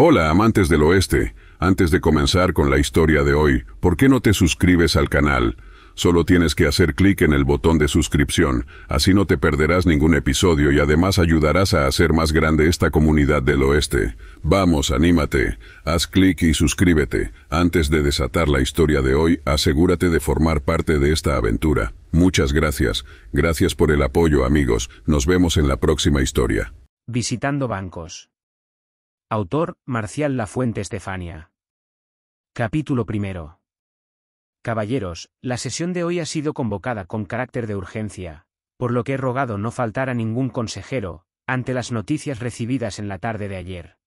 Hola amantes del oeste, antes de comenzar con la historia de hoy, ¿por qué no te suscribes al canal? Solo tienes que hacer clic en el botón de suscripción, así no te perderás ningún episodio y además ayudarás a hacer más grande esta comunidad del oeste. Vamos, anímate, haz clic y suscríbete. Antes de desatar la historia de hoy, asegúrate de formar parte de esta aventura. Muchas gracias, gracias por el apoyo amigos, nos vemos en la próxima historia. Visitando bancos. Autor, Marcial la fuente Estefania. Capítulo primero. Caballeros, la sesión de hoy ha sido convocada con carácter de urgencia, por lo que he rogado no faltar a ningún consejero, ante las noticias recibidas en la tarde de ayer.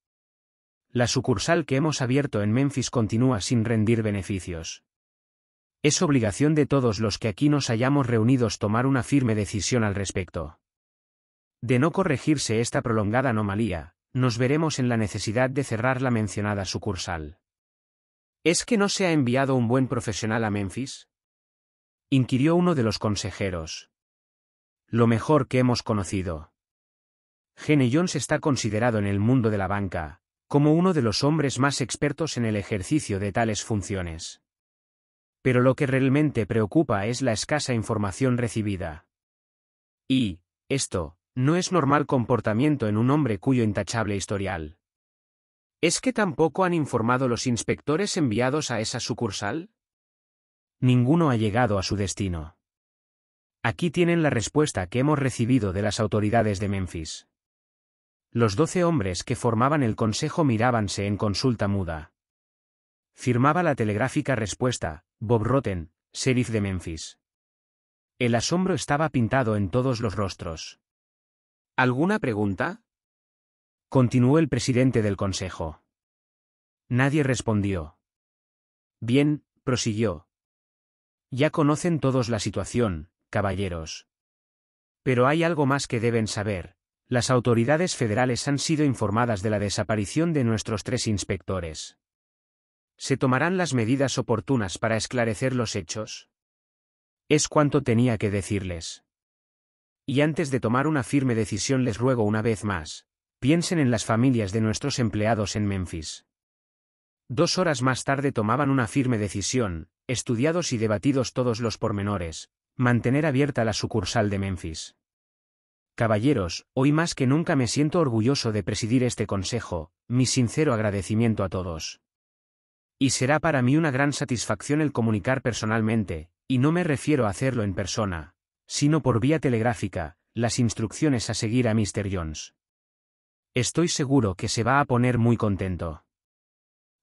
La sucursal que hemos abierto en Memphis continúa sin rendir beneficios. Es obligación de todos los que aquí nos hayamos reunidos tomar una firme decisión al respecto. De no corregirse esta prolongada anomalía, nos veremos en la necesidad de cerrar la mencionada sucursal. ¿Es que no se ha enviado un buen profesional a Memphis? inquirió uno de los consejeros. Lo mejor que hemos conocido. Gene Jones está considerado en el mundo de la banca, como uno de los hombres más expertos en el ejercicio de tales funciones. Pero lo que realmente preocupa es la escasa información recibida. Y, esto, no es normal comportamiento en un hombre cuyo intachable historial. ¿Es que tampoco han informado los inspectores enviados a esa sucursal? Ninguno ha llegado a su destino. Aquí tienen la respuesta que hemos recibido de las autoridades de Memphis. Los doce hombres que formaban el consejo mirábanse en consulta muda. Firmaba la telegráfica respuesta, Bob Rotten, sheriff de Memphis. El asombro estaba pintado en todos los rostros. ¿Alguna pregunta? Continuó el presidente del Consejo. Nadie respondió. Bien, prosiguió. Ya conocen todos la situación, caballeros. Pero hay algo más que deben saber. Las autoridades federales han sido informadas de la desaparición de nuestros tres inspectores. ¿Se tomarán las medidas oportunas para esclarecer los hechos? Es cuanto tenía que decirles. Y antes de tomar una firme decisión les ruego una vez más, piensen en las familias de nuestros empleados en Memphis. Dos horas más tarde tomaban una firme decisión, estudiados y debatidos todos los pormenores, mantener abierta la sucursal de Memphis. Caballeros, hoy más que nunca me siento orgulloso de presidir este consejo, mi sincero agradecimiento a todos. Y será para mí una gran satisfacción el comunicar personalmente, y no me refiero a hacerlo en persona, sino por vía telegráfica, las instrucciones a seguir a Mr. Jones. Estoy seguro que se va a poner muy contento.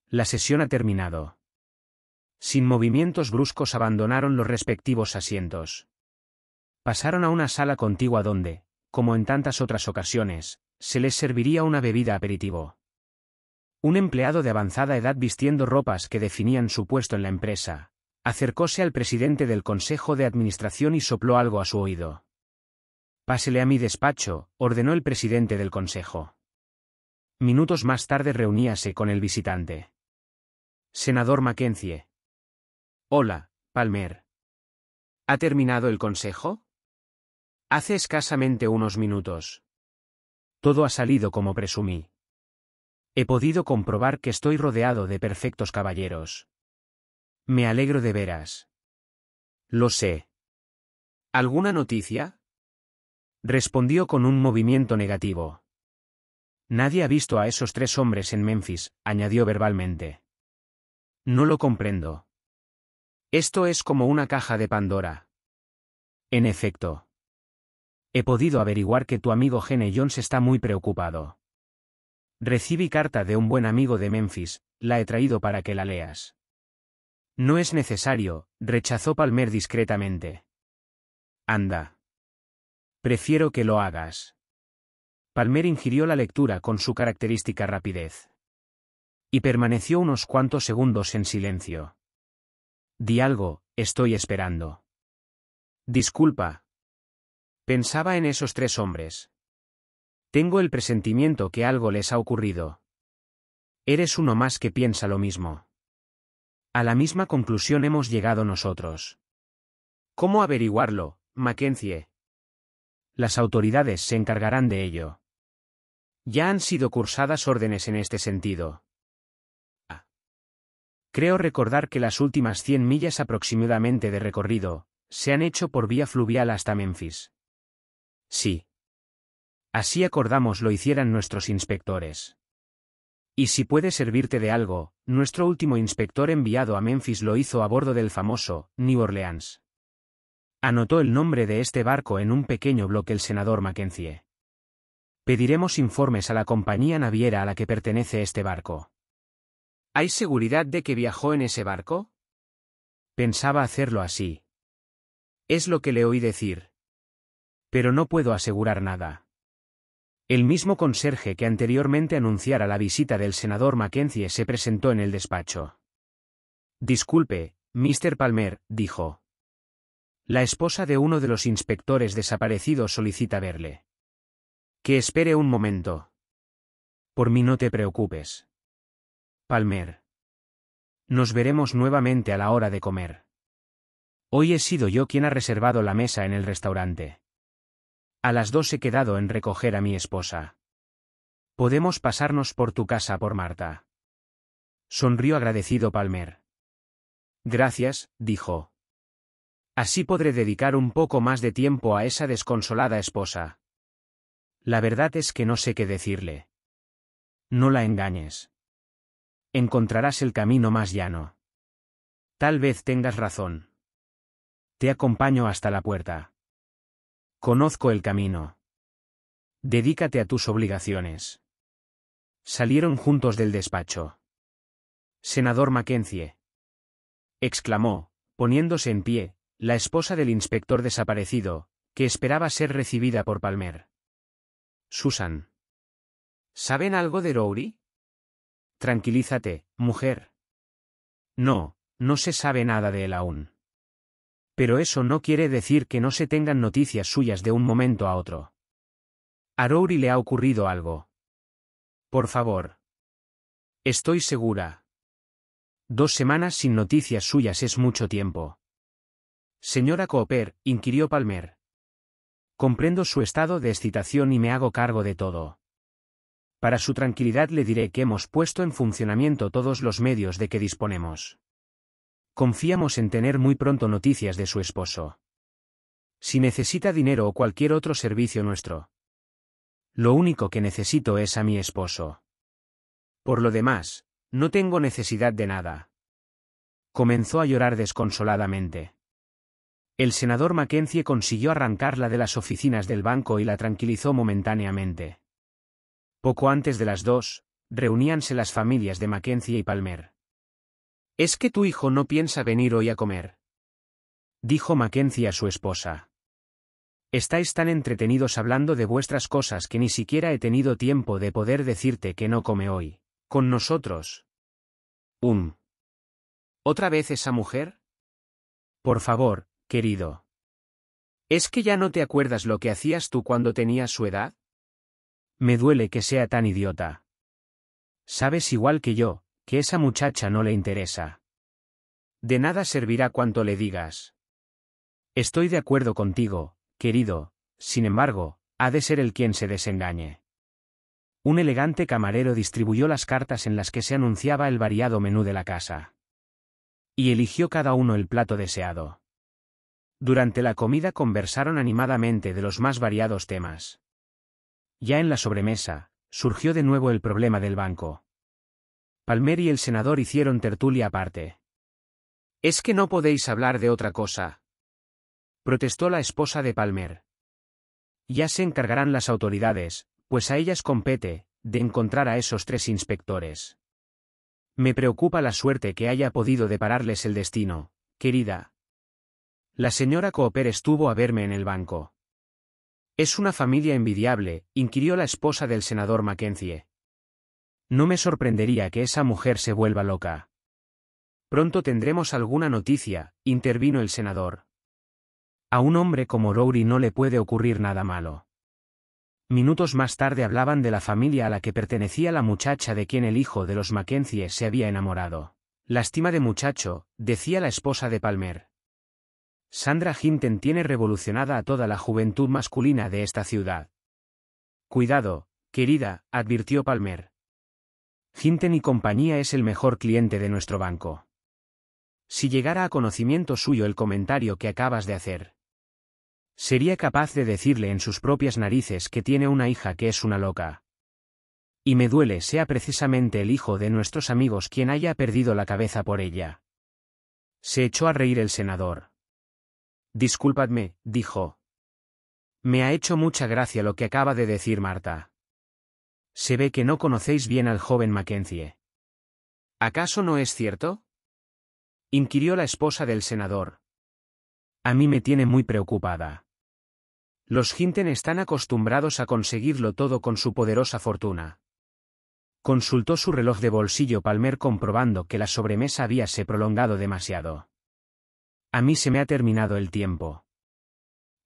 La sesión ha terminado. Sin movimientos bruscos abandonaron los respectivos asientos. Pasaron a una sala contigua donde, como en tantas otras ocasiones, se les serviría una bebida aperitivo. Un empleado de avanzada edad vistiendo ropas que definían su puesto en la empresa, Acercóse al presidente del Consejo de Administración y sopló algo a su oído. Pásele a mi despacho, ordenó el presidente del Consejo. Minutos más tarde reuníase con el visitante. Senador Mackenzie. Hola, Palmer. ¿Ha terminado el Consejo? Hace escasamente unos minutos. Todo ha salido como presumí. He podido comprobar que estoy rodeado de perfectos caballeros. Me alegro de veras. Lo sé. ¿Alguna noticia? Respondió con un movimiento negativo. Nadie ha visto a esos tres hombres en Memphis, añadió verbalmente. No lo comprendo. Esto es como una caja de Pandora. En efecto. He podido averiguar que tu amigo Gene Jones está muy preocupado. Recibí carta de un buen amigo de Memphis, la he traído para que la leas. No es necesario, rechazó Palmer discretamente. Anda. Prefiero que lo hagas. Palmer ingirió la lectura con su característica rapidez. Y permaneció unos cuantos segundos en silencio. Di algo, estoy esperando. Disculpa. Pensaba en esos tres hombres. Tengo el presentimiento que algo les ha ocurrido. Eres uno más que piensa lo mismo. A la misma conclusión hemos llegado nosotros. ¿Cómo averiguarlo, Mackenzie? Las autoridades se encargarán de ello. Ya han sido cursadas órdenes en este sentido. Ah. Creo recordar que las últimas 100 millas aproximadamente de recorrido se han hecho por vía fluvial hasta Memphis. Sí. Así acordamos lo hicieran nuestros inspectores. Y si puede servirte de algo, nuestro último inspector enviado a Memphis lo hizo a bordo del famoso New Orleans. Anotó el nombre de este barco en un pequeño bloque el senador Mackenzie. Pediremos informes a la compañía naviera a la que pertenece este barco. ¿Hay seguridad de que viajó en ese barco? Pensaba hacerlo así. Es lo que le oí decir. Pero no puedo asegurar nada. El mismo conserje que anteriormente anunciara la visita del senador Mackenzie se presentó en el despacho. Disculpe, Mr. Palmer, dijo. La esposa de uno de los inspectores desaparecidos solicita verle. Que espere un momento. Por mí no te preocupes. Palmer. Nos veremos nuevamente a la hora de comer. Hoy he sido yo quien ha reservado la mesa en el restaurante. A las dos he quedado en recoger a mi esposa. Podemos pasarnos por tu casa por Marta. Sonrió agradecido Palmer. Gracias, dijo. Así podré dedicar un poco más de tiempo a esa desconsolada esposa. La verdad es que no sé qué decirle. No la engañes. Encontrarás el camino más llano. Tal vez tengas razón. Te acompaño hasta la puerta. Conozco el camino. Dedícate a tus obligaciones. Salieron juntos del despacho. Senador Mackenzie. exclamó, poniéndose en pie, la esposa del inspector desaparecido, que esperaba ser recibida por Palmer. Susan. ¿Saben algo de Rory? Tranquilízate, mujer. No, no se sabe nada de él aún pero eso no quiere decir que no se tengan noticias suyas de un momento a otro. A Rory le ha ocurrido algo. Por favor. Estoy segura. Dos semanas sin noticias suyas es mucho tiempo. Señora Cooper, inquirió Palmer. Comprendo su estado de excitación y me hago cargo de todo. Para su tranquilidad le diré que hemos puesto en funcionamiento todos los medios de que disponemos. Confiamos en tener muy pronto noticias de su esposo. Si necesita dinero o cualquier otro servicio nuestro. Lo único que necesito es a mi esposo. Por lo demás, no tengo necesidad de nada. Comenzó a llorar desconsoladamente. El senador Mackenzie consiguió arrancarla de las oficinas del banco y la tranquilizó momentáneamente. Poco antes de las dos, reuníanse las familias de Mackenzie y Palmer. ¿Es que tu hijo no piensa venir hoy a comer? Dijo Mackenzie a su esposa. Estáis tan entretenidos hablando de vuestras cosas que ni siquiera he tenido tiempo de poder decirte que no come hoy. Con nosotros. Um. ¿Otra vez esa mujer? Por favor, querido. ¿Es que ya no te acuerdas lo que hacías tú cuando tenías su edad? Me duele que sea tan idiota. Sabes igual que yo, que esa muchacha no le interesa. De nada servirá cuanto le digas. Estoy de acuerdo contigo, querido, sin embargo, ha de ser el quien se desengañe. Un elegante camarero distribuyó las cartas en las que se anunciaba el variado menú de la casa. Y eligió cada uno el plato deseado. Durante la comida conversaron animadamente de los más variados temas. Ya en la sobremesa, surgió de nuevo el problema del banco. Palmer y el senador hicieron tertulia aparte. Es que no podéis hablar de otra cosa. Protestó la esposa de Palmer. Ya se encargarán las autoridades, pues a ellas compete, de encontrar a esos tres inspectores. Me preocupa la suerte que haya podido depararles el destino, querida. La señora Cooper estuvo a verme en el banco. Es una familia envidiable, inquirió la esposa del senador Mackenzie. No me sorprendería que esa mujer se vuelva loca. Pronto tendremos alguna noticia, intervino el senador. A un hombre como Rory no le puede ocurrir nada malo. Minutos más tarde hablaban de la familia a la que pertenecía la muchacha de quien el hijo de los Mackenzie se había enamorado. Lástima de muchacho, decía la esposa de Palmer. Sandra Hinton tiene revolucionada a toda la juventud masculina de esta ciudad. Cuidado, querida, advirtió Palmer. Hinten y compañía es el mejor cliente de nuestro banco. Si llegara a conocimiento suyo el comentario que acabas de hacer, sería capaz de decirle en sus propias narices que tiene una hija que es una loca. Y me duele sea precisamente el hijo de nuestros amigos quien haya perdido la cabeza por ella. Se echó a reír el senador. Disculpadme, dijo. Me ha hecho mucha gracia lo que acaba de decir Marta. Se ve que no conocéis bien al joven Mackenzie. ¿Acaso no es cierto? inquirió la esposa del senador. A mí me tiene muy preocupada. Los Hinton están acostumbrados a conseguirlo todo con su poderosa fortuna. Consultó su reloj de bolsillo Palmer comprobando que la sobremesa había se prolongado demasiado. A mí se me ha terminado el tiempo.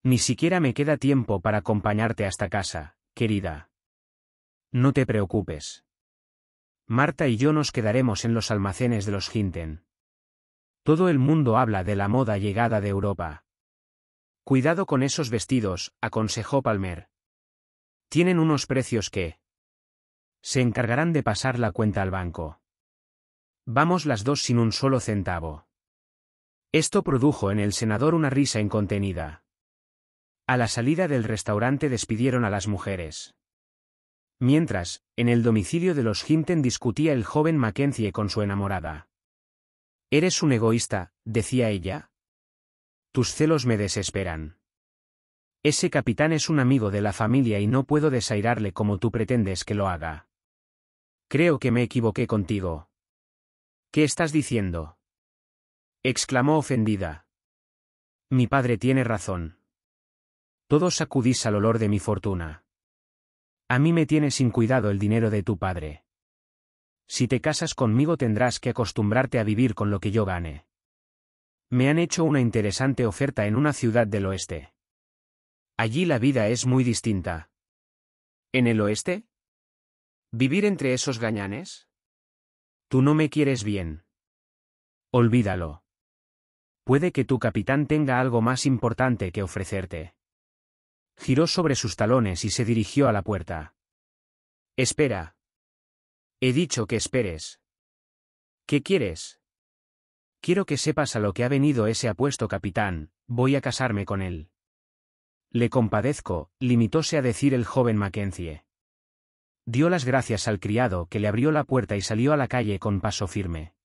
Ni siquiera me queda tiempo para acompañarte hasta casa, querida. No te preocupes. Marta y yo nos quedaremos en los almacenes de los Hinton. Todo el mundo habla de la moda llegada de Europa. Cuidado con esos vestidos, aconsejó Palmer. Tienen unos precios que... Se encargarán de pasar la cuenta al banco. Vamos las dos sin un solo centavo. Esto produjo en el senador una risa incontenida. A la salida del restaurante despidieron a las mujeres. Mientras, en el domicilio de los Hinton discutía el joven Mackenzie con su enamorada. Eres un egoísta, decía ella. Tus celos me desesperan. Ese capitán es un amigo de la familia y no puedo desairarle como tú pretendes que lo haga. Creo que me equivoqué contigo. ¿Qué estás diciendo? exclamó ofendida. Mi padre tiene razón. Todos acudís al olor de mi fortuna. A mí me tiene sin cuidado el dinero de tu padre. Si te casas conmigo tendrás que acostumbrarte a vivir con lo que yo gane. Me han hecho una interesante oferta en una ciudad del oeste. Allí la vida es muy distinta. ¿En el oeste? ¿Vivir entre esos gañanes? Tú no me quieres bien. Olvídalo. Puede que tu capitán tenga algo más importante que ofrecerte. Giró sobre sus talones y se dirigió a la puerta. Espera. He dicho que esperes. ¿Qué quieres? Quiero que sepas a lo que ha venido ese apuesto capitán, voy a casarme con él. Le compadezco, limitóse a decir el joven Mackenzie. Dio las gracias al criado que le abrió la puerta y salió a la calle con paso firme.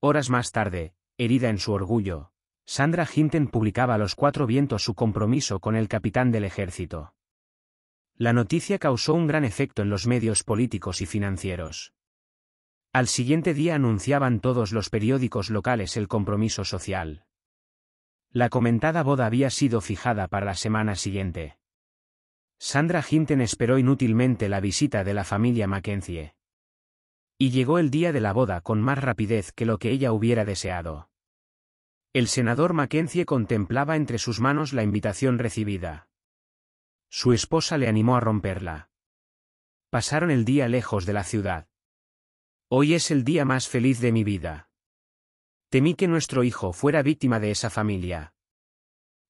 Horas más tarde, herida en su orgullo, Sandra Hinton publicaba a los cuatro vientos su compromiso con el capitán del ejército. La noticia causó un gran efecto en los medios políticos y financieros. Al siguiente día anunciaban todos los periódicos locales el compromiso social. La comentada boda había sido fijada para la semana siguiente. Sandra Hinton esperó inútilmente la visita de la familia Mackenzie. Y llegó el día de la boda con más rapidez que lo que ella hubiera deseado. El senador Mackenzie contemplaba entre sus manos la invitación recibida. Su esposa le animó a romperla. Pasaron el día lejos de la ciudad. Hoy es el día más feliz de mi vida. Temí que nuestro hijo fuera víctima de esa familia.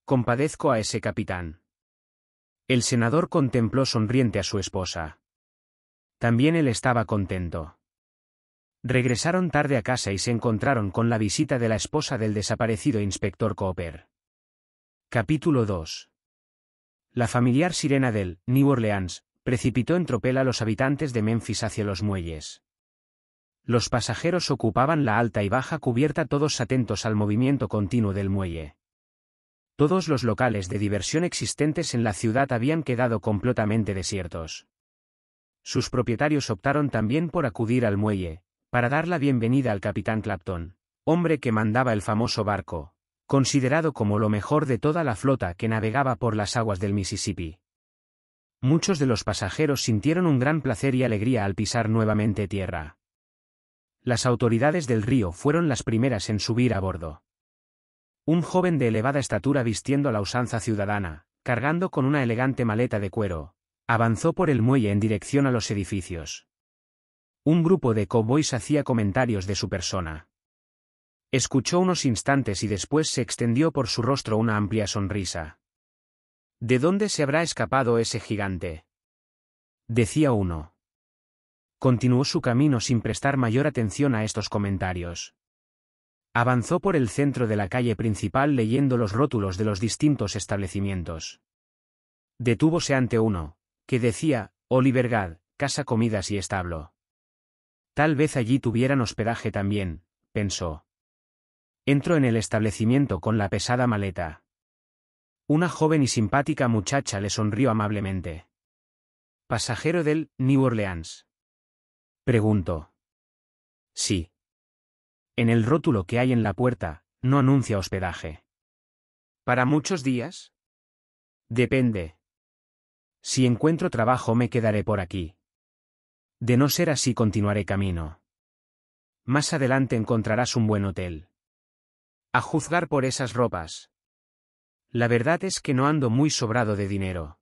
Compadezco a ese capitán. El senador contempló sonriente a su esposa. También él estaba contento. Regresaron tarde a casa y se encontraron con la visita de la esposa del desaparecido inspector Cooper. Capítulo 2. La familiar sirena del New Orleans precipitó en tropel a los habitantes de Memphis hacia los muelles. Los pasajeros ocupaban la alta y baja cubierta todos atentos al movimiento continuo del muelle. Todos los locales de diversión existentes en la ciudad habían quedado completamente desiertos. Sus propietarios optaron también por acudir al muelle, para dar la bienvenida al capitán Clapton, hombre que mandaba el famoso barco, considerado como lo mejor de toda la flota que navegaba por las aguas del Mississippi. Muchos de los pasajeros sintieron un gran placer y alegría al pisar nuevamente tierra. Las autoridades del río fueron las primeras en subir a bordo. Un joven de elevada estatura vistiendo la usanza ciudadana, cargando con una elegante maleta de cuero, avanzó por el muelle en dirección a los edificios. Un grupo de cowboys hacía comentarios de su persona. Escuchó unos instantes y después se extendió por su rostro una amplia sonrisa. ¿De dónde se habrá escapado ese gigante? decía uno. Continuó su camino sin prestar mayor atención a estos comentarios. Avanzó por el centro de la calle principal leyendo los rótulos de los distintos establecimientos. Detúvose ante uno, que decía, Olivergad, casa comidas y establo. Tal vez allí tuvieran hospedaje también, pensó. Entro en el establecimiento con la pesada maleta. Una joven y simpática muchacha le sonrió amablemente. ¿Pasajero del New Orleans? Preguntó. Sí. En el rótulo que hay en la puerta, no anuncia hospedaje. ¿Para muchos días? Depende. Si encuentro trabajo me quedaré por aquí. De no ser así continuaré camino. Más adelante encontrarás un buen hotel. A juzgar por esas ropas. La verdad es que no ando muy sobrado de dinero.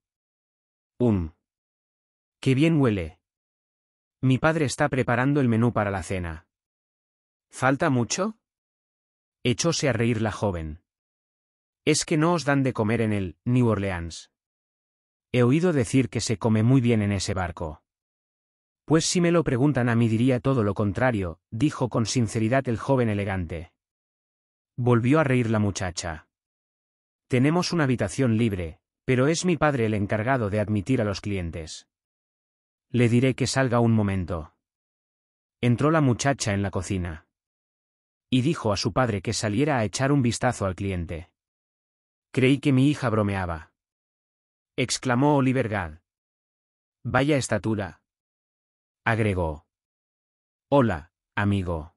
Um. Qué bien huele. Mi padre está preparando el menú para la cena. ¿Falta mucho? Echóse a reír la joven. Es que no os dan de comer en el New Orleans. He oído decir que se come muy bien en ese barco. Pues si me lo preguntan a mí diría todo lo contrario, dijo con sinceridad el joven elegante. Volvió a reír la muchacha. Tenemos una habitación libre, pero es mi padre el encargado de admitir a los clientes. Le diré que salga un momento. Entró la muchacha en la cocina. Y dijo a su padre que saliera a echar un vistazo al cliente. Creí que mi hija bromeaba. Exclamó Oliver Gad. Vaya estatura, agregó. Hola, amigo.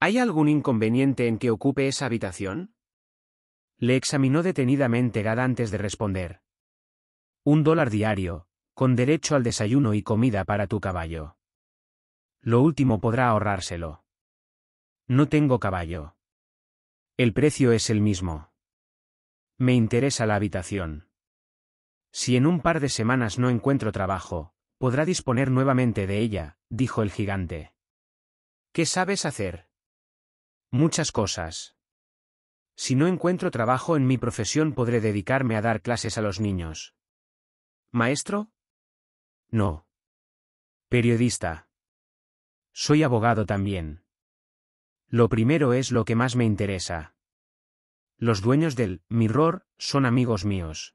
¿Hay algún inconveniente en que ocupe esa habitación? Le examinó detenidamente Gad antes de responder. Un dólar diario, con derecho al desayuno y comida para tu caballo. Lo último podrá ahorrárselo. No tengo caballo. El precio es el mismo. Me interesa la habitación. Si en un par de semanas no encuentro trabajo, podrá disponer nuevamente de ella, dijo el gigante. ¿Qué sabes hacer? Muchas cosas. Si no encuentro trabajo en mi profesión podré dedicarme a dar clases a los niños. ¿Maestro? No. Periodista. Soy abogado también. Lo primero es lo que más me interesa. Los dueños del Mirror son amigos míos.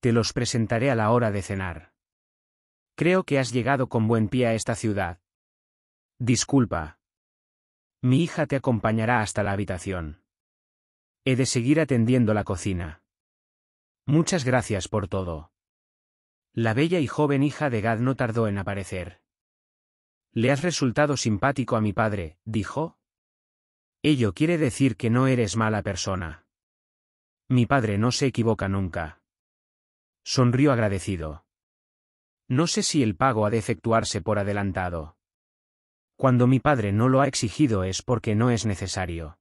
Te los presentaré a la hora de cenar. Creo que has llegado con buen pie a esta ciudad. Disculpa. Mi hija te acompañará hasta la habitación. He de seguir atendiendo la cocina. Muchas gracias por todo. La bella y joven hija de Gad no tardó en aparecer. Le has resultado simpático a mi padre, dijo. Ello quiere decir que no eres mala persona. Mi padre no se equivoca nunca. Sonrió agradecido. No sé si el pago ha de efectuarse por adelantado. Cuando mi padre no lo ha exigido es porque no es necesario.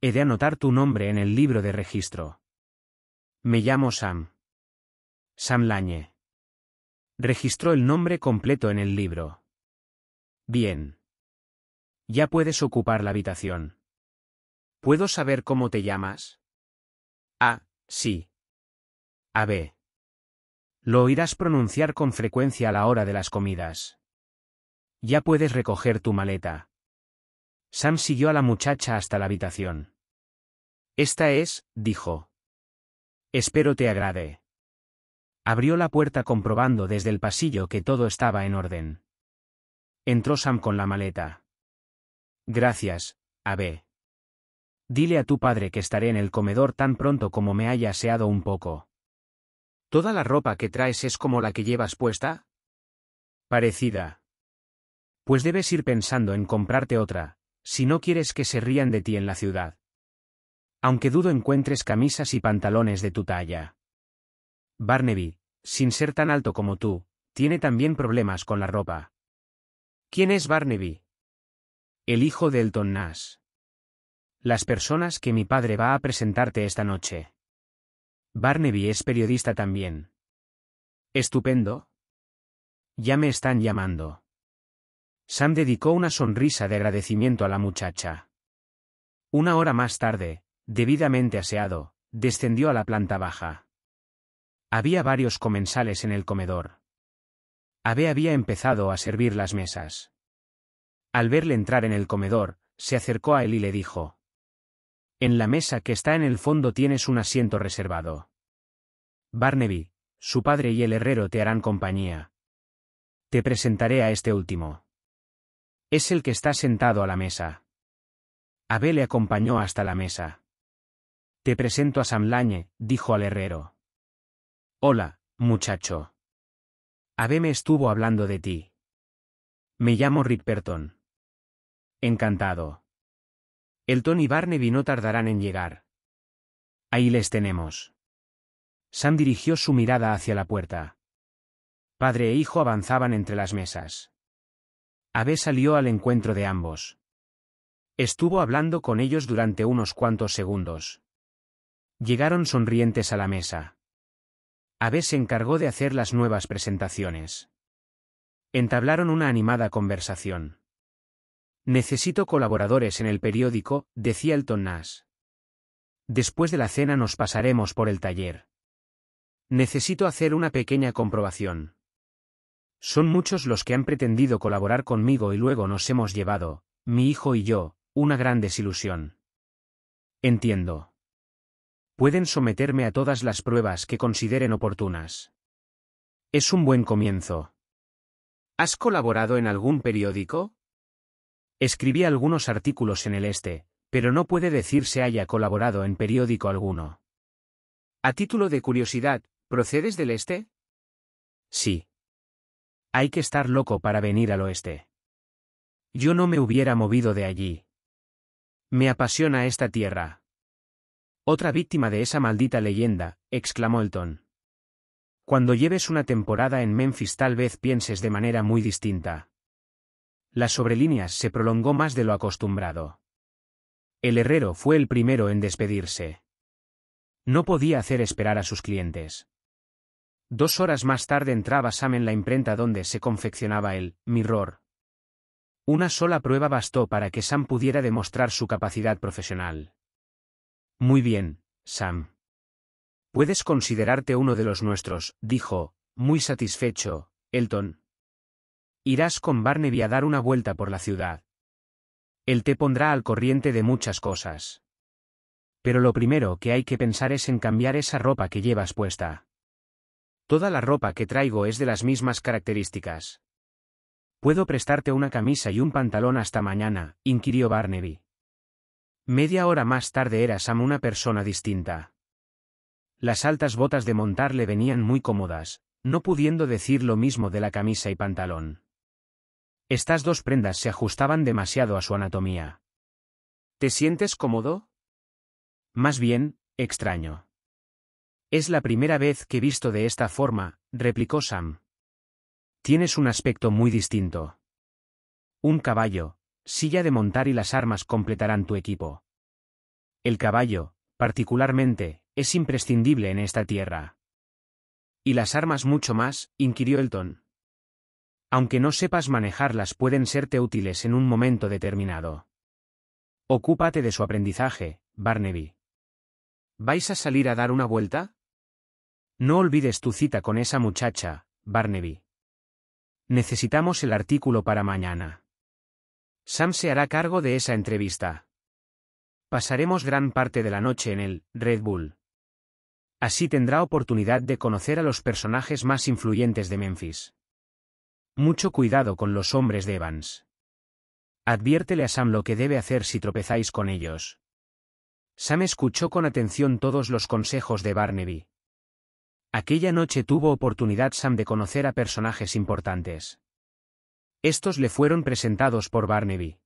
He de anotar tu nombre en el libro de registro. Me llamo Sam. Sam Lañe. Registró el nombre completo en el libro. Bien. Ya puedes ocupar la habitación. ¿Puedo saber cómo te llamas? A. Sí. A. Lo oirás pronunciar con frecuencia a la hora de las comidas. Ya puedes recoger tu maleta. Sam siguió a la muchacha hasta la habitación. Esta es, dijo. Espero te agrade. Abrió la puerta comprobando desde el pasillo que todo estaba en orden. Entró Sam con la maleta. Gracias, Abe. Dile a tu padre que estaré en el comedor tan pronto como me haya aseado un poco. ¿Toda la ropa que traes es como la que llevas puesta? Parecida. Pues debes ir pensando en comprarte otra, si no quieres que se rían de ti en la ciudad. Aunque dudo encuentres camisas y pantalones de tu talla. Barnaby, sin ser tan alto como tú, tiene también problemas con la ropa. ¿Quién es Barnaby? El hijo de Elton Nash. Las personas que mi padre va a presentarte esta noche. Barnaby es periodista también. Estupendo. Ya me están llamando. Sam dedicó una sonrisa de agradecimiento a la muchacha. Una hora más tarde, debidamente aseado, descendió a la planta baja. Había varios comensales en el comedor. Abe había empezado a servir las mesas. Al verle entrar en el comedor, se acercó a él y le dijo, en la mesa que está en el fondo tienes un asiento reservado. Barnaby, su padre y el herrero te harán compañía. Te presentaré a este último. Es el que está sentado a la mesa. Abel le acompañó hasta la mesa. Te presento a Samlañe, dijo al herrero. Hola, muchacho. Abel me estuvo hablando de ti. Me llamo Rick Encantado. Elton y Barney no tardarán en llegar. Ahí les tenemos. Sam dirigió su mirada hacia la puerta. Padre e hijo avanzaban entre las mesas. Abe salió al encuentro de ambos. Estuvo hablando con ellos durante unos cuantos segundos. Llegaron sonrientes a la mesa. Abe se encargó de hacer las nuevas presentaciones. Entablaron una animada conversación. Necesito colaboradores en el periódico, decía Elton Nash. Después de la cena nos pasaremos por el taller. Necesito hacer una pequeña comprobación. Son muchos los que han pretendido colaborar conmigo y luego nos hemos llevado, mi hijo y yo, una gran desilusión. Entiendo. Pueden someterme a todas las pruebas que consideren oportunas. Es un buen comienzo. ¿Has colaborado en algún periódico? Escribí algunos artículos en el Este, pero no puede decirse haya colaborado en periódico alguno. A título de curiosidad, ¿procedes del Este? Sí. Hay que estar loco para venir al oeste. Yo no me hubiera movido de allí. Me apasiona esta tierra. Otra víctima de esa maldita leyenda, exclamó Elton. Cuando lleves una temporada en Memphis tal vez pienses de manera muy distinta las sobrelíneas se prolongó más de lo acostumbrado. El herrero fue el primero en despedirse. No podía hacer esperar a sus clientes. Dos horas más tarde entraba Sam en la imprenta donde se confeccionaba el mirror. Una sola prueba bastó para que Sam pudiera demostrar su capacidad profesional. Muy bien, Sam. Puedes considerarte uno de los nuestros, dijo, muy satisfecho, Elton. Irás con Barnaby a dar una vuelta por la ciudad. Él te pondrá al corriente de muchas cosas. Pero lo primero que hay que pensar es en cambiar esa ropa que llevas puesta. Toda la ropa que traigo es de las mismas características. ¿Puedo prestarte una camisa y un pantalón hasta mañana? inquirió Barnaby. Media hora más tarde era Sam una persona distinta. Las altas botas de montar le venían muy cómodas, no pudiendo decir lo mismo de la camisa y pantalón. Estas dos prendas se ajustaban demasiado a su anatomía. ¿Te sientes cómodo? Más bien, extraño. Es la primera vez que he visto de esta forma, replicó Sam. Tienes un aspecto muy distinto. Un caballo, silla de montar y las armas completarán tu equipo. El caballo, particularmente, es imprescindible en esta tierra. ¿Y las armas mucho más? inquirió Elton aunque no sepas manejarlas pueden serte útiles en un momento determinado. Ocúpate de su aprendizaje, Barnaby. ¿Vais a salir a dar una vuelta? No olvides tu cita con esa muchacha, Barnaby. Necesitamos el artículo para mañana. Sam se hará cargo de esa entrevista. Pasaremos gran parte de la noche en el Red Bull. Así tendrá oportunidad de conocer a los personajes más influyentes de Memphis. Mucho cuidado con los hombres de Evans. Adviértele a Sam lo que debe hacer si tropezáis con ellos. Sam escuchó con atención todos los consejos de Barnaby. Aquella noche tuvo oportunidad Sam de conocer a personajes importantes. Estos le fueron presentados por Barnaby.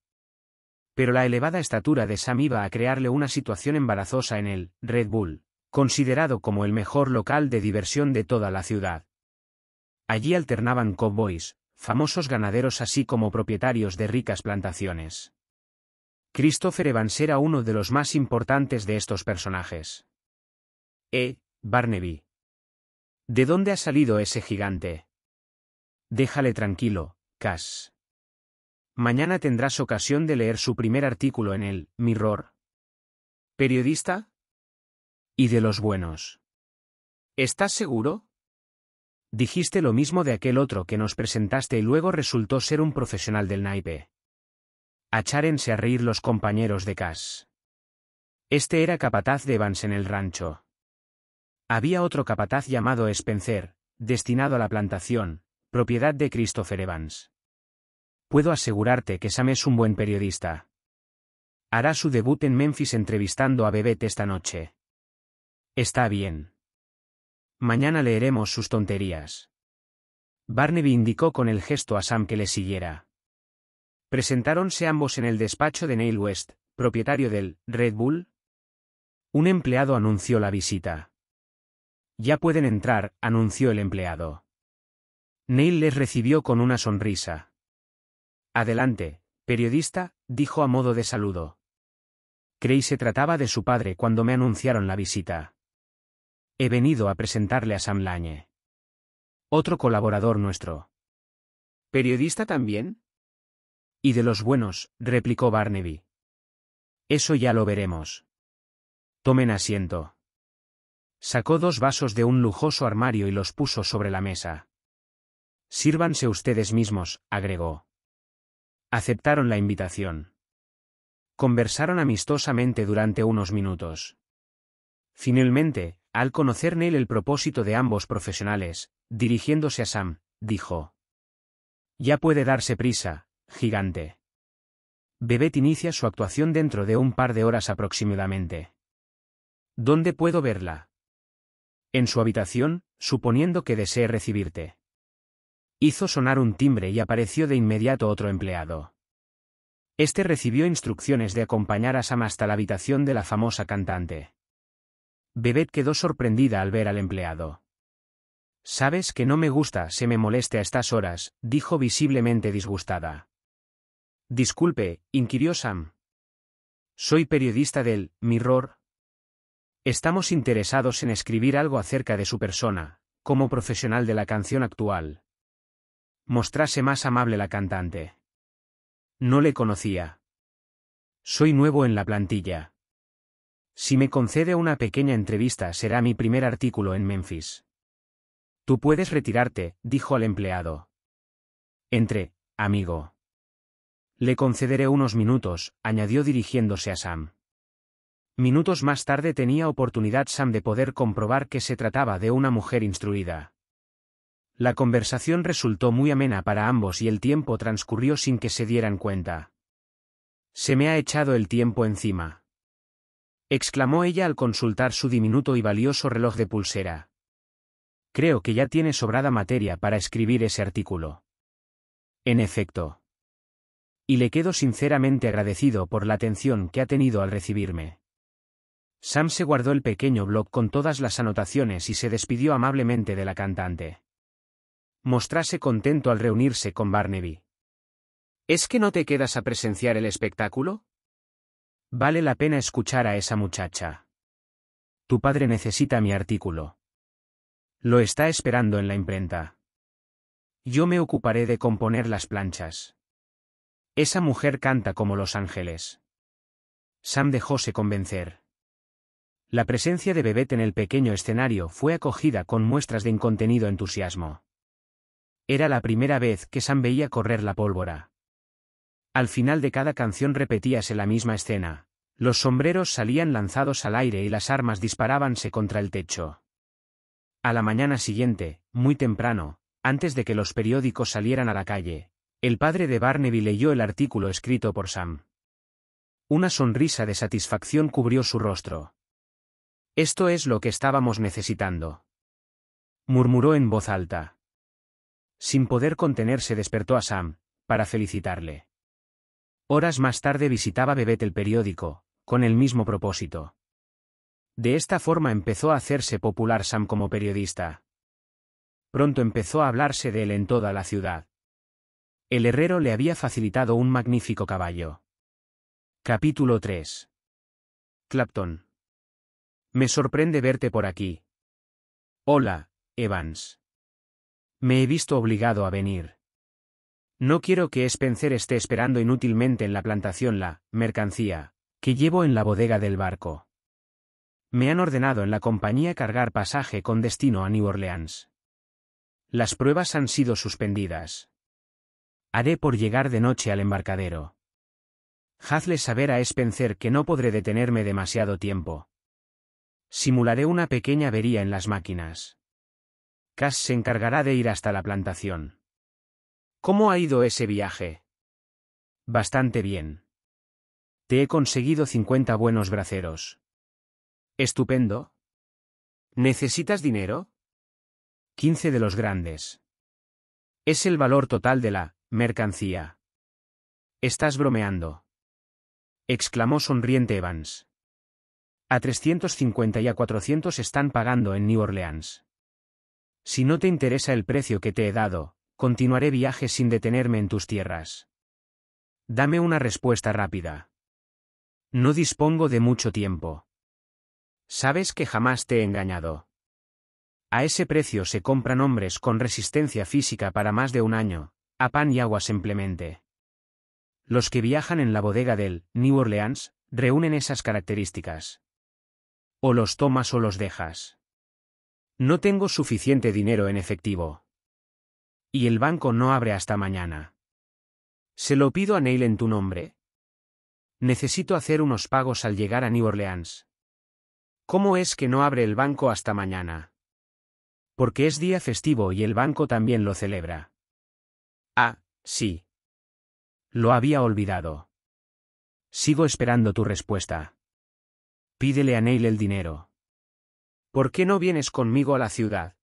Pero la elevada estatura de Sam iba a crearle una situación embarazosa en el Red Bull, considerado como el mejor local de diversión de toda la ciudad. Allí alternaban cowboys, famosos ganaderos así como propietarios de ricas plantaciones. Christopher Evans era uno de los más importantes de estos personajes. E. Barnaby. ¿De dónde ha salido ese gigante? Déjale tranquilo, Cass. Mañana tendrás ocasión de leer su primer artículo en el Mirror. ¿Periodista? Y de los buenos. ¿Estás seguro? Dijiste lo mismo de aquel otro que nos presentaste y luego resultó ser un profesional del naipe. Achárense a reír los compañeros de Cas. Este era capataz de Evans en el rancho. Había otro capataz llamado Spencer, destinado a la plantación, propiedad de Christopher Evans. Puedo asegurarte que Sam es un buen periodista. Hará su debut en Memphis entrevistando a Bebet esta noche. Está bien. Mañana leeremos sus tonterías. Barnaby indicó con el gesto a Sam que le siguiera. Presentáronse ambos en el despacho de Neil West, propietario del Red Bull. Un empleado anunció la visita. Ya pueden entrar, anunció el empleado. Neil les recibió con una sonrisa. Adelante, periodista, dijo a modo de saludo. Creí se trataba de su padre cuando me anunciaron la visita. He venido a presentarle a Sam Lañe. Otro colaborador nuestro. ¿Periodista también? Y de los buenos, replicó Barnaby. Eso ya lo veremos. Tomen asiento. Sacó dos vasos de un lujoso armario y los puso sobre la mesa. Sírvanse ustedes mismos, agregó. Aceptaron la invitación. Conversaron amistosamente durante unos minutos. Finalmente, al conocer Neil el propósito de ambos profesionales, dirigiéndose a Sam, dijo. Ya puede darse prisa, gigante. Bebet inicia su actuación dentro de un par de horas aproximadamente. ¿Dónde puedo verla? En su habitación, suponiendo que desee recibirte. Hizo sonar un timbre y apareció de inmediato otro empleado. Este recibió instrucciones de acompañar a Sam hasta la habitación de la famosa cantante. Bebet quedó sorprendida al ver al empleado. Sabes que no me gusta se me moleste a estas horas, dijo visiblemente disgustada. Disculpe, inquirió Sam. Soy periodista del Mirror. Estamos interesados en escribir algo acerca de su persona, como profesional de la canción actual. Mostrase más amable la cantante. No le conocía. Soy nuevo en la plantilla. Si me concede una pequeña entrevista será mi primer artículo en Memphis. Tú puedes retirarte, dijo al empleado. Entre, amigo. Le concederé unos minutos, añadió dirigiéndose a Sam. Minutos más tarde tenía oportunidad Sam de poder comprobar que se trataba de una mujer instruida. La conversación resultó muy amena para ambos y el tiempo transcurrió sin que se dieran cuenta. Se me ha echado el tiempo encima exclamó ella al consultar su diminuto y valioso reloj de pulsera. Creo que ya tiene sobrada materia para escribir ese artículo. En efecto. Y le quedo sinceramente agradecido por la atención que ha tenido al recibirme. Sam se guardó el pequeño blog con todas las anotaciones y se despidió amablemente de la cantante. Mostrase contento al reunirse con Barnaby. ¿Es que no te quedas a presenciar el espectáculo? Vale la pena escuchar a esa muchacha. Tu padre necesita mi artículo. Lo está esperando en la imprenta. Yo me ocuparé de componer las planchas. Esa mujer canta como los ángeles. Sam dejóse convencer. La presencia de Bebet en el pequeño escenario fue acogida con muestras de incontenido entusiasmo. Era la primera vez que Sam veía correr la pólvora. Al final de cada canción repetíase la misma escena. Los sombreros salían lanzados al aire y las armas disparábanse contra el techo. A la mañana siguiente, muy temprano, antes de que los periódicos salieran a la calle, el padre de Barnaby leyó el artículo escrito por Sam. Una sonrisa de satisfacción cubrió su rostro. Esto es lo que estábamos necesitando. Murmuró en voz alta. Sin poder contenerse despertó a Sam, para felicitarle. Horas más tarde visitaba Bebet el periódico, con el mismo propósito. De esta forma empezó a hacerse popular Sam como periodista. Pronto empezó a hablarse de él en toda la ciudad. El herrero le había facilitado un magnífico caballo. Capítulo 3. Clapton. Me sorprende verte por aquí. Hola, Evans. Me he visto obligado a venir. No quiero que Spencer esté esperando inútilmente en la plantación la mercancía que llevo en la bodega del barco. Me han ordenado en la compañía cargar pasaje con destino a New Orleans. Las pruebas han sido suspendidas. Haré por llegar de noche al embarcadero. Hazle saber a Spencer que no podré detenerme demasiado tiempo. Simularé una pequeña avería en las máquinas. Cass se encargará de ir hasta la plantación. ¿Cómo ha ido ese viaje? Bastante bien. Te he conseguido 50 buenos braceros. Estupendo. ¿Necesitas dinero? 15 de los grandes. Es el valor total de la mercancía. Estás bromeando. Exclamó sonriente Evans. A 350 y a 400 están pagando en New Orleans. Si no te interesa el precio que te he dado, Continuaré viaje sin detenerme en tus tierras. Dame una respuesta rápida. No dispongo de mucho tiempo. Sabes que jamás te he engañado. A ese precio se compran hombres con resistencia física para más de un año, a pan y agua simplemente. Los que viajan en la bodega del New Orleans reúnen esas características. O los tomas o los dejas. No tengo suficiente dinero en efectivo. Y el banco no abre hasta mañana. Se lo pido a Neil en tu nombre. Necesito hacer unos pagos al llegar a New Orleans. ¿Cómo es que no abre el banco hasta mañana? Porque es día festivo y el banco también lo celebra. Ah, sí. Lo había olvidado. Sigo esperando tu respuesta. Pídele a Neil el dinero. ¿Por qué no vienes conmigo a la ciudad?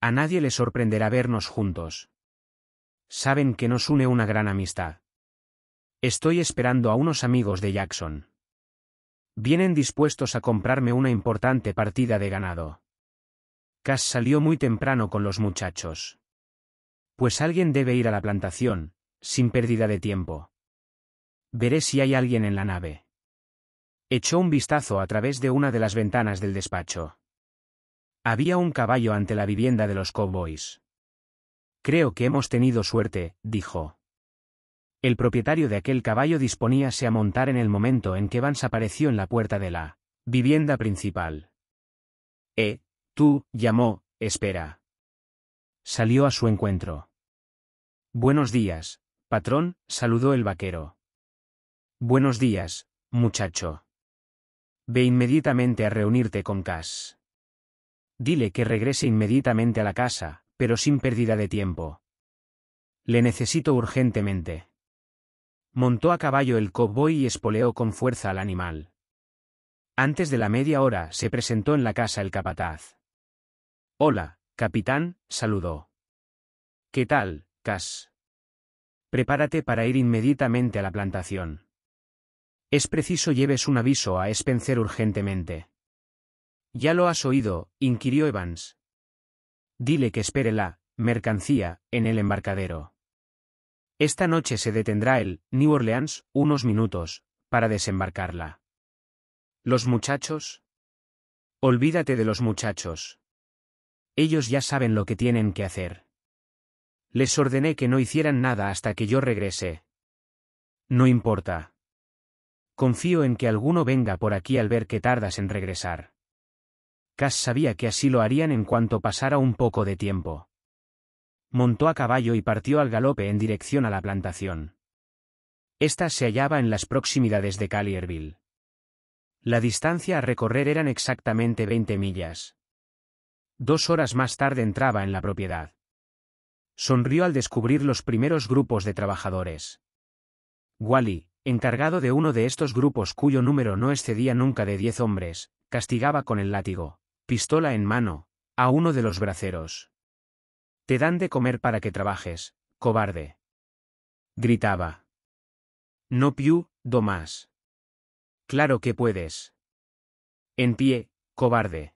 A nadie le sorprenderá vernos juntos. Saben que nos une una gran amistad. Estoy esperando a unos amigos de Jackson. Vienen dispuestos a comprarme una importante partida de ganado. Cass salió muy temprano con los muchachos. Pues alguien debe ir a la plantación, sin pérdida de tiempo. Veré si hay alguien en la nave. Echó un vistazo a través de una de las ventanas del despacho. Había un caballo ante la vivienda de los cowboys. Creo que hemos tenido suerte, dijo. El propietario de aquel caballo disponíase a montar en el momento en que Vance apareció en la puerta de la vivienda principal. Eh, tú, llamó, espera. Salió a su encuentro. Buenos días, patrón, saludó el vaquero. Buenos días, muchacho. Ve inmediatamente a reunirte con Cass. Dile que regrese inmediatamente a la casa, pero sin pérdida de tiempo. Le necesito urgentemente. Montó a caballo el cowboy y espoleó con fuerza al animal. Antes de la media hora se presentó en la casa el capataz. Hola, capitán, saludó. ¿Qué tal, Cas? Prepárate para ir inmediatamente a la plantación. Es preciso lleves un aviso a Spencer urgentemente. Ya lo has oído, inquirió Evans. Dile que espere la mercancía en el embarcadero. Esta noche se detendrá el New Orleans unos minutos para desembarcarla. ¿Los muchachos? Olvídate de los muchachos. Ellos ya saben lo que tienen que hacer. Les ordené que no hicieran nada hasta que yo regrese. No importa. Confío en que alguno venga por aquí al ver que tardas en regresar. Cass sabía que así lo harían en cuanto pasara un poco de tiempo. Montó a caballo y partió al galope en dirección a la plantación. Esta se hallaba en las proximidades de Callierville. La distancia a recorrer eran exactamente 20 millas. Dos horas más tarde entraba en la propiedad. Sonrió al descubrir los primeros grupos de trabajadores. Wally, encargado de uno de estos grupos cuyo número no excedía nunca de diez hombres, castigaba con el látigo pistola en mano, a uno de los braceros. Te dan de comer para que trabajes, cobarde. Gritaba. No piu, do más. Claro que puedes. En pie, cobarde.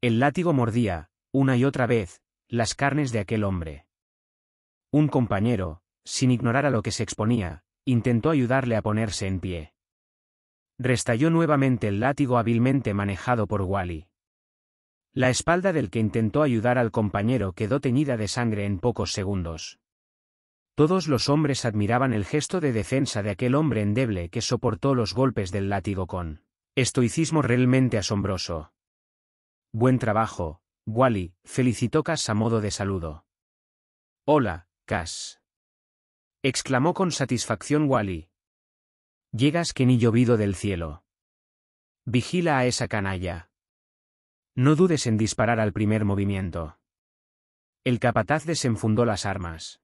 El látigo mordía, una y otra vez, las carnes de aquel hombre. Un compañero, sin ignorar a lo que se exponía, intentó ayudarle a ponerse en pie. Restalló nuevamente el látigo hábilmente manejado por Wally. La espalda del que intentó ayudar al compañero quedó teñida de sangre en pocos segundos. Todos los hombres admiraban el gesto de defensa de aquel hombre endeble que soportó los golpes del látigo con estoicismo realmente asombroso. Buen trabajo, Wally, felicitó Cass a modo de saludo. Hola, Cass. Exclamó con satisfacción Wally. Llegas que ni llovido del cielo. Vigila a esa canalla. No dudes en disparar al primer movimiento. El capataz desenfundó las armas.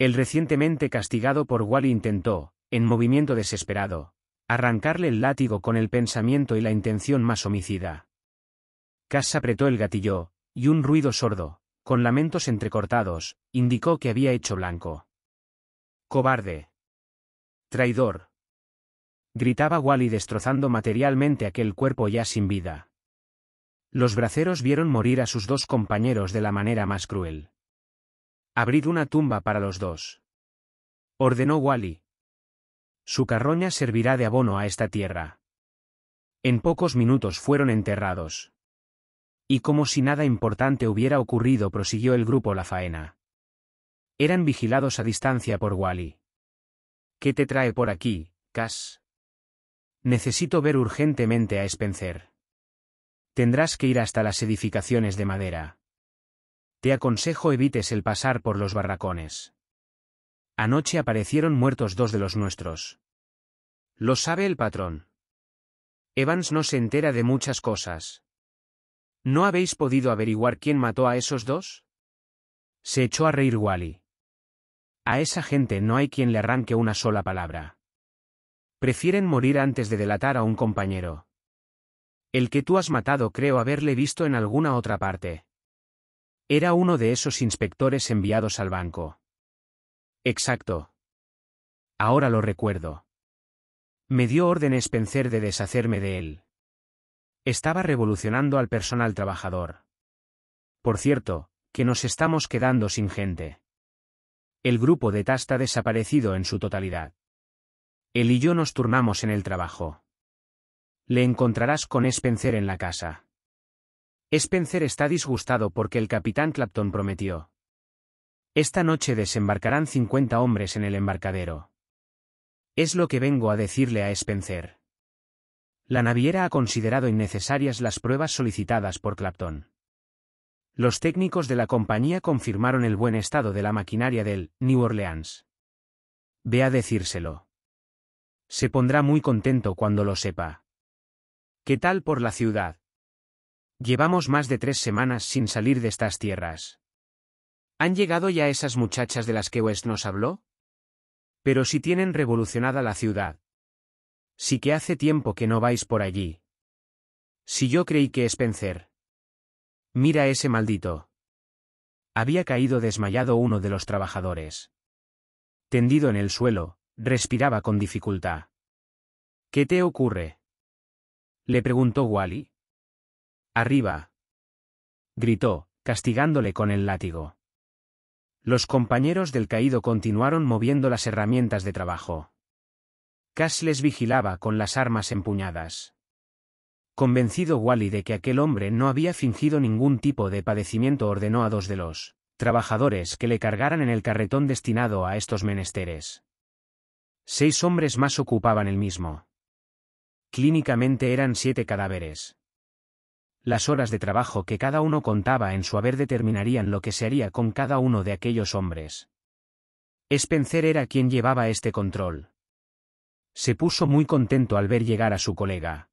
El recientemente castigado por Wally intentó, en movimiento desesperado, arrancarle el látigo con el pensamiento y la intención más homicida. Cass apretó el gatillo, y un ruido sordo, con lamentos entrecortados, indicó que había hecho blanco. Cobarde. Traidor. Gritaba Wally destrozando materialmente aquel cuerpo ya sin vida. Los braceros vieron morir a sus dos compañeros de la manera más cruel. Abrid una tumba para los dos. Ordenó Wally. Su carroña servirá de abono a esta tierra. En pocos minutos fueron enterrados. Y como si nada importante hubiera ocurrido, prosiguió el grupo la faena. Eran vigilados a distancia por Wally. ¿Qué te trae por aquí, Cass? Necesito ver urgentemente a Spencer tendrás que ir hasta las edificaciones de madera. Te aconsejo evites el pasar por los barracones. Anoche aparecieron muertos dos de los nuestros. Lo sabe el patrón. Evans no se entera de muchas cosas. ¿No habéis podido averiguar quién mató a esos dos? Se echó a reír Wally. A esa gente no hay quien le arranque una sola palabra. Prefieren morir antes de delatar a un compañero. El que tú has matado creo haberle visto en alguna otra parte. Era uno de esos inspectores enviados al banco. Exacto. Ahora lo recuerdo. Me dio órdenes Spencer de deshacerme de él. Estaba revolucionando al personal trabajador. Por cierto, que nos estamos quedando sin gente. El grupo de Tasta ha desaparecido en su totalidad. Él y yo nos turnamos en el trabajo le encontrarás con Spencer en la casa. Spencer está disgustado porque el capitán Clapton prometió. Esta noche desembarcarán 50 hombres en el embarcadero. Es lo que vengo a decirle a Spencer. La naviera ha considerado innecesarias las pruebas solicitadas por Clapton. Los técnicos de la compañía confirmaron el buen estado de la maquinaria del New Orleans. Ve a decírselo. Se pondrá muy contento cuando lo sepa. ¿Qué tal por la ciudad? Llevamos más de tres semanas sin salir de estas tierras. ¿Han llegado ya esas muchachas de las que West nos habló? Pero si tienen revolucionada la ciudad. Sí que hace tiempo que no vais por allí. Si yo creí que es Spencer. Mira ese maldito. Había caído desmayado uno de los trabajadores. Tendido en el suelo, respiraba con dificultad. ¿Qué te ocurre? le preguntó Wally. Arriba. gritó, castigándole con el látigo. Los compañeros del caído continuaron moviendo las herramientas de trabajo. Cass les vigilaba con las armas empuñadas. Convencido Wally de que aquel hombre no había fingido ningún tipo de padecimiento, ordenó a dos de los trabajadores que le cargaran en el carretón destinado a estos menesteres. Seis hombres más ocupaban el mismo. Clínicamente eran siete cadáveres. Las horas de trabajo que cada uno contaba en su haber determinarían lo que se haría con cada uno de aquellos hombres. Spencer era quien llevaba este control. Se puso muy contento al ver llegar a su colega.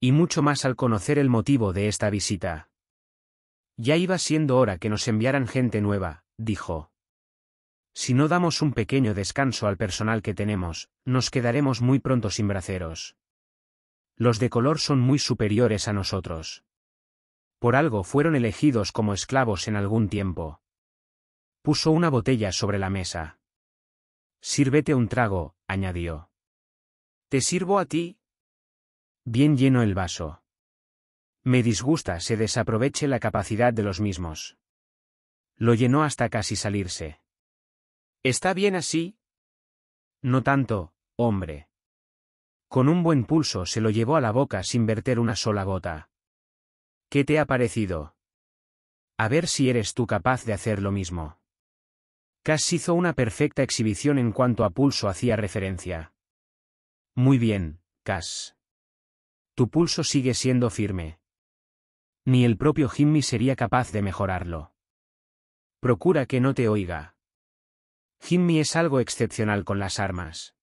Y mucho más al conocer el motivo de esta visita. Ya iba siendo hora que nos enviaran gente nueva, dijo. Si no damos un pequeño descanso al personal que tenemos, nos quedaremos muy pronto sin braceros los de color son muy superiores a nosotros. Por algo fueron elegidos como esclavos en algún tiempo. Puso una botella sobre la mesa. Sírvete un trago, añadió. ¿Te sirvo a ti? Bien lleno el vaso. Me disgusta se desaproveche la capacidad de los mismos. Lo llenó hasta casi salirse. ¿Está bien así? No tanto, hombre. Con un buen pulso se lo llevó a la boca sin verter una sola gota. ¿Qué te ha parecido? A ver si eres tú capaz de hacer lo mismo. Cass hizo una perfecta exhibición en cuanto a pulso hacía referencia. Muy bien, Cass. Tu pulso sigue siendo firme. Ni el propio Jimmy sería capaz de mejorarlo. Procura que no te oiga. Jimmy es algo excepcional con las armas.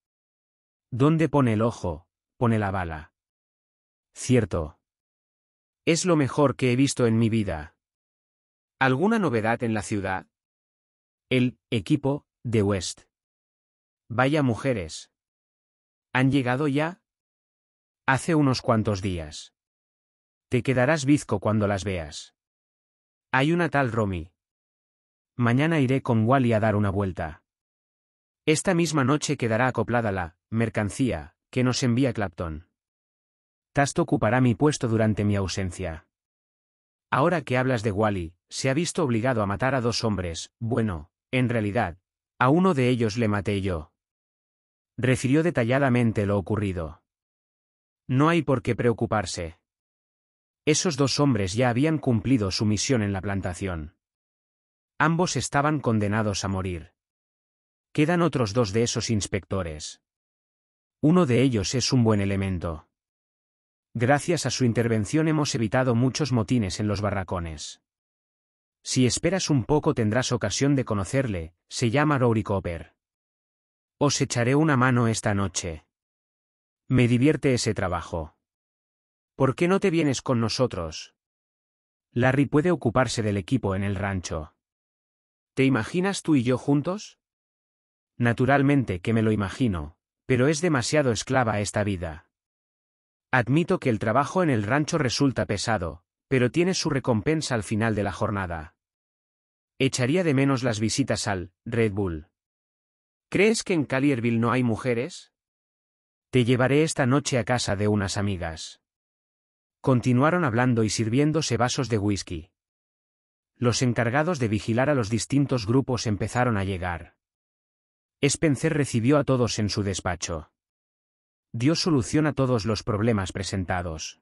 ¿Dónde pone el ojo, pone la bala. Cierto. Es lo mejor que he visto en mi vida. ¿Alguna novedad en la ciudad? El equipo de West. Vaya mujeres. ¿Han llegado ya? Hace unos cuantos días. Te quedarás bizco cuando las veas. Hay una tal Romy. Mañana iré con Wally a dar una vuelta. Esta misma noche quedará acoplada la mercancía que nos envía Clapton. Tasto ocupará mi puesto durante mi ausencia. Ahora que hablas de Wally, se ha visto obligado a matar a dos hombres, bueno, en realidad, a uno de ellos le maté yo. Refirió detalladamente lo ocurrido. No hay por qué preocuparse. Esos dos hombres ya habían cumplido su misión en la plantación. Ambos estaban condenados a morir quedan otros dos de esos inspectores. Uno de ellos es un buen elemento. Gracias a su intervención hemos evitado muchos motines en los barracones. Si esperas un poco tendrás ocasión de conocerle, se llama Rory Cooper. Os echaré una mano esta noche. Me divierte ese trabajo. ¿Por qué no te vienes con nosotros? Larry puede ocuparse del equipo en el rancho. ¿Te imaginas tú y yo juntos? Naturalmente que me lo imagino, pero es demasiado esclava esta vida. Admito que el trabajo en el rancho resulta pesado, pero tiene su recompensa al final de la jornada. Echaría de menos las visitas al Red Bull. ¿Crees que en Calierville no hay mujeres? Te llevaré esta noche a casa de unas amigas. Continuaron hablando y sirviéndose vasos de whisky. Los encargados de vigilar a los distintos grupos empezaron a llegar. Spencer recibió a todos en su despacho. Dio solución a todos los problemas presentados.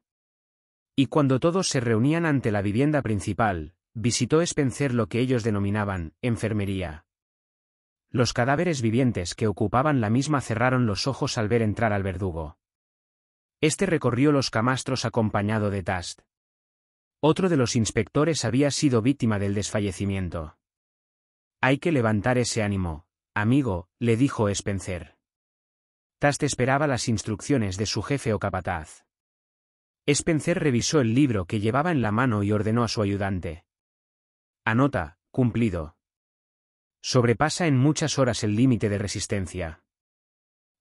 Y cuando todos se reunían ante la vivienda principal, visitó Spencer lo que ellos denominaban enfermería. Los cadáveres vivientes que ocupaban la misma cerraron los ojos al ver entrar al verdugo. Este recorrió los camastros acompañado de Tast. Otro de los inspectores había sido víctima del desfallecimiento. Hay que levantar ese ánimo, Amigo, le dijo Spencer. Tast esperaba las instrucciones de su jefe o capataz. Spencer revisó el libro que llevaba en la mano y ordenó a su ayudante. Anota, cumplido. Sobrepasa en muchas horas el límite de resistencia.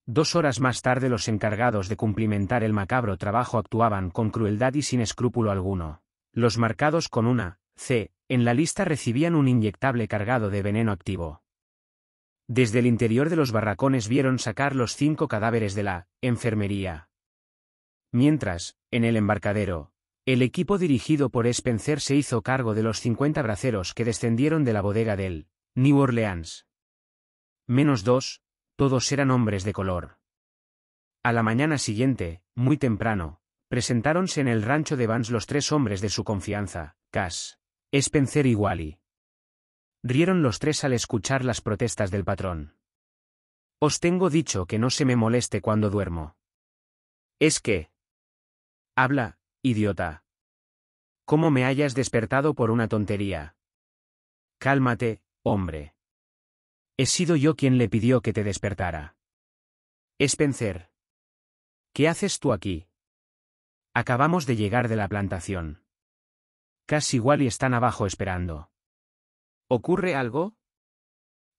Dos horas más tarde los encargados de cumplimentar el macabro trabajo actuaban con crueldad y sin escrúpulo alguno. Los marcados con una C en la lista recibían un inyectable cargado de veneno activo. Desde el interior de los barracones vieron sacar los cinco cadáveres de la enfermería. Mientras, en el embarcadero, el equipo dirigido por Spencer se hizo cargo de los 50 braceros que descendieron de la bodega del New Orleans. Menos dos, todos eran hombres de color. A la mañana siguiente, muy temprano, presentáronse en el rancho de Vance los tres hombres de su confianza, Cass, Spencer y Wally. Rieron los tres al escuchar las protestas del patrón. Os tengo dicho que no se me moleste cuando duermo. Es que... Habla, idiota. ¿Cómo me hayas despertado por una tontería? Cálmate, hombre. He sido yo quien le pidió que te despertara. Spencer. ¿Qué haces tú aquí? Acabamos de llegar de la plantación. Casi igual y están abajo esperando. ¿Ocurre algo?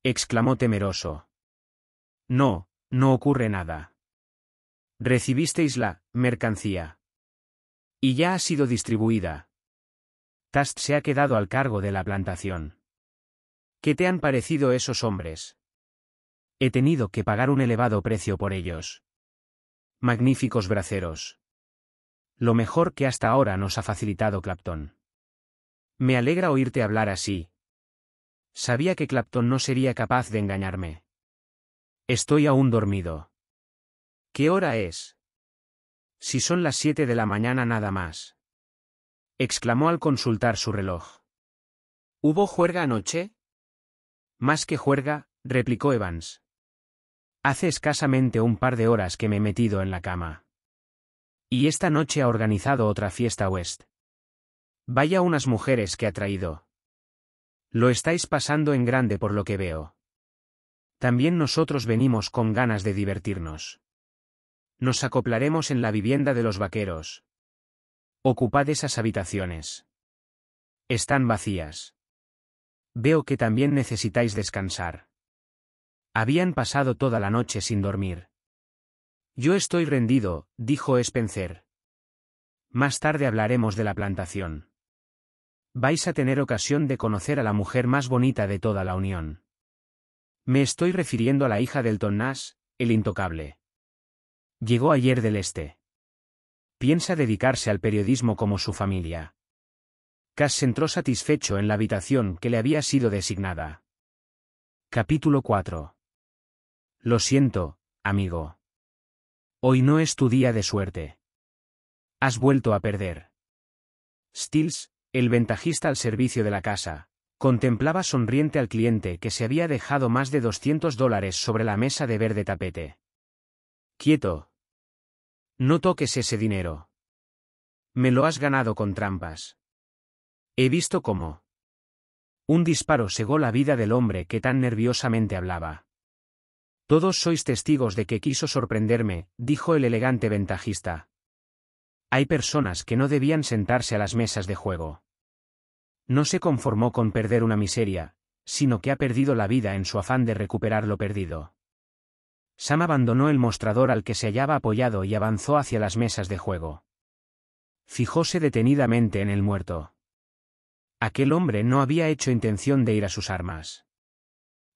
exclamó temeroso. No, no ocurre nada. Recibisteis la mercancía. Y ya ha sido distribuida. Tast se ha quedado al cargo de la plantación. ¿Qué te han parecido esos hombres? He tenido que pagar un elevado precio por ellos. Magníficos braceros. Lo mejor que hasta ahora nos ha facilitado Clapton. Me alegra oírte hablar así, Sabía que Clapton no sería capaz de engañarme. Estoy aún dormido. ¿Qué hora es? Si son las siete de la mañana nada más. Exclamó al consultar su reloj. ¿Hubo juerga anoche? Más que juerga, replicó Evans. Hace escasamente un par de horas que me he metido en la cama. Y esta noche ha organizado otra fiesta West. Vaya unas mujeres que ha traído. Lo estáis pasando en grande por lo que veo. También nosotros venimos con ganas de divertirnos. Nos acoplaremos en la vivienda de los vaqueros. Ocupad esas habitaciones. Están vacías. Veo que también necesitáis descansar. Habían pasado toda la noche sin dormir. Yo estoy rendido, dijo Spencer. Más tarde hablaremos de la plantación vais a tener ocasión de conocer a la mujer más bonita de toda la Unión. Me estoy refiriendo a la hija del tonnas, el intocable. Llegó ayer del Este. Piensa dedicarse al periodismo como su familia. Cass entró satisfecho en la habitación que le había sido designada. Capítulo 4. Lo siento, amigo. Hoy no es tu día de suerte. Has vuelto a perder. Stills, el ventajista al servicio de la casa, contemplaba sonriente al cliente que se había dejado más de 200 dólares sobre la mesa de verde tapete. Quieto. No toques ese dinero. Me lo has ganado con trampas. He visto cómo. Un disparo cegó la vida del hombre que tan nerviosamente hablaba. Todos sois testigos de que quiso sorprenderme, dijo el elegante ventajista. Hay personas que no debían sentarse a las mesas de juego. No se conformó con perder una miseria, sino que ha perdido la vida en su afán de recuperar lo perdido. Sam abandonó el mostrador al que se hallaba apoyado y avanzó hacia las mesas de juego. Fijóse detenidamente en el muerto. Aquel hombre no había hecho intención de ir a sus armas.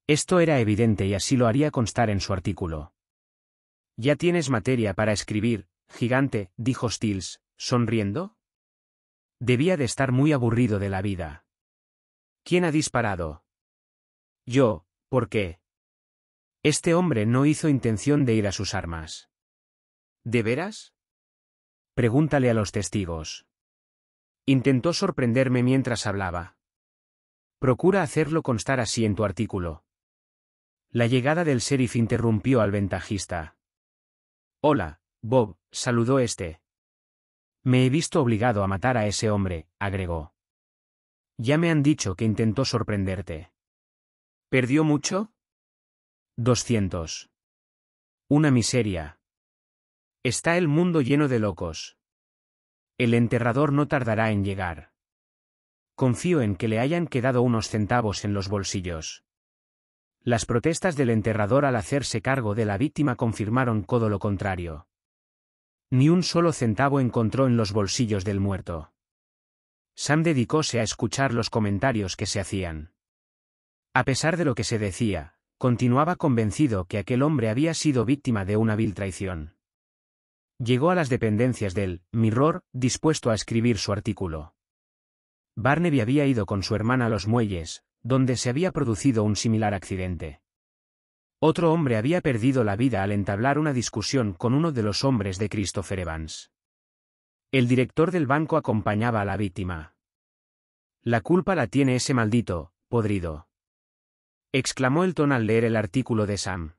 Esto era evidente y así lo haría constar en su artículo. Ya tienes materia para escribir, gigante, dijo Stills, sonriendo. Debía de estar muy aburrido de la vida. ¿Quién ha disparado? Yo, ¿por qué? Este hombre no hizo intención de ir a sus armas. ¿De veras? Pregúntale a los testigos. Intentó sorprenderme mientras hablaba. Procura hacerlo constar así en tu artículo. La llegada del sheriff interrumpió al ventajista. Hola, Bob, saludó este. Me he visto obligado a matar a ese hombre, agregó. Ya me han dicho que intentó sorprenderte. ¿Perdió mucho? 200. Una miseria. Está el mundo lleno de locos. El enterrador no tardará en llegar. Confío en que le hayan quedado unos centavos en los bolsillos. Las protestas del enterrador al hacerse cargo de la víctima confirmaron todo lo contrario. Ni un solo centavo encontró en los bolsillos del muerto. Sam dedicóse a escuchar los comentarios que se hacían. A pesar de lo que se decía, continuaba convencido que aquel hombre había sido víctima de una vil traición. Llegó a las dependencias del Mirror, dispuesto a escribir su artículo. Barnaby había ido con su hermana a los muelles, donde se había producido un similar accidente. Otro hombre había perdido la vida al entablar una discusión con uno de los hombres de Christopher Evans. El director del banco acompañaba a la víctima. La culpa la tiene ese maldito, podrido. Exclamó Elton al leer el artículo de Sam.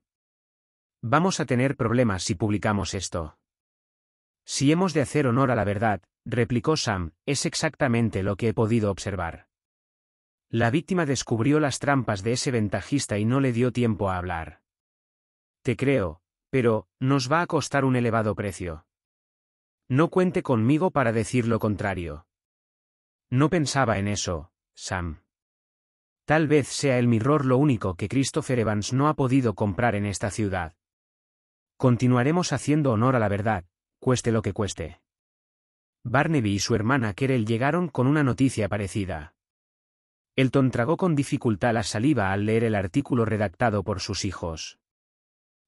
Vamos a tener problemas si publicamos esto. Si hemos de hacer honor a la verdad, replicó Sam, es exactamente lo que he podido observar. La víctima descubrió las trampas de ese ventajista y no le dio tiempo a hablar. Te creo, pero, nos va a costar un elevado precio. No cuente conmigo para decir lo contrario. No pensaba en eso, Sam. Tal vez sea el mirror lo único que Christopher Evans no ha podido comprar en esta ciudad. Continuaremos haciendo honor a la verdad, cueste lo que cueste. Barnaby y su hermana Kerel llegaron con una noticia parecida. Elton tragó con dificultad la saliva al leer el artículo redactado por sus hijos.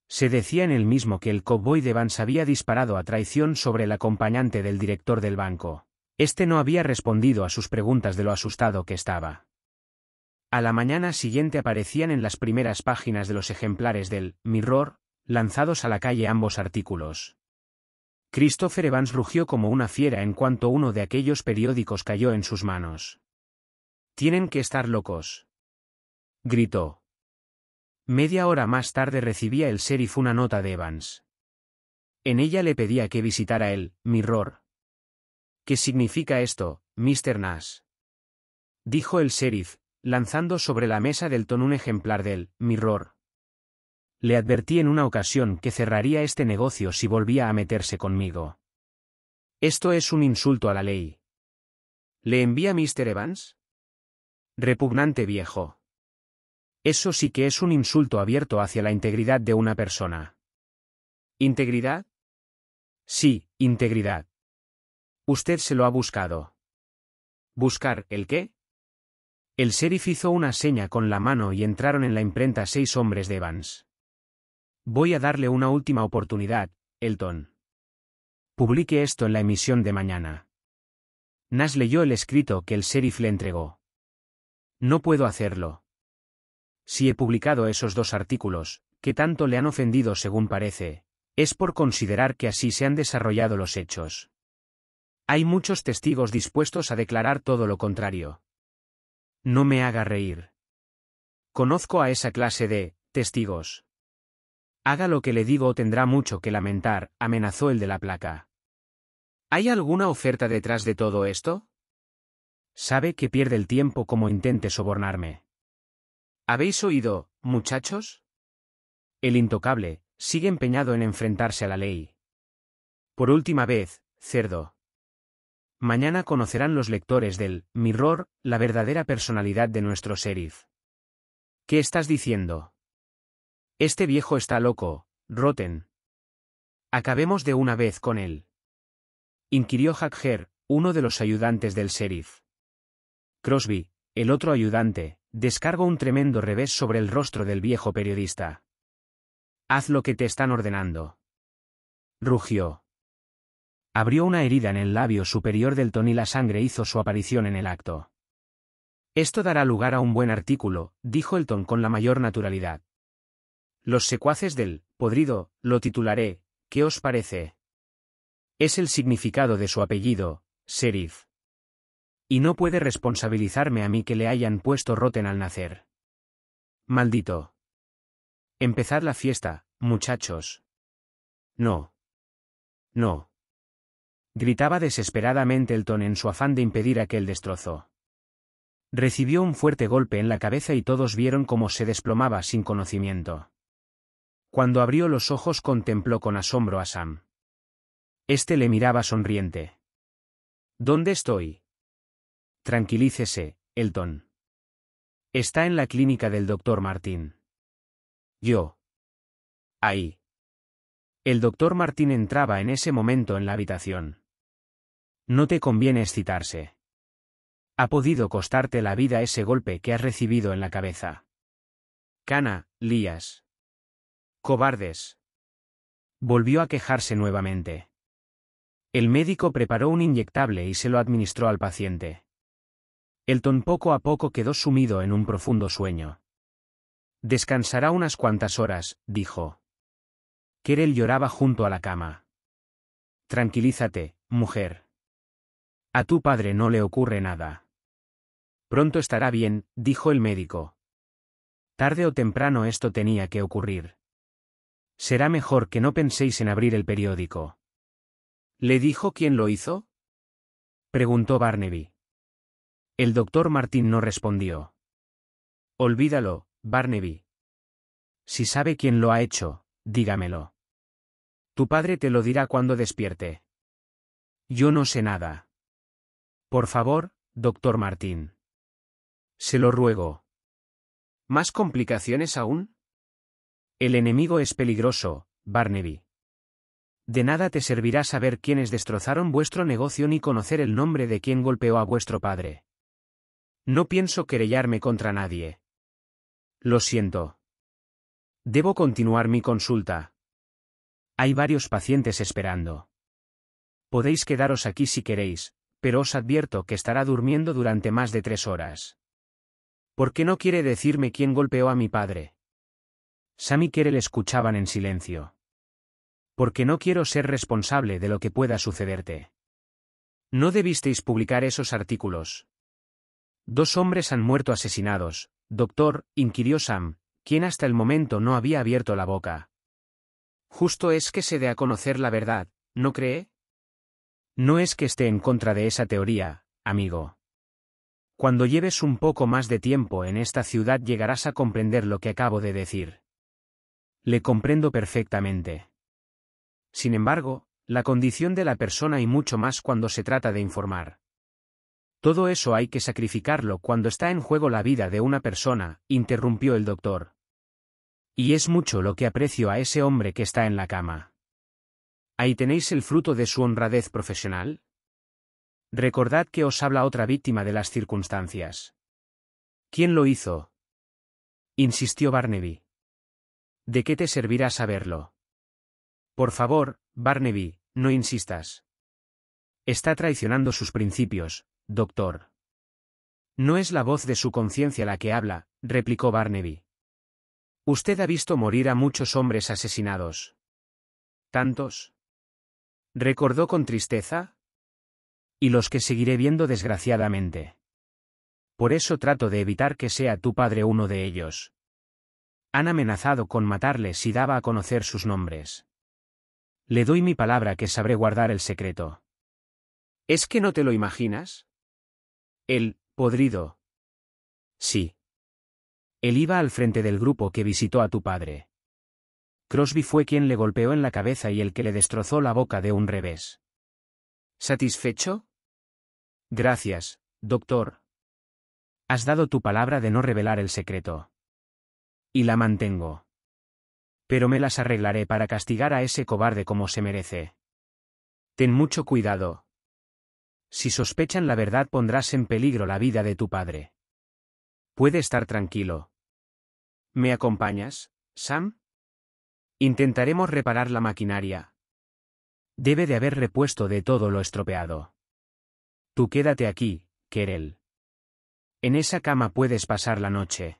Se decía en el mismo que el cowboy de Vance había disparado a traición sobre el acompañante del director del banco. Este no había respondido a sus preguntas de lo asustado que estaba. A la mañana siguiente aparecían en las primeras páginas de los ejemplares del Mirror, lanzados a la calle ambos artículos. Christopher Evans rugió como una fiera en cuanto uno de aquellos periódicos cayó en sus manos. Tienen que estar locos. Gritó. Media hora más tarde recibía el sheriff una nota de Evans. En ella le pedía que visitara el mirror. ¿Qué significa esto, Mr. Nash? Dijo el sheriff, lanzando sobre la mesa del tono un ejemplar del mirror. Le advertí en una ocasión que cerraría este negocio si volvía a meterse conmigo. Esto es un insulto a la ley. ¿Le envía Mr. Evans? Repugnante viejo. Eso sí que es un insulto abierto hacia la integridad de una persona. ¿Integridad? Sí, integridad. Usted se lo ha buscado. ¿Buscar el qué? El sheriff hizo una seña con la mano y entraron en la imprenta seis hombres de Evans. Voy a darle una última oportunidad, Elton. Publique esto en la emisión de mañana. Nas leyó el escrito que el sheriff le entregó. No puedo hacerlo. Si he publicado esos dos artículos, que tanto le han ofendido según parece, es por considerar que así se han desarrollado los hechos. Hay muchos testigos dispuestos a declarar todo lo contrario. No me haga reír. Conozco a esa clase de testigos. Haga lo que le digo o tendrá mucho que lamentar, amenazó el de la placa. ¿Hay alguna oferta detrás de todo esto? Sabe que pierde el tiempo como intente sobornarme. ¿Habéis oído, muchachos? El intocable sigue empeñado en enfrentarse a la ley. Por última vez, cerdo. Mañana conocerán los lectores del Mirror la verdadera personalidad de nuestro sheriff. ¿Qué estás diciendo? Este viejo está loco, Roten. Acabemos de una vez con él. Inquirió Hacker, uno de los ayudantes del sheriff. Crosby, el otro ayudante, descargó un tremendo revés sobre el rostro del viejo periodista. Haz lo que te están ordenando. Rugió. Abrió una herida en el labio superior del ton y la sangre hizo su aparición en el acto. Esto dará lugar a un buen artículo, dijo el Elton con la mayor naturalidad. Los secuaces del podrido, lo titularé, ¿qué os parece? Es el significado de su apellido, Serif». Y no puede responsabilizarme a mí que le hayan puesto roten al nacer. Maldito. Empezad la fiesta, muchachos. No. No. Gritaba desesperadamente el ton en su afán de impedir aquel destrozo. Recibió un fuerte golpe en la cabeza y todos vieron cómo se desplomaba sin conocimiento. Cuando abrió los ojos contempló con asombro a Sam. Este le miraba sonriente. ¿Dónde estoy? Tranquilícese, Elton. Está en la clínica del doctor Martín. Yo. Ahí. El doctor Martín entraba en ese momento en la habitación. No te conviene excitarse. Ha podido costarte la vida ese golpe que has recibido en la cabeza. Cana, lías. Cobardes. Volvió a quejarse nuevamente. El médico preparó un inyectable y se lo administró al paciente. Elton poco a poco quedó sumido en un profundo sueño. Descansará unas cuantas horas, dijo. Kerel lloraba junto a la cama. Tranquilízate, mujer. A tu padre no le ocurre nada. Pronto estará bien, dijo el médico. Tarde o temprano esto tenía que ocurrir. Será mejor que no penséis en abrir el periódico. ¿Le dijo quién lo hizo? preguntó Barnaby. El doctor Martín no respondió. Olvídalo, Barnaby. Si sabe quién lo ha hecho, dígamelo. Tu padre te lo dirá cuando despierte. Yo no sé nada. Por favor, doctor Martín. Se lo ruego. ¿Más complicaciones aún? El enemigo es peligroso, Barnaby. De nada te servirá saber quiénes destrozaron vuestro negocio ni conocer el nombre de quien golpeó a vuestro padre. No pienso querellarme contra nadie. Lo siento. Debo continuar mi consulta. Hay varios pacientes esperando. Podéis quedaros aquí si queréis, pero os advierto que estará durmiendo durante más de tres horas. ¿Por qué no quiere decirme quién golpeó a mi padre? Sammy y Kerel escuchaban en silencio. Porque no quiero ser responsable de lo que pueda sucederte. No debisteis publicar esos artículos, Dos hombres han muerto asesinados, doctor, inquirió Sam, quien hasta el momento no había abierto la boca. Justo es que se dé a conocer la verdad, ¿no cree? No es que esté en contra de esa teoría, amigo. Cuando lleves un poco más de tiempo en esta ciudad llegarás a comprender lo que acabo de decir. Le comprendo perfectamente. Sin embargo, la condición de la persona y mucho más cuando se trata de informar. Todo eso hay que sacrificarlo cuando está en juego la vida de una persona, interrumpió el doctor. Y es mucho lo que aprecio a ese hombre que está en la cama. Ahí tenéis el fruto de su honradez profesional. Recordad que os habla otra víctima de las circunstancias. ¿Quién lo hizo? insistió Barnaby. ¿De qué te servirá saberlo? Por favor, Barnaby, no insistas. Está traicionando sus principios, doctor. No es la voz de su conciencia la que habla, replicó Barnaby. Usted ha visto morir a muchos hombres asesinados. ¿Tantos? Recordó con tristeza. Y los que seguiré viendo desgraciadamente. Por eso trato de evitar que sea tu padre uno de ellos. Han amenazado con matarle si daba a conocer sus nombres. Le doy mi palabra que sabré guardar el secreto. ¿Es que no te lo imaginas? El podrido. Sí. Él iba al frente del grupo que visitó a tu padre. Crosby fue quien le golpeó en la cabeza y el que le destrozó la boca de un revés. ¿Satisfecho? Gracias, doctor. Has dado tu palabra de no revelar el secreto. Y la mantengo. Pero me las arreglaré para castigar a ese cobarde como se merece. Ten mucho cuidado, si sospechan la verdad pondrás en peligro la vida de tu padre. Puede estar tranquilo. ¿Me acompañas, Sam? Intentaremos reparar la maquinaria. Debe de haber repuesto de todo lo estropeado. Tú quédate aquí, Kerel. En esa cama puedes pasar la noche.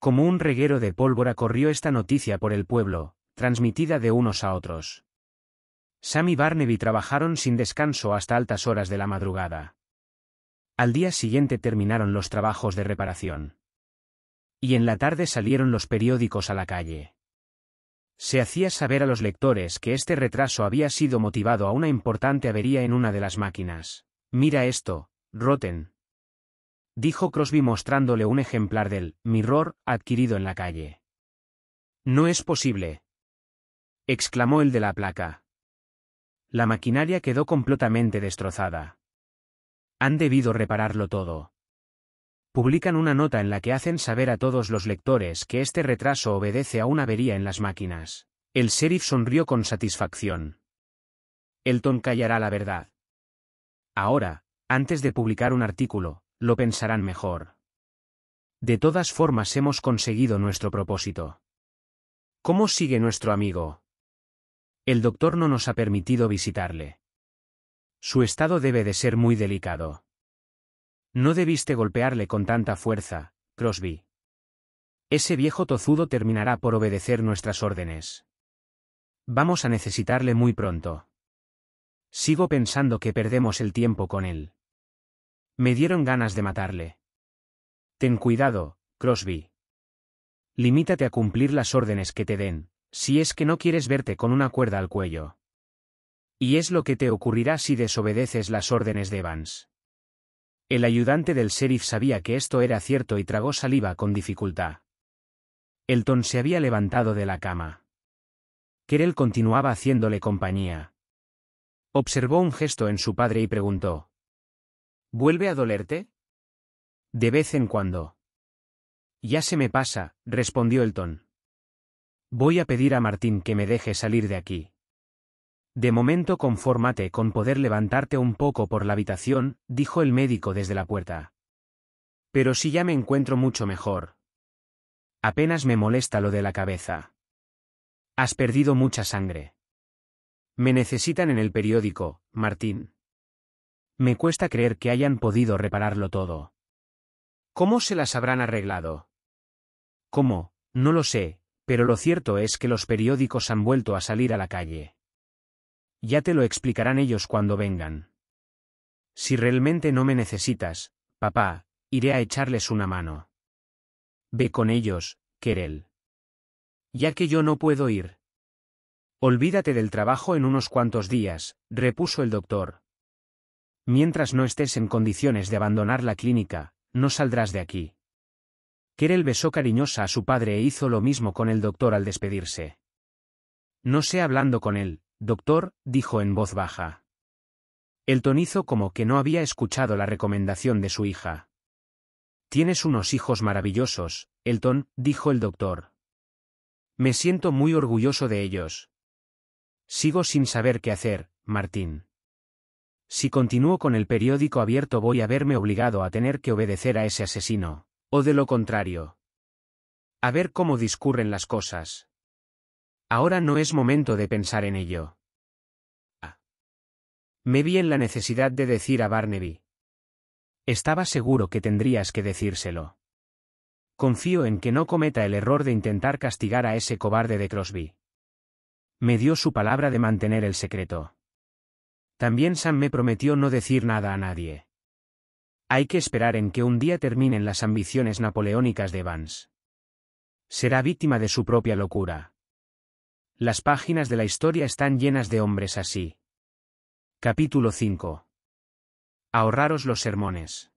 Como un reguero de pólvora corrió esta noticia por el pueblo, transmitida de unos a otros. Sam y Barnaby trabajaron sin descanso hasta altas horas de la madrugada. Al día siguiente terminaron los trabajos de reparación. Y en la tarde salieron los periódicos a la calle. Se hacía saber a los lectores que este retraso había sido motivado a una importante avería en una de las máquinas. Mira esto, Rotten. Dijo Crosby mostrándole un ejemplar del Mirror adquirido en la calle. No es posible. exclamó el de la placa. La maquinaria quedó completamente destrozada. Han debido repararlo todo. Publican una nota en la que hacen saber a todos los lectores que este retraso obedece a una avería en las máquinas. El sheriff sonrió con satisfacción. Elton callará la verdad. Ahora, antes de publicar un artículo, lo pensarán mejor. De todas formas hemos conseguido nuestro propósito. ¿Cómo sigue nuestro amigo? El doctor no nos ha permitido visitarle. Su estado debe de ser muy delicado. No debiste golpearle con tanta fuerza, Crosby. Ese viejo tozudo terminará por obedecer nuestras órdenes. Vamos a necesitarle muy pronto. Sigo pensando que perdemos el tiempo con él. Me dieron ganas de matarle. Ten cuidado, Crosby. Limítate a cumplir las órdenes que te den, si es que no quieres verte con una cuerda al cuello. Y es lo que te ocurrirá si desobedeces las órdenes de Evans. El ayudante del sheriff sabía que esto era cierto y tragó saliva con dificultad. Elton se había levantado de la cama. Kerel continuaba haciéndole compañía. Observó un gesto en su padre y preguntó. ¿Vuelve a dolerte? De vez en cuando. Ya se me pasa, respondió Elton. Voy a pedir a Martín que me deje salir de aquí. De momento confórmate con poder levantarte un poco por la habitación, dijo el médico desde la puerta. Pero si ya me encuentro mucho mejor. Apenas me molesta lo de la cabeza. Has perdido mucha sangre. Me necesitan en el periódico, Martín. Me cuesta creer que hayan podido repararlo todo. ¿Cómo se las habrán arreglado? ¿Cómo? No lo sé, pero lo cierto es que los periódicos han vuelto a salir a la calle. Ya te lo explicarán ellos cuando vengan. Si realmente no me necesitas, papá, iré a echarles una mano. Ve con ellos, Querel. Ya que yo no puedo ir. Olvídate del trabajo en unos cuantos días, repuso el doctor. Mientras no estés en condiciones de abandonar la clínica, no saldrás de aquí el besó cariñosa a su padre e hizo lo mismo con el doctor al despedirse. No sé hablando con él, doctor, dijo en voz baja. Elton hizo como que no había escuchado la recomendación de su hija. Tienes unos hijos maravillosos, Elton, dijo el doctor. Me siento muy orgulloso de ellos. Sigo sin saber qué hacer, Martín. Si continúo con el periódico abierto voy a verme obligado a tener que obedecer a ese asesino. O de lo contrario. A ver cómo discurren las cosas. Ahora no es momento de pensar en ello. Ah. Me vi en la necesidad de decir a Barnaby. Estaba seguro que tendrías que decírselo. Confío en que no cometa el error de intentar castigar a ese cobarde de Crosby. Me dio su palabra de mantener el secreto. También Sam me prometió no decir nada a nadie. Hay que esperar en que un día terminen las ambiciones napoleónicas de Vance. Será víctima de su propia locura. Las páginas de la historia están llenas de hombres así. Capítulo 5. Ahorraros los sermones.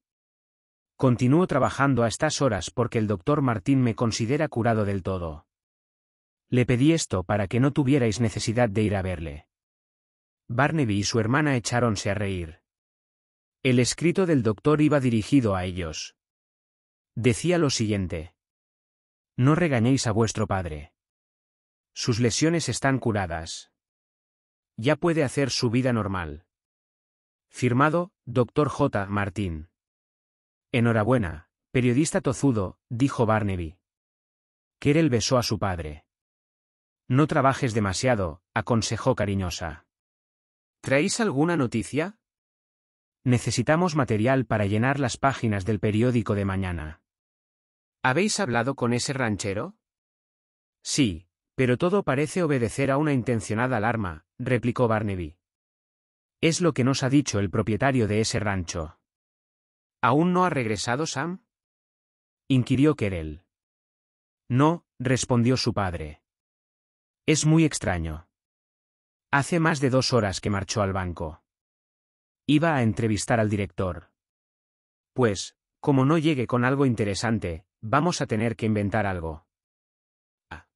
Continúo trabajando a estas horas porque el doctor Martín me considera curado del todo. Le pedí esto para que no tuvierais necesidad de ir a verle. Barnaby y su hermana echáronse a reír. El escrito del doctor iba dirigido a ellos. Decía lo siguiente. No regañéis a vuestro padre. Sus lesiones están curadas. Ya puede hacer su vida normal. Firmado, Doctor J. Martín. Enhorabuena, periodista tozudo, dijo Barnaby. Kerel besó a su padre. No trabajes demasiado, aconsejó cariñosa. ¿Traéis alguna noticia? Necesitamos material para llenar las páginas del periódico de mañana. ¿Habéis hablado con ese ranchero? Sí, pero todo parece obedecer a una intencionada alarma, replicó Barnaby. Es lo que nos ha dicho el propietario de ese rancho. ¿Aún no ha regresado Sam? inquirió Kerel. No, respondió su padre. Es muy extraño. Hace más de dos horas que marchó al banco. Iba a entrevistar al director. Pues, como no llegue con algo interesante, vamos a tener que inventar algo. Ah.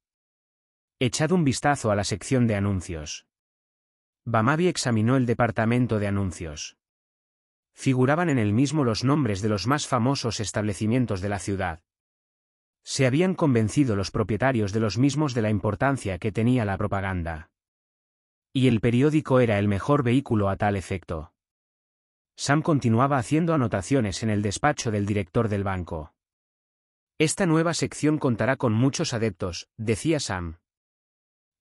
Echad un vistazo a la sección de anuncios. Bamabi examinó el departamento de anuncios. Figuraban en el mismo los nombres de los más famosos establecimientos de la ciudad. Se habían convencido los propietarios de los mismos de la importancia que tenía la propaganda. Y el periódico era el mejor vehículo a tal efecto. Sam continuaba haciendo anotaciones en el despacho del director del banco. Esta nueva sección contará con muchos adeptos, decía Sam.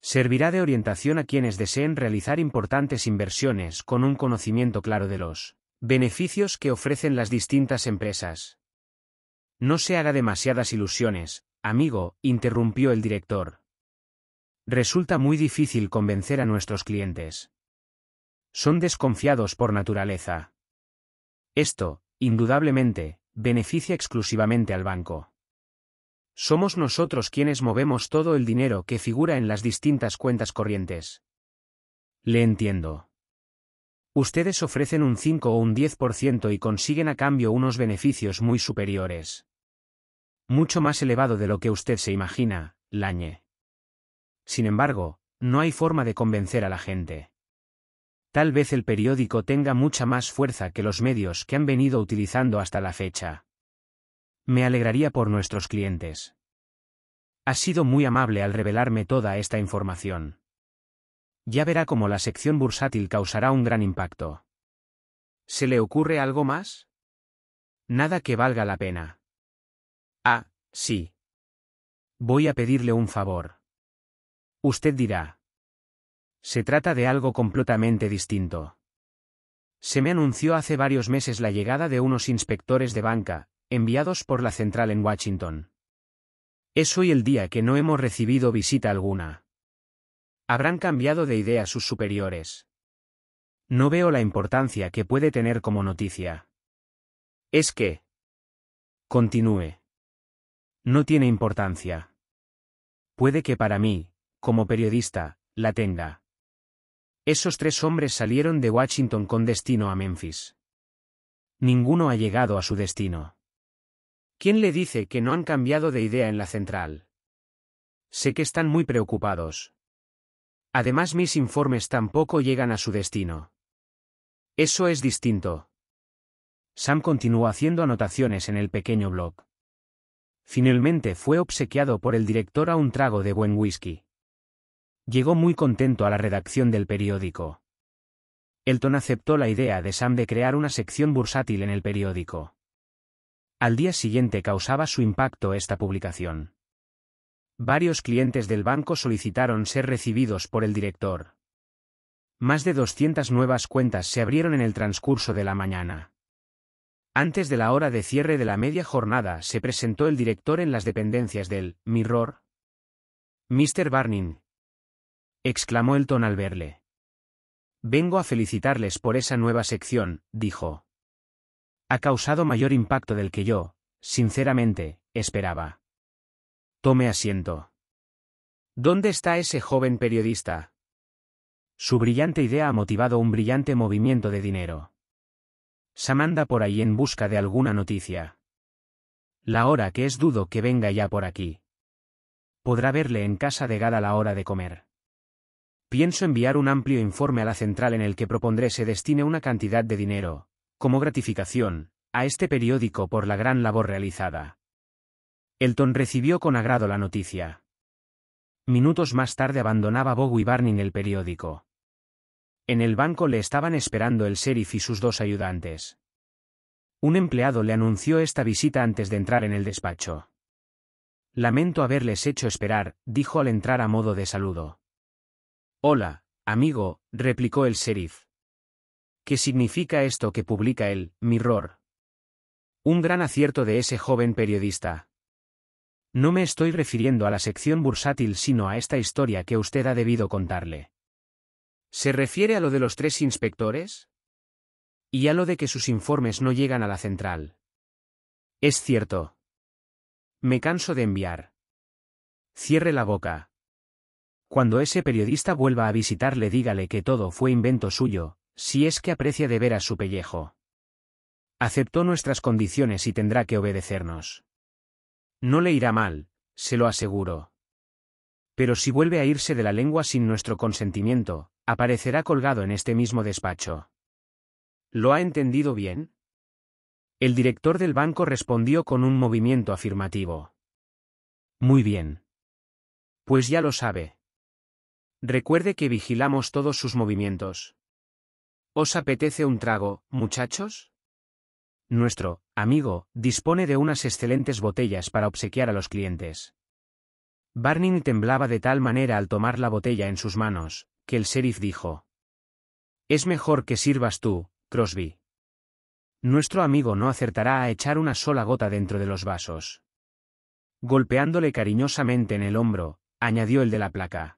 Servirá de orientación a quienes deseen realizar importantes inversiones con un conocimiento claro de los beneficios que ofrecen las distintas empresas. No se haga demasiadas ilusiones, amigo, interrumpió el director. Resulta muy difícil convencer a nuestros clientes. Son desconfiados por naturaleza. Esto, indudablemente, beneficia exclusivamente al banco. Somos nosotros quienes movemos todo el dinero que figura en las distintas cuentas corrientes. Le entiendo. Ustedes ofrecen un 5 o un 10% y consiguen a cambio unos beneficios muy superiores. Mucho más elevado de lo que usted se imagina, Lañe. Sin embargo, no hay forma de convencer a la gente. Tal vez el periódico tenga mucha más fuerza que los medios que han venido utilizando hasta la fecha. Me alegraría por nuestros clientes. Ha sido muy amable al revelarme toda esta información. Ya verá cómo la sección bursátil causará un gran impacto. ¿Se le ocurre algo más? Nada que valga la pena. Ah, sí. Voy a pedirle un favor. Usted dirá, se trata de algo completamente distinto. Se me anunció hace varios meses la llegada de unos inspectores de banca, enviados por la central en Washington. Es hoy el día que no hemos recibido visita alguna. Habrán cambiado de idea sus superiores. No veo la importancia que puede tener como noticia. Es que... Continúe. No tiene importancia. Puede que para mí, como periodista, la tenga. Esos tres hombres salieron de Washington con destino a Memphis. Ninguno ha llegado a su destino. ¿Quién le dice que no han cambiado de idea en la central? Sé que están muy preocupados. Además mis informes tampoco llegan a su destino. Eso es distinto. Sam continuó haciendo anotaciones en el pequeño blog. Finalmente fue obsequiado por el director a un trago de buen whisky. Llegó muy contento a la redacción del periódico. Elton aceptó la idea de Sam de crear una sección bursátil en el periódico. Al día siguiente causaba su impacto esta publicación. Varios clientes del banco solicitaron ser recibidos por el director. Más de 200 nuevas cuentas se abrieron en el transcurso de la mañana. Antes de la hora de cierre de la media jornada se presentó el director en las dependencias del Mirror. Mr. Barning, exclamó Elton al verle. Vengo a felicitarles por esa nueva sección, dijo. Ha causado mayor impacto del que yo, sinceramente, esperaba. Tome asiento. ¿Dónde está ese joven periodista? Su brillante idea ha motivado un brillante movimiento de dinero. samanda por ahí en busca de alguna noticia. La hora que es dudo que venga ya por aquí. Podrá verle en casa de Gada la hora de comer. Pienso enviar un amplio informe a la central en el que propondré se destine una cantidad de dinero, como gratificación, a este periódico por la gran labor realizada. Elton recibió con agrado la noticia. Minutos más tarde abandonaba y Barning el periódico. En el banco le estaban esperando el sheriff y sus dos ayudantes. Un empleado le anunció esta visita antes de entrar en el despacho. Lamento haberles hecho esperar, dijo al entrar a modo de saludo. Hola, amigo, replicó el sheriff. ¿Qué significa esto que publica el Mirror? Un gran acierto de ese joven periodista. No me estoy refiriendo a la sección bursátil sino a esta historia que usted ha debido contarle. ¿Se refiere a lo de los tres inspectores? Y a lo de que sus informes no llegan a la central. Es cierto. Me canso de enviar. Cierre la boca. Cuando ese periodista vuelva a visitarle dígale que todo fue invento suyo, si es que aprecia de veras su pellejo. Aceptó nuestras condiciones y tendrá que obedecernos. No le irá mal, se lo aseguro. Pero si vuelve a irse de la lengua sin nuestro consentimiento, aparecerá colgado en este mismo despacho. ¿Lo ha entendido bien? El director del banco respondió con un movimiento afirmativo. Muy bien. Pues ya lo sabe. Recuerde que vigilamos todos sus movimientos. ¿Os apetece un trago, muchachos? Nuestro amigo dispone de unas excelentes botellas para obsequiar a los clientes. Barney temblaba de tal manera al tomar la botella en sus manos, que el sheriff dijo. Es mejor que sirvas tú, Crosby. Nuestro amigo no acertará a echar una sola gota dentro de los vasos. Golpeándole cariñosamente en el hombro, añadió el de la placa.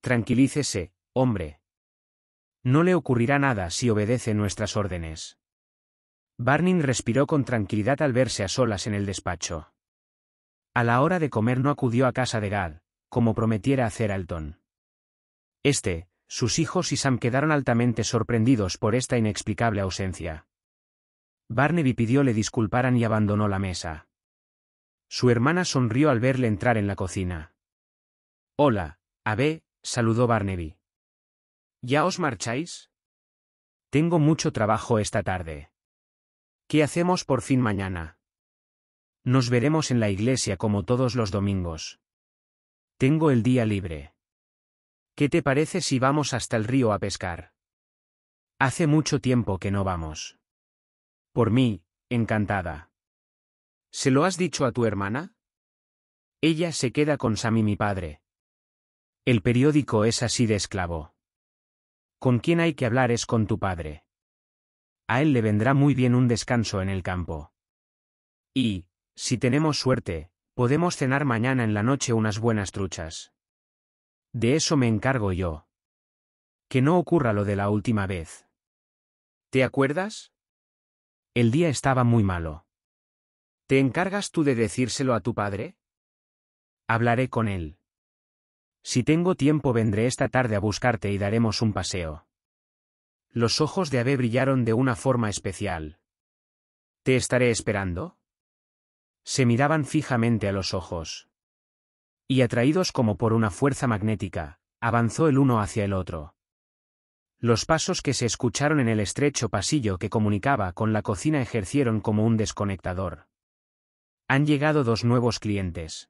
Tranquilícese, hombre. No le ocurrirá nada si obedece nuestras órdenes. Barning respiró con tranquilidad al verse a solas en el despacho. A la hora de comer no acudió a casa de Gal, como prometiera hacer Alton. Este, sus hijos y Sam quedaron altamente sorprendidos por esta inexplicable ausencia. Barnaby pidió le disculparan y abandonó la mesa. Su hermana sonrió al verle entrar en la cocina. Hola, Abe, saludó Barnaby. ¿Ya os marcháis? Tengo mucho trabajo esta tarde. ¿Qué hacemos por fin mañana? Nos veremos en la iglesia como todos los domingos. Tengo el día libre. ¿Qué te parece si vamos hasta el río a pescar? Hace mucho tiempo que no vamos. Por mí, encantada. ¿Se lo has dicho a tu hermana? Ella se queda con Sammy mi padre, el periódico es así de esclavo. Con quien hay que hablar es con tu padre. A él le vendrá muy bien un descanso en el campo. Y, si tenemos suerte, podemos cenar mañana en la noche unas buenas truchas. De eso me encargo yo. Que no ocurra lo de la última vez. ¿Te acuerdas? El día estaba muy malo. ¿Te encargas tú de decírselo a tu padre? Hablaré con él. Si tengo tiempo vendré esta tarde a buscarte y daremos un paseo. Los ojos de Abe brillaron de una forma especial. ¿Te estaré esperando? Se miraban fijamente a los ojos. Y atraídos como por una fuerza magnética, avanzó el uno hacia el otro. Los pasos que se escucharon en el estrecho pasillo que comunicaba con la cocina ejercieron como un desconectador. Han llegado dos nuevos clientes.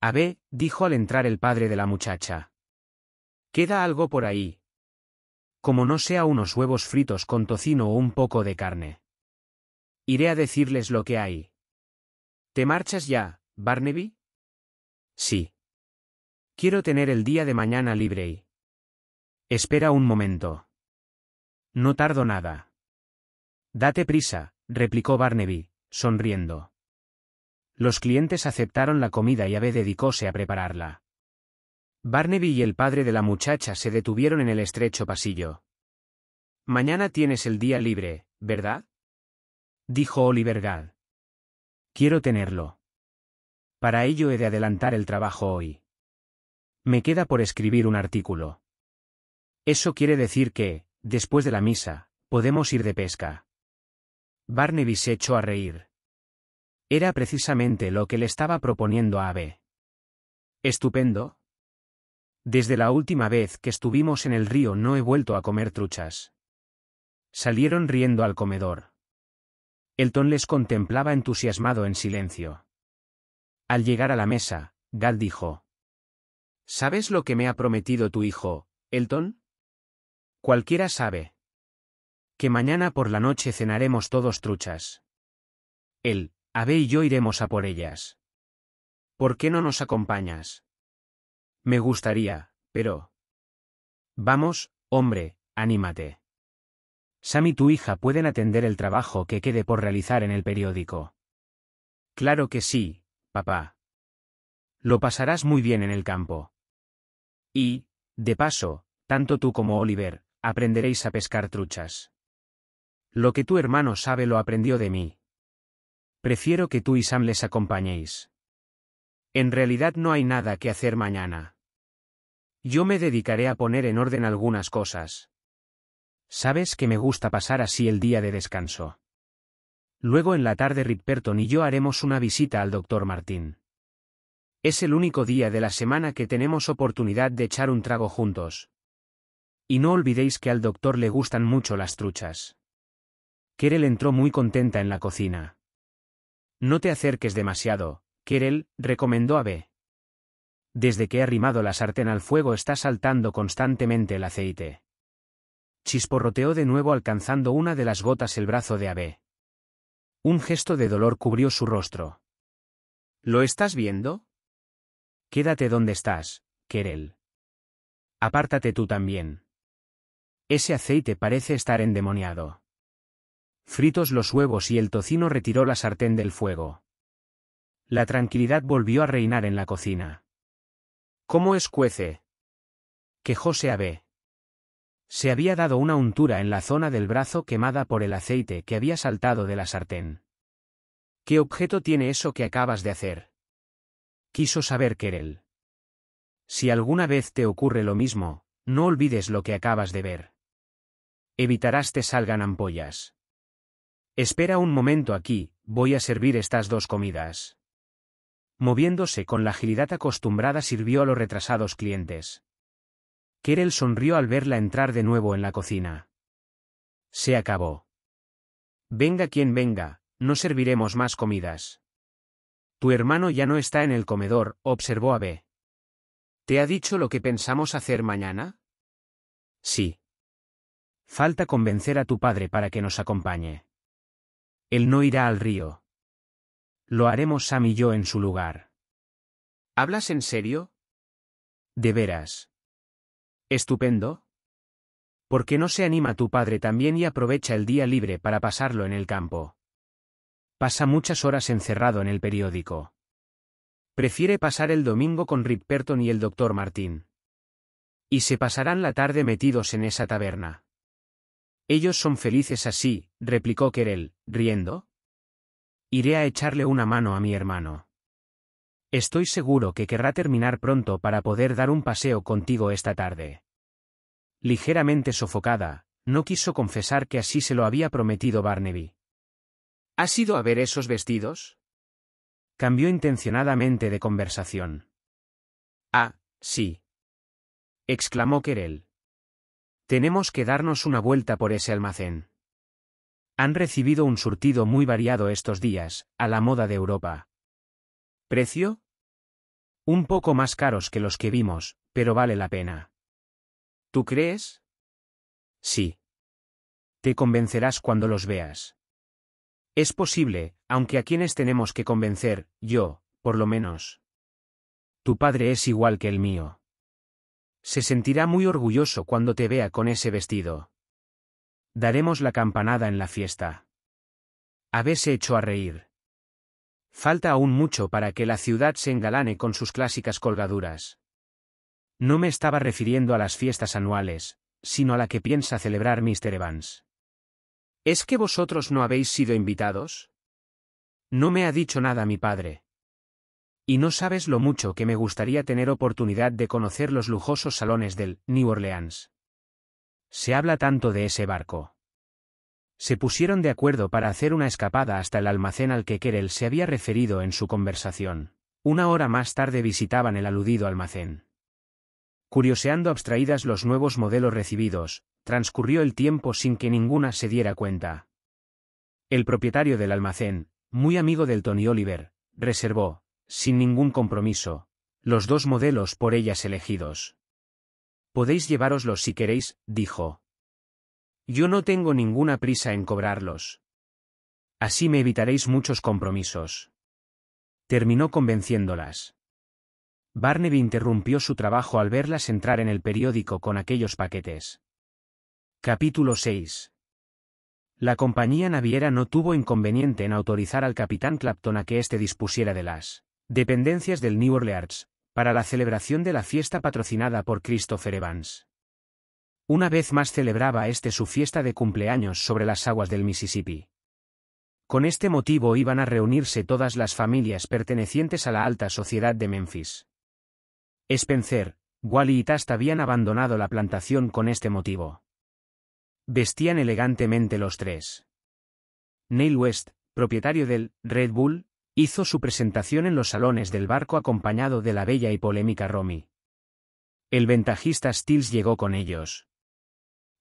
Abé, dijo al entrar el padre de la muchacha. Queda algo por ahí. Como no sea unos huevos fritos con tocino o un poco de carne. Iré a decirles lo que hay. ¿Te marchas ya, Barnaby? Sí. Quiero tener el día de mañana libre y... Espera un momento. No tardo nada. Date prisa, replicó Barnaby, sonriendo. Los clientes aceptaron la comida y Abe dedicóse a prepararla. Barnaby y el padre de la muchacha se detuvieron en el estrecho pasillo. Mañana tienes el día libre, ¿verdad? dijo Oliver Gad. Quiero tenerlo. Para ello he de adelantar el trabajo hoy. Me queda por escribir un artículo. Eso quiere decir que, después de la misa, podemos ir de pesca. Barnaby se echó a reír. Era precisamente lo que le estaba proponiendo a Abe. Estupendo. Desde la última vez que estuvimos en el río no he vuelto a comer truchas. Salieron riendo al comedor. Elton les contemplaba entusiasmado en silencio. Al llegar a la mesa, Gal dijo. ¿Sabes lo que me ha prometido tu hijo, Elton? Cualquiera sabe. Que mañana por la noche cenaremos todos truchas. Él, Abe y yo iremos a por ellas. ¿Por qué no nos acompañas? Me gustaría, pero... Vamos, hombre, anímate. Sam y tu hija pueden atender el trabajo que quede por realizar en el periódico. Claro que sí, papá. Lo pasarás muy bien en el campo. Y, de paso, tanto tú como Oliver, aprenderéis a pescar truchas. Lo que tu hermano sabe lo aprendió de mí. Prefiero que tú y Sam les acompañéis. En realidad no hay nada que hacer mañana. Yo me dedicaré a poner en orden algunas cosas. Sabes que me gusta pasar así el día de descanso. Luego en la tarde Ripperton y yo haremos una visita al doctor Martín. Es el único día de la semana que tenemos oportunidad de echar un trago juntos. Y no olvidéis que al doctor le gustan mucho las truchas. Kerel entró muy contenta en la cocina. No te acerques demasiado, Kerel, recomendó a Desde que he arrimado la sartén al fuego está saltando constantemente el aceite. Chisporroteó de nuevo alcanzando una de las gotas el brazo de Abe. Un gesto de dolor cubrió su rostro. ¿Lo estás viendo? Quédate donde estás, Kerel. Apártate tú también. Ese aceite parece estar endemoniado. Fritos los huevos y el tocino retiró la sartén del fuego. La tranquilidad volvió a reinar en la cocina. ¿Cómo escuece? Quejóse Abé. Se había dado una untura en la zona del brazo quemada por el aceite que había saltado de la sartén. ¿Qué objeto tiene eso que acabas de hacer? Quiso saber Kerel. Si alguna vez te ocurre lo mismo, no olvides lo que acabas de ver. Evitarás que salgan ampollas. Espera un momento aquí, voy a servir estas dos comidas. Moviéndose con la agilidad acostumbrada sirvió a los retrasados clientes. Kerel sonrió al verla entrar de nuevo en la cocina. Se acabó. Venga quien venga, no serviremos más comidas. Tu hermano ya no está en el comedor, observó Abe. ¿Te ha dicho lo que pensamos hacer mañana? Sí. Falta convencer a tu padre para que nos acompañe. Él no irá al río. Lo haremos Sam y yo en su lugar. ¿Hablas en serio? De veras. Estupendo. ¿Por qué no se anima tu padre también y aprovecha el día libre para pasarlo en el campo? Pasa muchas horas encerrado en el periódico. Prefiere pasar el domingo con Rick Perton y el doctor Martín. Y se pasarán la tarde metidos en esa taberna. Ellos son felices así, replicó Querel, riendo. Iré a echarle una mano a mi hermano. Estoy seguro que querrá terminar pronto para poder dar un paseo contigo esta tarde. Ligeramente sofocada, no quiso confesar que así se lo había prometido Barnaby. ¿Has ido a ver esos vestidos? Cambió intencionadamente de conversación. Ah, sí. exclamó Querel. Tenemos que darnos una vuelta por ese almacén. Han recibido un surtido muy variado estos días, a la moda de Europa. ¿Precio? Un poco más caros que los que vimos, pero vale la pena. ¿Tú crees? Sí. Te convencerás cuando los veas. Es posible, aunque a quienes tenemos que convencer, yo, por lo menos. Tu padre es igual que el mío. Se sentirá muy orgulloso cuando te vea con ese vestido. Daremos la campanada en la fiesta. Habéis hecho a reír. Falta aún mucho para que la ciudad se engalane con sus clásicas colgaduras. No me estaba refiriendo a las fiestas anuales, sino a la que piensa celebrar Mr. Evans. ¿Es que vosotros no habéis sido invitados? No me ha dicho nada mi padre, y no sabes lo mucho que me gustaría tener oportunidad de conocer los lujosos salones del New Orleans. Se habla tanto de ese barco. Se pusieron de acuerdo para hacer una escapada hasta el almacén al que Kerel se había referido en su conversación. Una hora más tarde visitaban el aludido almacén. Curioseando abstraídas los nuevos modelos recibidos, transcurrió el tiempo sin que ninguna se diera cuenta. El propietario del almacén, muy amigo del Tony Oliver, reservó, sin ningún compromiso, los dos modelos por ellas elegidos. Podéis llevároslos si queréis, dijo. Yo no tengo ninguna prisa en cobrarlos. Así me evitaréis muchos compromisos. Terminó convenciéndolas. Barnaby interrumpió su trabajo al verlas entrar en el periódico con aquellos paquetes. Capítulo 6. La compañía naviera no tuvo inconveniente en autorizar al capitán Clapton a que éste dispusiera de las Dependencias del New Orleans, para la celebración de la fiesta patrocinada por Christopher Evans. Una vez más celebraba este su fiesta de cumpleaños sobre las aguas del Mississippi. Con este motivo iban a reunirse todas las familias pertenecientes a la alta sociedad de Memphis. Spencer, Wally y Tast habían abandonado la plantación con este motivo. Vestían elegantemente los tres. Neil West, propietario del Red Bull, hizo su presentación en los salones del barco acompañado de la bella y polémica Romy. El ventajista Stills llegó con ellos.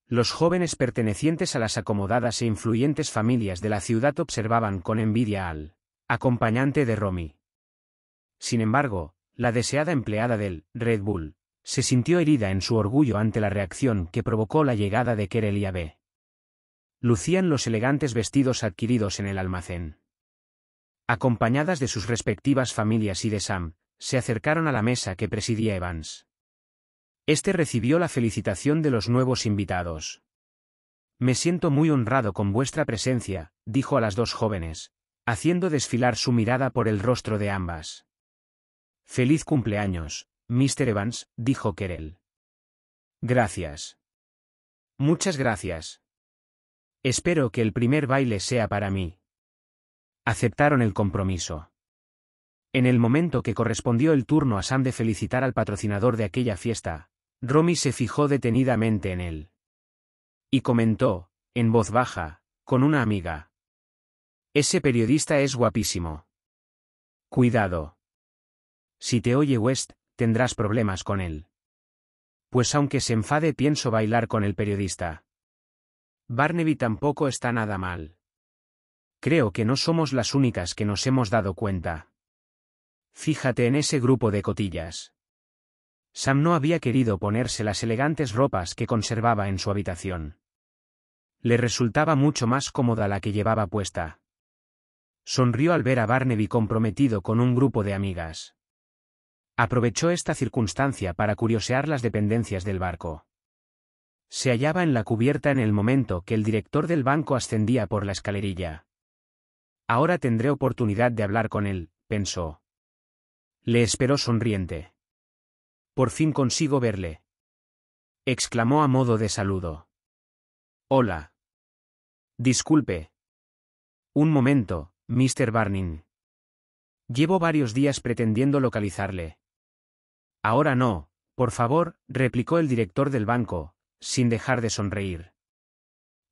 Los jóvenes pertenecientes a las acomodadas e influyentes familias de la ciudad observaban con envidia al acompañante de Romy. Sin embargo, la deseada empleada del Red Bull se sintió herida en su orgullo ante la reacción que provocó la llegada de Kerelia B. Lucían los elegantes vestidos adquiridos en el almacén acompañadas de sus respectivas familias y de Sam, se acercaron a la mesa que presidía Evans. Este recibió la felicitación de los nuevos invitados. Me siento muy honrado con vuestra presencia, dijo a las dos jóvenes, haciendo desfilar su mirada por el rostro de ambas. Feliz cumpleaños, Mr. Evans, dijo Kerel. Gracias. Muchas gracias. Espero que el primer baile sea para mí aceptaron el compromiso. En el momento que correspondió el turno a Sam de felicitar al patrocinador de aquella fiesta, Romy se fijó detenidamente en él. Y comentó, en voz baja, con una amiga. Ese periodista es guapísimo. Cuidado. Si te oye West, tendrás problemas con él. Pues aunque se enfade pienso bailar con el periodista. Barnaby tampoco está nada mal creo que no somos las únicas que nos hemos dado cuenta. Fíjate en ese grupo de cotillas. Sam no había querido ponerse las elegantes ropas que conservaba en su habitación. Le resultaba mucho más cómoda la que llevaba puesta. Sonrió al ver a Barnaby comprometido con un grupo de amigas. Aprovechó esta circunstancia para curiosear las dependencias del barco. Se hallaba en la cubierta en el momento que el director del banco ascendía por la escalerilla. Ahora tendré oportunidad de hablar con él, pensó. Le esperó sonriente. Por fin consigo verle. Exclamó a modo de saludo. Hola. Disculpe. Un momento, Mr. Barning. Llevo varios días pretendiendo localizarle. Ahora no, por favor, replicó el director del banco, sin dejar de sonreír.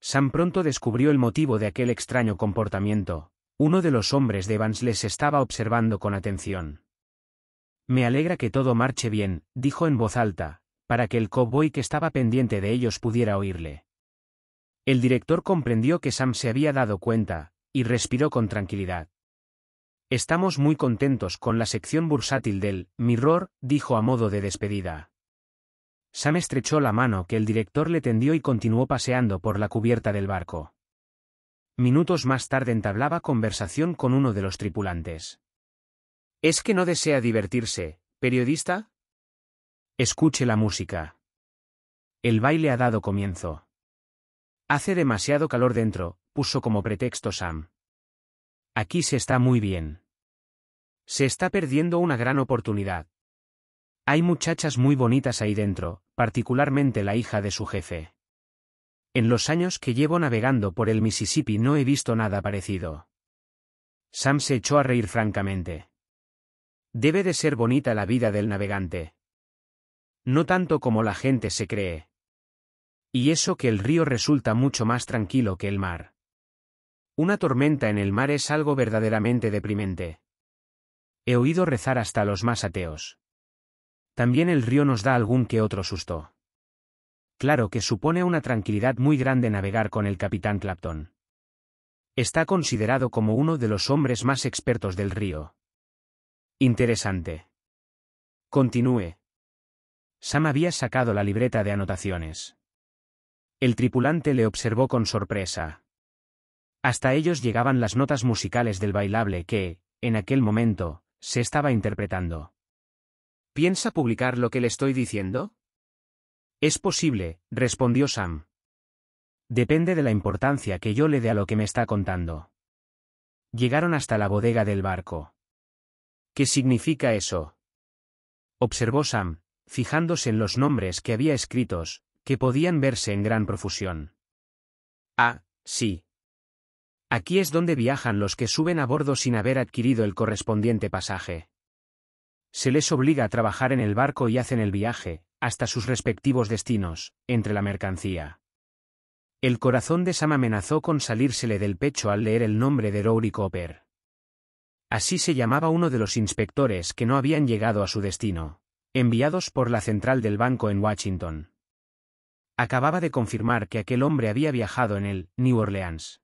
San pronto descubrió el motivo de aquel extraño comportamiento. Uno de los hombres de Evans les estaba observando con atención. Me alegra que todo marche bien, dijo en voz alta, para que el cowboy que estaba pendiente de ellos pudiera oírle. El director comprendió que Sam se había dado cuenta, y respiró con tranquilidad. Estamos muy contentos con la sección bursátil del Mirror, dijo a modo de despedida. Sam estrechó la mano que el director le tendió y continuó paseando por la cubierta del barco. Minutos más tarde entablaba conversación con uno de los tripulantes. ¿Es que no desea divertirse, periodista? Escuche la música. El baile ha dado comienzo. Hace demasiado calor dentro, puso como pretexto Sam. Aquí se está muy bien. Se está perdiendo una gran oportunidad. Hay muchachas muy bonitas ahí dentro, particularmente la hija de su jefe. En los años que llevo navegando por el Mississippi no he visto nada parecido. Sam se echó a reír francamente. Debe de ser bonita la vida del navegante. No tanto como la gente se cree. Y eso que el río resulta mucho más tranquilo que el mar. Una tormenta en el mar es algo verdaderamente deprimente. He oído rezar hasta los más ateos. También el río nos da algún que otro susto. Claro que supone una tranquilidad muy grande navegar con el capitán Clapton. Está considerado como uno de los hombres más expertos del río. Interesante. Continúe. Sam había sacado la libreta de anotaciones. El tripulante le observó con sorpresa. Hasta ellos llegaban las notas musicales del bailable que, en aquel momento, se estaba interpretando. ¿Piensa publicar lo que le estoy diciendo? Es posible, respondió Sam. Depende de la importancia que yo le dé a lo que me está contando. Llegaron hasta la bodega del barco. ¿Qué significa eso? observó Sam, fijándose en los nombres que había escritos, que podían verse en gran profusión. Ah, sí. Aquí es donde viajan los que suben a bordo sin haber adquirido el correspondiente pasaje. Se les obliga a trabajar en el barco y hacen el viaje, hasta sus respectivos destinos, entre la mercancía. El corazón de Sam amenazó con salírsele del pecho al leer el nombre de Rory Cooper. Así se llamaba uno de los inspectores que no habían llegado a su destino, enviados por la central del banco en Washington. Acababa de confirmar que aquel hombre había viajado en el New Orleans.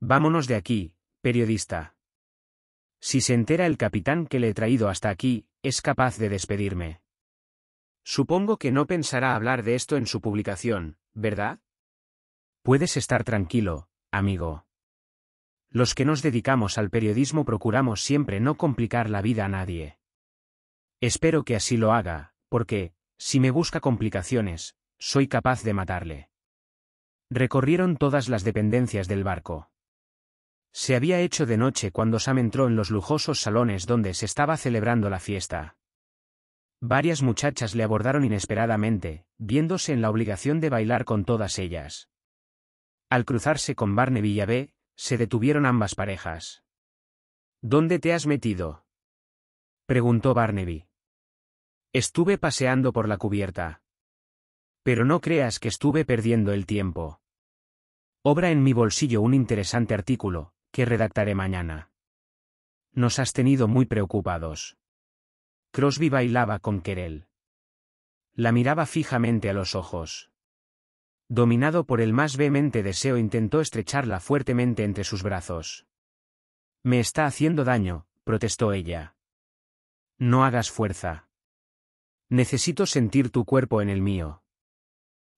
Vámonos de aquí, periodista. Si se entera el capitán que le he traído hasta aquí, es capaz de despedirme. Supongo que no pensará hablar de esto en su publicación, ¿verdad? Puedes estar tranquilo, amigo. Los que nos dedicamos al periodismo procuramos siempre no complicar la vida a nadie. Espero que así lo haga, porque, si me busca complicaciones, soy capaz de matarle. Recorrieron todas las dependencias del barco. Se había hecho de noche cuando Sam entró en los lujosos salones donde se estaba celebrando la fiesta. Varias muchachas le abordaron inesperadamente, viéndose en la obligación de bailar con todas ellas. Al cruzarse con y B se detuvieron ambas parejas. ¿Dónde te has metido? preguntó Barnaby. Estuve paseando por la cubierta. Pero no creas que estuve perdiendo el tiempo. Obra en mi bolsillo un interesante artículo, que redactaré mañana. Nos has tenido muy preocupados. Crosby bailaba con Querel. La miraba fijamente a los ojos. Dominado por el más vehemente deseo intentó estrecharla fuertemente entre sus brazos. Me está haciendo daño, protestó ella. No hagas fuerza. Necesito sentir tu cuerpo en el mío.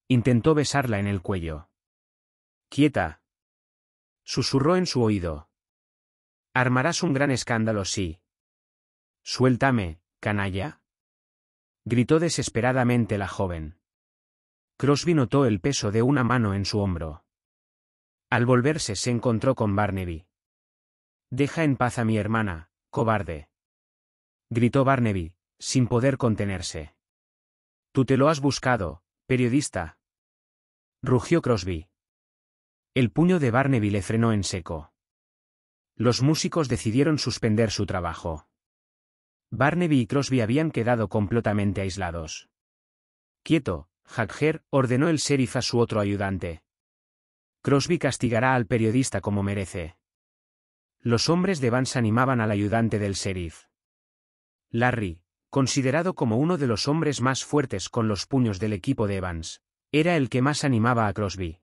Intentó besarla en el cuello. Quieta. Susurró en su oído. Armarás un gran escándalo sí. Suéltame, canalla? gritó desesperadamente la joven. Crosby notó el peso de una mano en su hombro. Al volverse se encontró con Barnaby. Deja en paz a mi hermana, cobarde. Gritó Barnaby, sin poder contenerse. Tú te lo has buscado, periodista. Rugió Crosby. El puño de Barnaby le frenó en seco. Los músicos decidieron suspender su trabajo. Barnaby y Crosby habían quedado completamente aislados. Quieto, Hacker, ordenó el sheriff a su otro ayudante. Crosby castigará al periodista como merece. Los hombres de Vance animaban al ayudante del sheriff. Larry, considerado como uno de los hombres más fuertes con los puños del equipo de Evans, era el que más animaba a Crosby.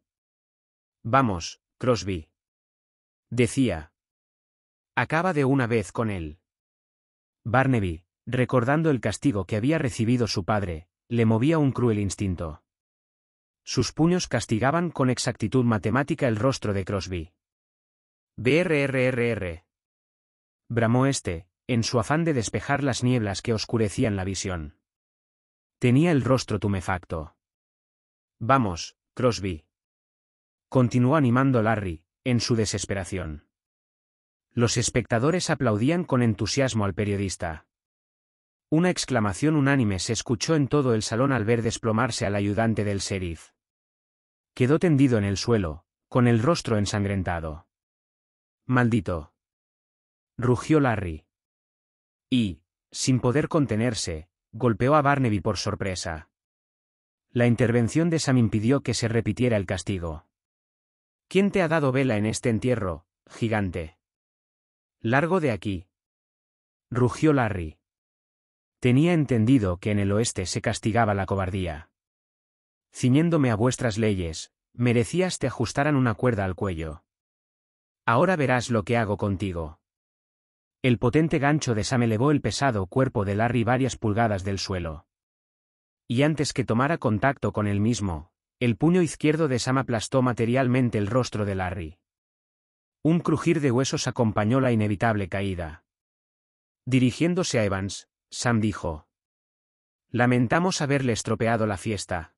Vamos, Crosby. Decía. Acaba de una vez con él. Barnaby, recordando el castigo que había recibido su padre, le movía un cruel instinto. Sus puños castigaban con exactitud matemática el rostro de Crosby. BRRRR. Bramó este, en su afán de despejar las nieblas que oscurecían la visión. Tenía el rostro tumefacto. Vamos, Crosby. Continuó animando Larry, en su desesperación. Los espectadores aplaudían con entusiasmo al periodista. Una exclamación unánime se escuchó en todo el salón al ver desplomarse al ayudante del sheriff. Quedó tendido en el suelo, con el rostro ensangrentado. Maldito. Rugió Larry. Y, sin poder contenerse, golpeó a Barnaby por sorpresa. La intervención de Sam impidió que se repitiera el castigo. ¿Quién te ha dado vela en este entierro, gigante? Largo de aquí. Rugió Larry. Tenía entendido que en el oeste se castigaba la cobardía. Ciñéndome a vuestras leyes, merecías te ajustaran una cuerda al cuello. Ahora verás lo que hago contigo. El potente gancho de Sam elevó el pesado cuerpo de Larry varias pulgadas del suelo. Y antes que tomara contacto con él mismo, el puño izquierdo de Sam aplastó materialmente el rostro de Larry. Un crujir de huesos acompañó la inevitable caída. Dirigiéndose a Evans, Sam dijo. Lamentamos haberle estropeado la fiesta.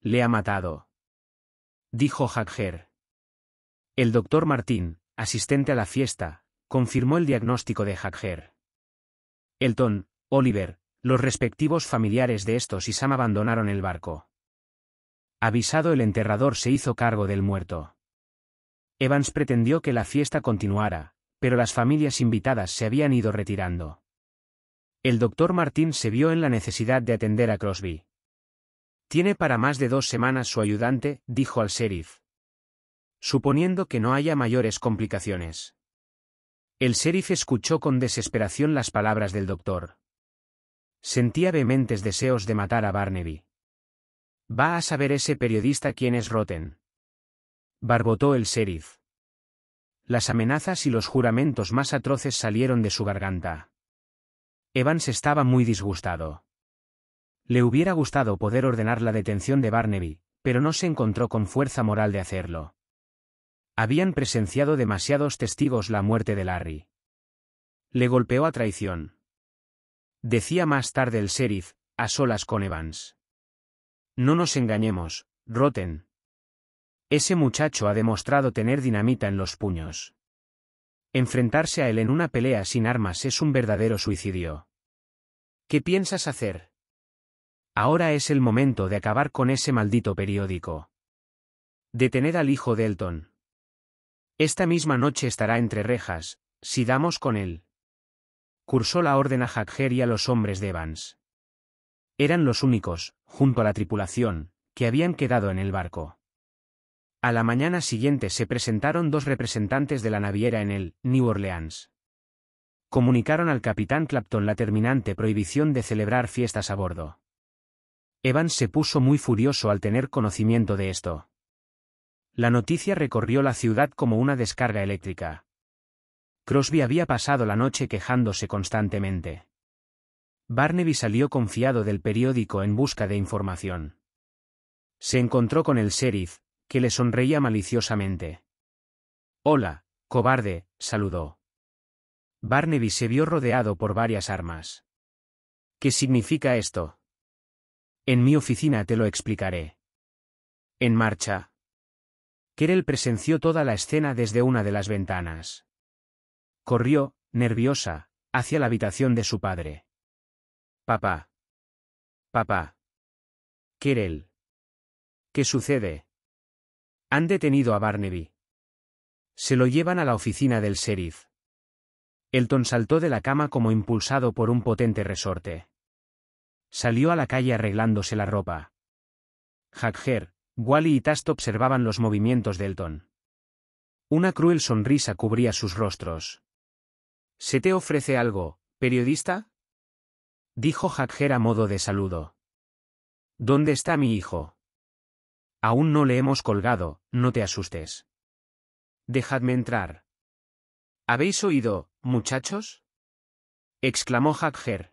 Le ha matado. Dijo Hacker. El doctor Martín, asistente a la fiesta, confirmó el diagnóstico de Hacker. Elton, Oliver, los respectivos familiares de estos y Sam abandonaron el barco. Avisado el enterrador se hizo cargo del muerto. Evans pretendió que la fiesta continuara, pero las familias invitadas se habían ido retirando. El doctor Martín se vio en la necesidad de atender a Crosby. Tiene para más de dos semanas su ayudante, dijo al sheriff. Suponiendo que no haya mayores complicaciones. El sheriff escuchó con desesperación las palabras del doctor. Sentía vehementes deseos de matar a Barnaby. Va a saber ese periodista quién es Rotten barbotó el sheriff. Las amenazas y los juramentos más atroces salieron de su garganta. Evans estaba muy disgustado. Le hubiera gustado poder ordenar la detención de Barnaby, pero no se encontró con fuerza moral de hacerlo. Habían presenciado demasiados testigos la muerte de Larry. Le golpeó a traición. Decía más tarde el sheriff, a solas con Evans. No nos engañemos, roten ese muchacho ha demostrado tener dinamita en los puños. Enfrentarse a él en una pelea sin armas es un verdadero suicidio. ¿Qué piensas hacer? Ahora es el momento de acabar con ese maldito periódico. Detener al hijo de Elton. Esta misma noche estará entre rejas, si damos con él. Cursó la orden a Jagger y a los hombres de Evans. Eran los únicos, junto a la tripulación, que habían quedado en el barco. A la mañana siguiente se presentaron dos representantes de la naviera en el New Orleans. Comunicaron al capitán Clapton la terminante prohibición de celebrar fiestas a bordo. Evans se puso muy furioso al tener conocimiento de esto. La noticia recorrió la ciudad como una descarga eléctrica. Crosby había pasado la noche quejándose constantemente. Barnaby salió confiado del periódico en busca de información. Se encontró con el sheriff, que le sonreía maliciosamente. Hola, cobarde, saludó. Barnaby se vio rodeado por varias armas. ¿Qué significa esto? En mi oficina te lo explicaré. En marcha. Kerel presenció toda la escena desde una de las ventanas. Corrió, nerviosa, hacia la habitación de su padre. Papá. Papá. Kerel. ¿Qué sucede? Han detenido a Barnaby. Se lo llevan a la oficina del sheriff. Elton saltó de la cama como impulsado por un potente resorte. Salió a la calle arreglándose la ropa. Hacker, Wally y Tast observaban los movimientos de Elton. Una cruel sonrisa cubría sus rostros. ¿Se te ofrece algo, periodista? Dijo Hacker a modo de saludo. ¿Dónde está mi hijo? Aún no le hemos colgado, no te asustes. Dejadme entrar. ¿Habéis oído, muchachos? exclamó Hacker.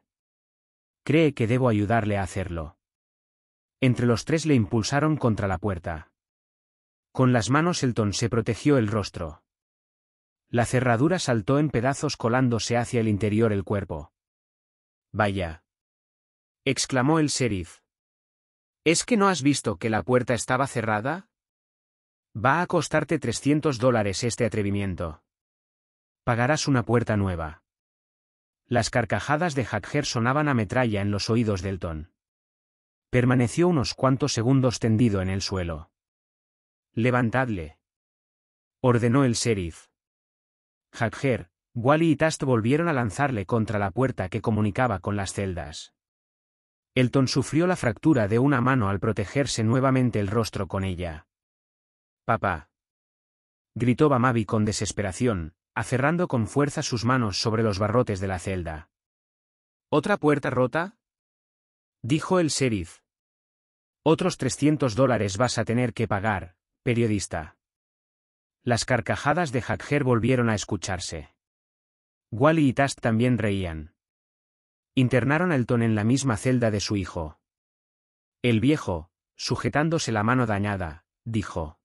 Cree que debo ayudarle a hacerlo. Entre los tres le impulsaron contra la puerta. Con las manos Elton se protegió el rostro. La cerradura saltó en pedazos colándose hacia el interior el cuerpo. Vaya. exclamó el sheriff. ¿Es que no has visto que la puerta estaba cerrada? Va a costarte 300 dólares este atrevimiento. Pagarás una puerta nueva. Las carcajadas de Hacker sonaban a metralla en los oídos de Elton. Permaneció unos cuantos segundos tendido en el suelo. Levantadle. Ordenó el sheriff. Hacker, Wally y Tast volvieron a lanzarle contra la puerta que comunicaba con las celdas. Elton sufrió la fractura de una mano al protegerse nuevamente el rostro con ella. Papá. Gritó Bamavi con desesperación, aferrando con fuerza sus manos sobre los barrotes de la celda. ¿Otra puerta rota? Dijo el sheriff. Otros 300 dólares vas a tener que pagar, periodista. Las carcajadas de Hacker volvieron a escucharse. Wally y Tast también reían. Internaron a Elton en la misma celda de su hijo. El viejo, sujetándose la mano dañada, dijo.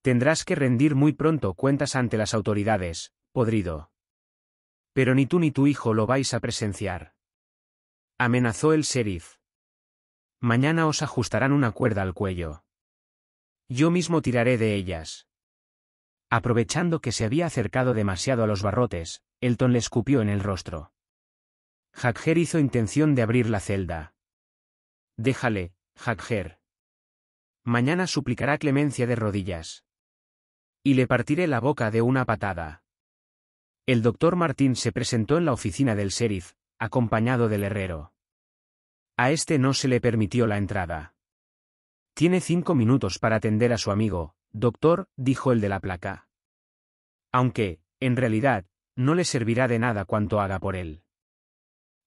Tendrás que rendir muy pronto cuentas ante las autoridades, podrido. Pero ni tú ni tu hijo lo vais a presenciar. Amenazó el sheriff. Mañana os ajustarán una cuerda al cuello. Yo mismo tiraré de ellas. Aprovechando que se había acercado demasiado a los barrotes, Elton le escupió en el rostro. Jagger hizo intención de abrir la celda. Déjale, Jagger. Mañana suplicará clemencia de rodillas. Y le partiré la boca de una patada. El doctor Martín se presentó en la oficina del sheriff, acompañado del herrero. A este no se le permitió la entrada. Tiene cinco minutos para atender a su amigo, doctor, dijo el de la placa. Aunque, en realidad, no le servirá de nada cuanto haga por él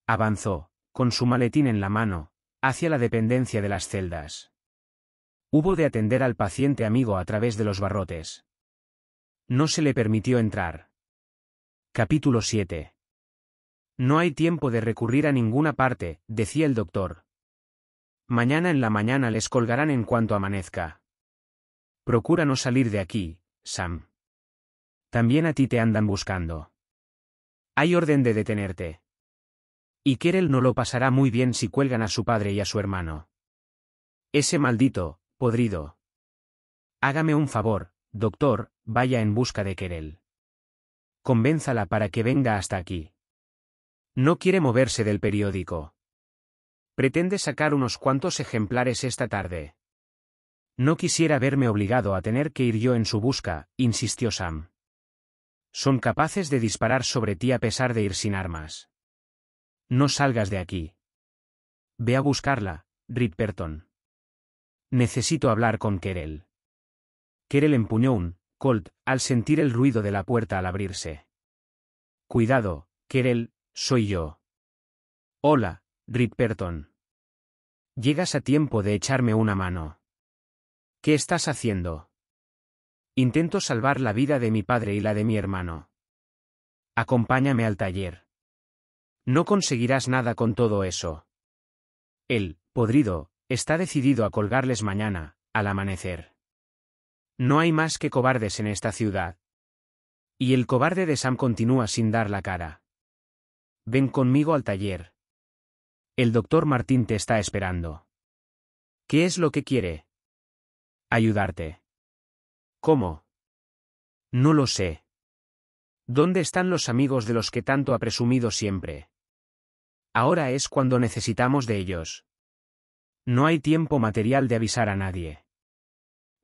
avanzó, con su maletín en la mano, hacia la dependencia de las celdas. Hubo de atender al paciente amigo a través de los barrotes. No se le permitió entrar. Capítulo 7. No hay tiempo de recurrir a ninguna parte, decía el doctor. Mañana en la mañana les colgarán en cuanto amanezca. Procura no salir de aquí, Sam. También a ti te andan buscando. Hay orden de detenerte. Y Kerel no lo pasará muy bien si cuelgan a su padre y a su hermano. Ese maldito, podrido. Hágame un favor, doctor, vaya en busca de Kerel. Convénzala para que venga hasta aquí. No quiere moverse del periódico. Pretende sacar unos cuantos ejemplares esta tarde. No quisiera verme obligado a tener que ir yo en su busca, insistió Sam. Son capaces de disparar sobre ti a pesar de ir sin armas. No salgas de aquí. Ve a buscarla, Ripperton. Necesito hablar con Kerel. Kerel empuñó un Colt al sentir el ruido de la puerta al abrirse. Cuidado, Kerel, soy yo. Hola, Ripperton. Llegas a tiempo de echarme una mano. ¿Qué estás haciendo? Intento salvar la vida de mi padre y la de mi hermano. Acompáñame al taller. No conseguirás nada con todo eso. Él, podrido, está decidido a colgarles mañana, al amanecer. No hay más que cobardes en esta ciudad. Y el cobarde de Sam continúa sin dar la cara. Ven conmigo al taller. El doctor Martín te está esperando. ¿Qué es lo que quiere? Ayudarte. ¿Cómo? No lo sé. ¿Dónde están los amigos de los que tanto ha presumido siempre? Ahora es cuando necesitamos de ellos. No hay tiempo material de avisar a nadie.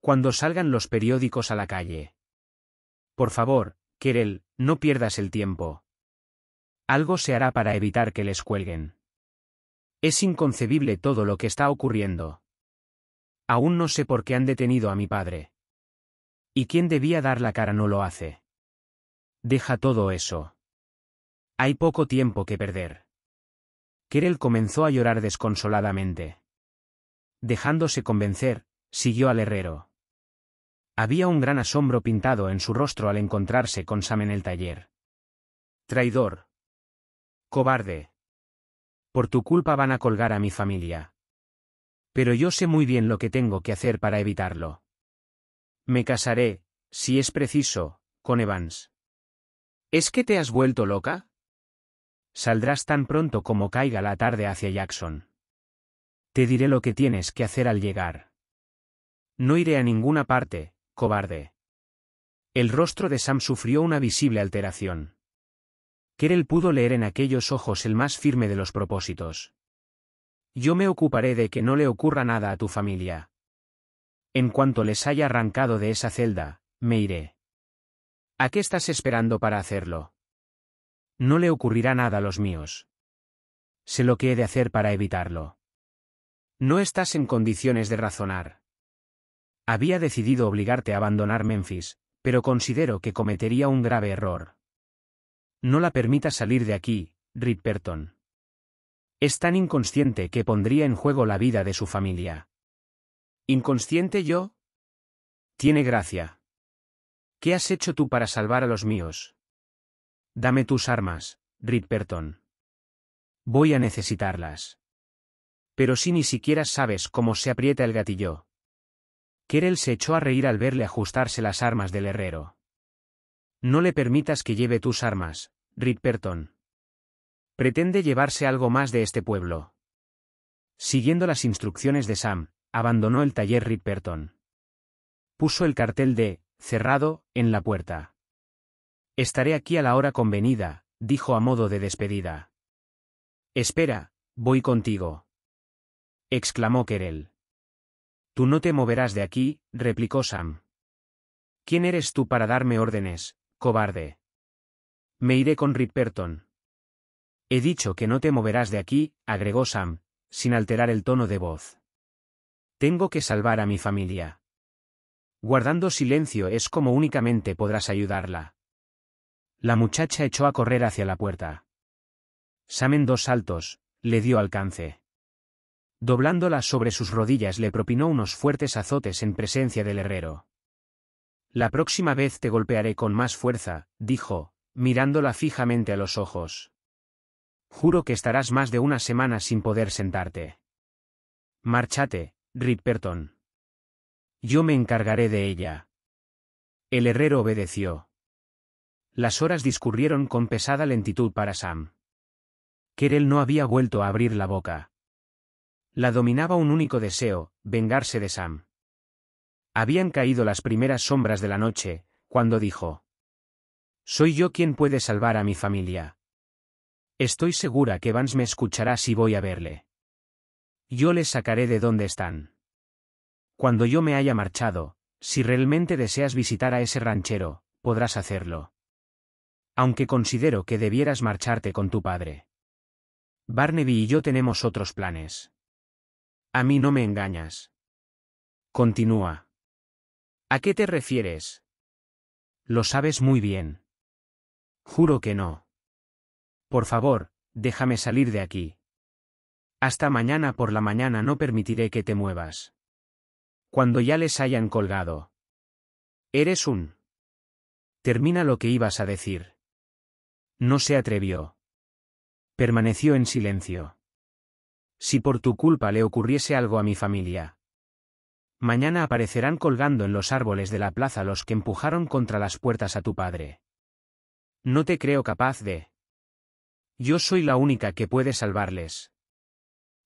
Cuando salgan los periódicos a la calle. Por favor, Kerel, no pierdas el tiempo. Algo se hará para evitar que les cuelguen. Es inconcebible todo lo que está ocurriendo. Aún no sé por qué han detenido a mi padre. Y quien debía dar la cara no lo hace. Deja todo eso. Hay poco tiempo que perder. Kerel comenzó a llorar desconsoladamente. Dejándose convencer, siguió al herrero. Había un gran asombro pintado en su rostro al encontrarse con Sam en el taller. Traidor. Cobarde. Por tu culpa van a colgar a mi familia. Pero yo sé muy bien lo que tengo que hacer para evitarlo. Me casaré, si es preciso, con Evans. ¿Es que te has vuelto loca? Saldrás tan pronto como caiga la tarde hacia Jackson. Te diré lo que tienes que hacer al llegar. No iré a ninguna parte, cobarde. El rostro de Sam sufrió una visible alteración. Kerel pudo leer en aquellos ojos el más firme de los propósitos. Yo me ocuparé de que no le ocurra nada a tu familia. En cuanto les haya arrancado de esa celda, me iré. ¿A qué estás esperando para hacerlo? No le ocurrirá nada a los míos. Sé lo que he de hacer para evitarlo. No estás en condiciones de razonar. Había decidido obligarte a abandonar Memphis, pero considero que cometería un grave error. No la permita salir de aquí, Ripperton. Es tan inconsciente que pondría en juego la vida de su familia. ¿Inconsciente yo? Tiene gracia. ¿Qué has hecho tú para salvar a los míos? Dame tus armas, Ripperton. Voy a necesitarlas. Pero si ni siquiera sabes cómo se aprieta el gatillo. Kerel se echó a reír al verle ajustarse las armas del herrero. No le permitas que lleve tus armas, Ripperton. Pretende llevarse algo más de este pueblo. Siguiendo las instrucciones de Sam, abandonó el taller Ripperton. Puso el cartel de cerrado en la puerta. Estaré aquí a la hora convenida, dijo a modo de despedida. Espera, voy contigo. exclamó Kerel. Tú no te moverás de aquí, replicó Sam. ¿Quién eres tú para darme órdenes, cobarde? Me iré con Ripperton. He dicho que no te moverás de aquí, agregó Sam, sin alterar el tono de voz. Tengo que salvar a mi familia. Guardando silencio es como únicamente podrás ayudarla. La muchacha echó a correr hacia la puerta. Sam dos saltos, le dio alcance. Doblándola sobre sus rodillas le propinó unos fuertes azotes en presencia del herrero. La próxima vez te golpearé con más fuerza, dijo, mirándola fijamente a los ojos. Juro que estarás más de una semana sin poder sentarte. Márchate, Ripperton. Yo me encargaré de ella. El herrero obedeció. Las horas discurrieron con pesada lentitud para Sam. Kerel no había vuelto a abrir la boca. La dominaba un único deseo, vengarse de Sam. Habían caído las primeras sombras de la noche, cuando dijo. Soy yo quien puede salvar a mi familia. Estoy segura que Vance me escuchará si voy a verle. Yo les sacaré de donde están. Cuando yo me haya marchado, si realmente deseas visitar a ese ranchero, podrás hacerlo aunque considero que debieras marcharte con tu padre. Barnaby y yo tenemos otros planes. A mí no me engañas. Continúa. ¿A qué te refieres? Lo sabes muy bien. Juro que no. Por favor, déjame salir de aquí. Hasta mañana por la mañana no permitiré que te muevas. Cuando ya les hayan colgado. Eres un... Termina lo que ibas a decir. No se atrevió. Permaneció en silencio. Si por tu culpa le ocurriese algo a mi familia. Mañana aparecerán colgando en los árboles de la plaza los que empujaron contra las puertas a tu padre. No te creo capaz de... Yo soy la única que puede salvarles.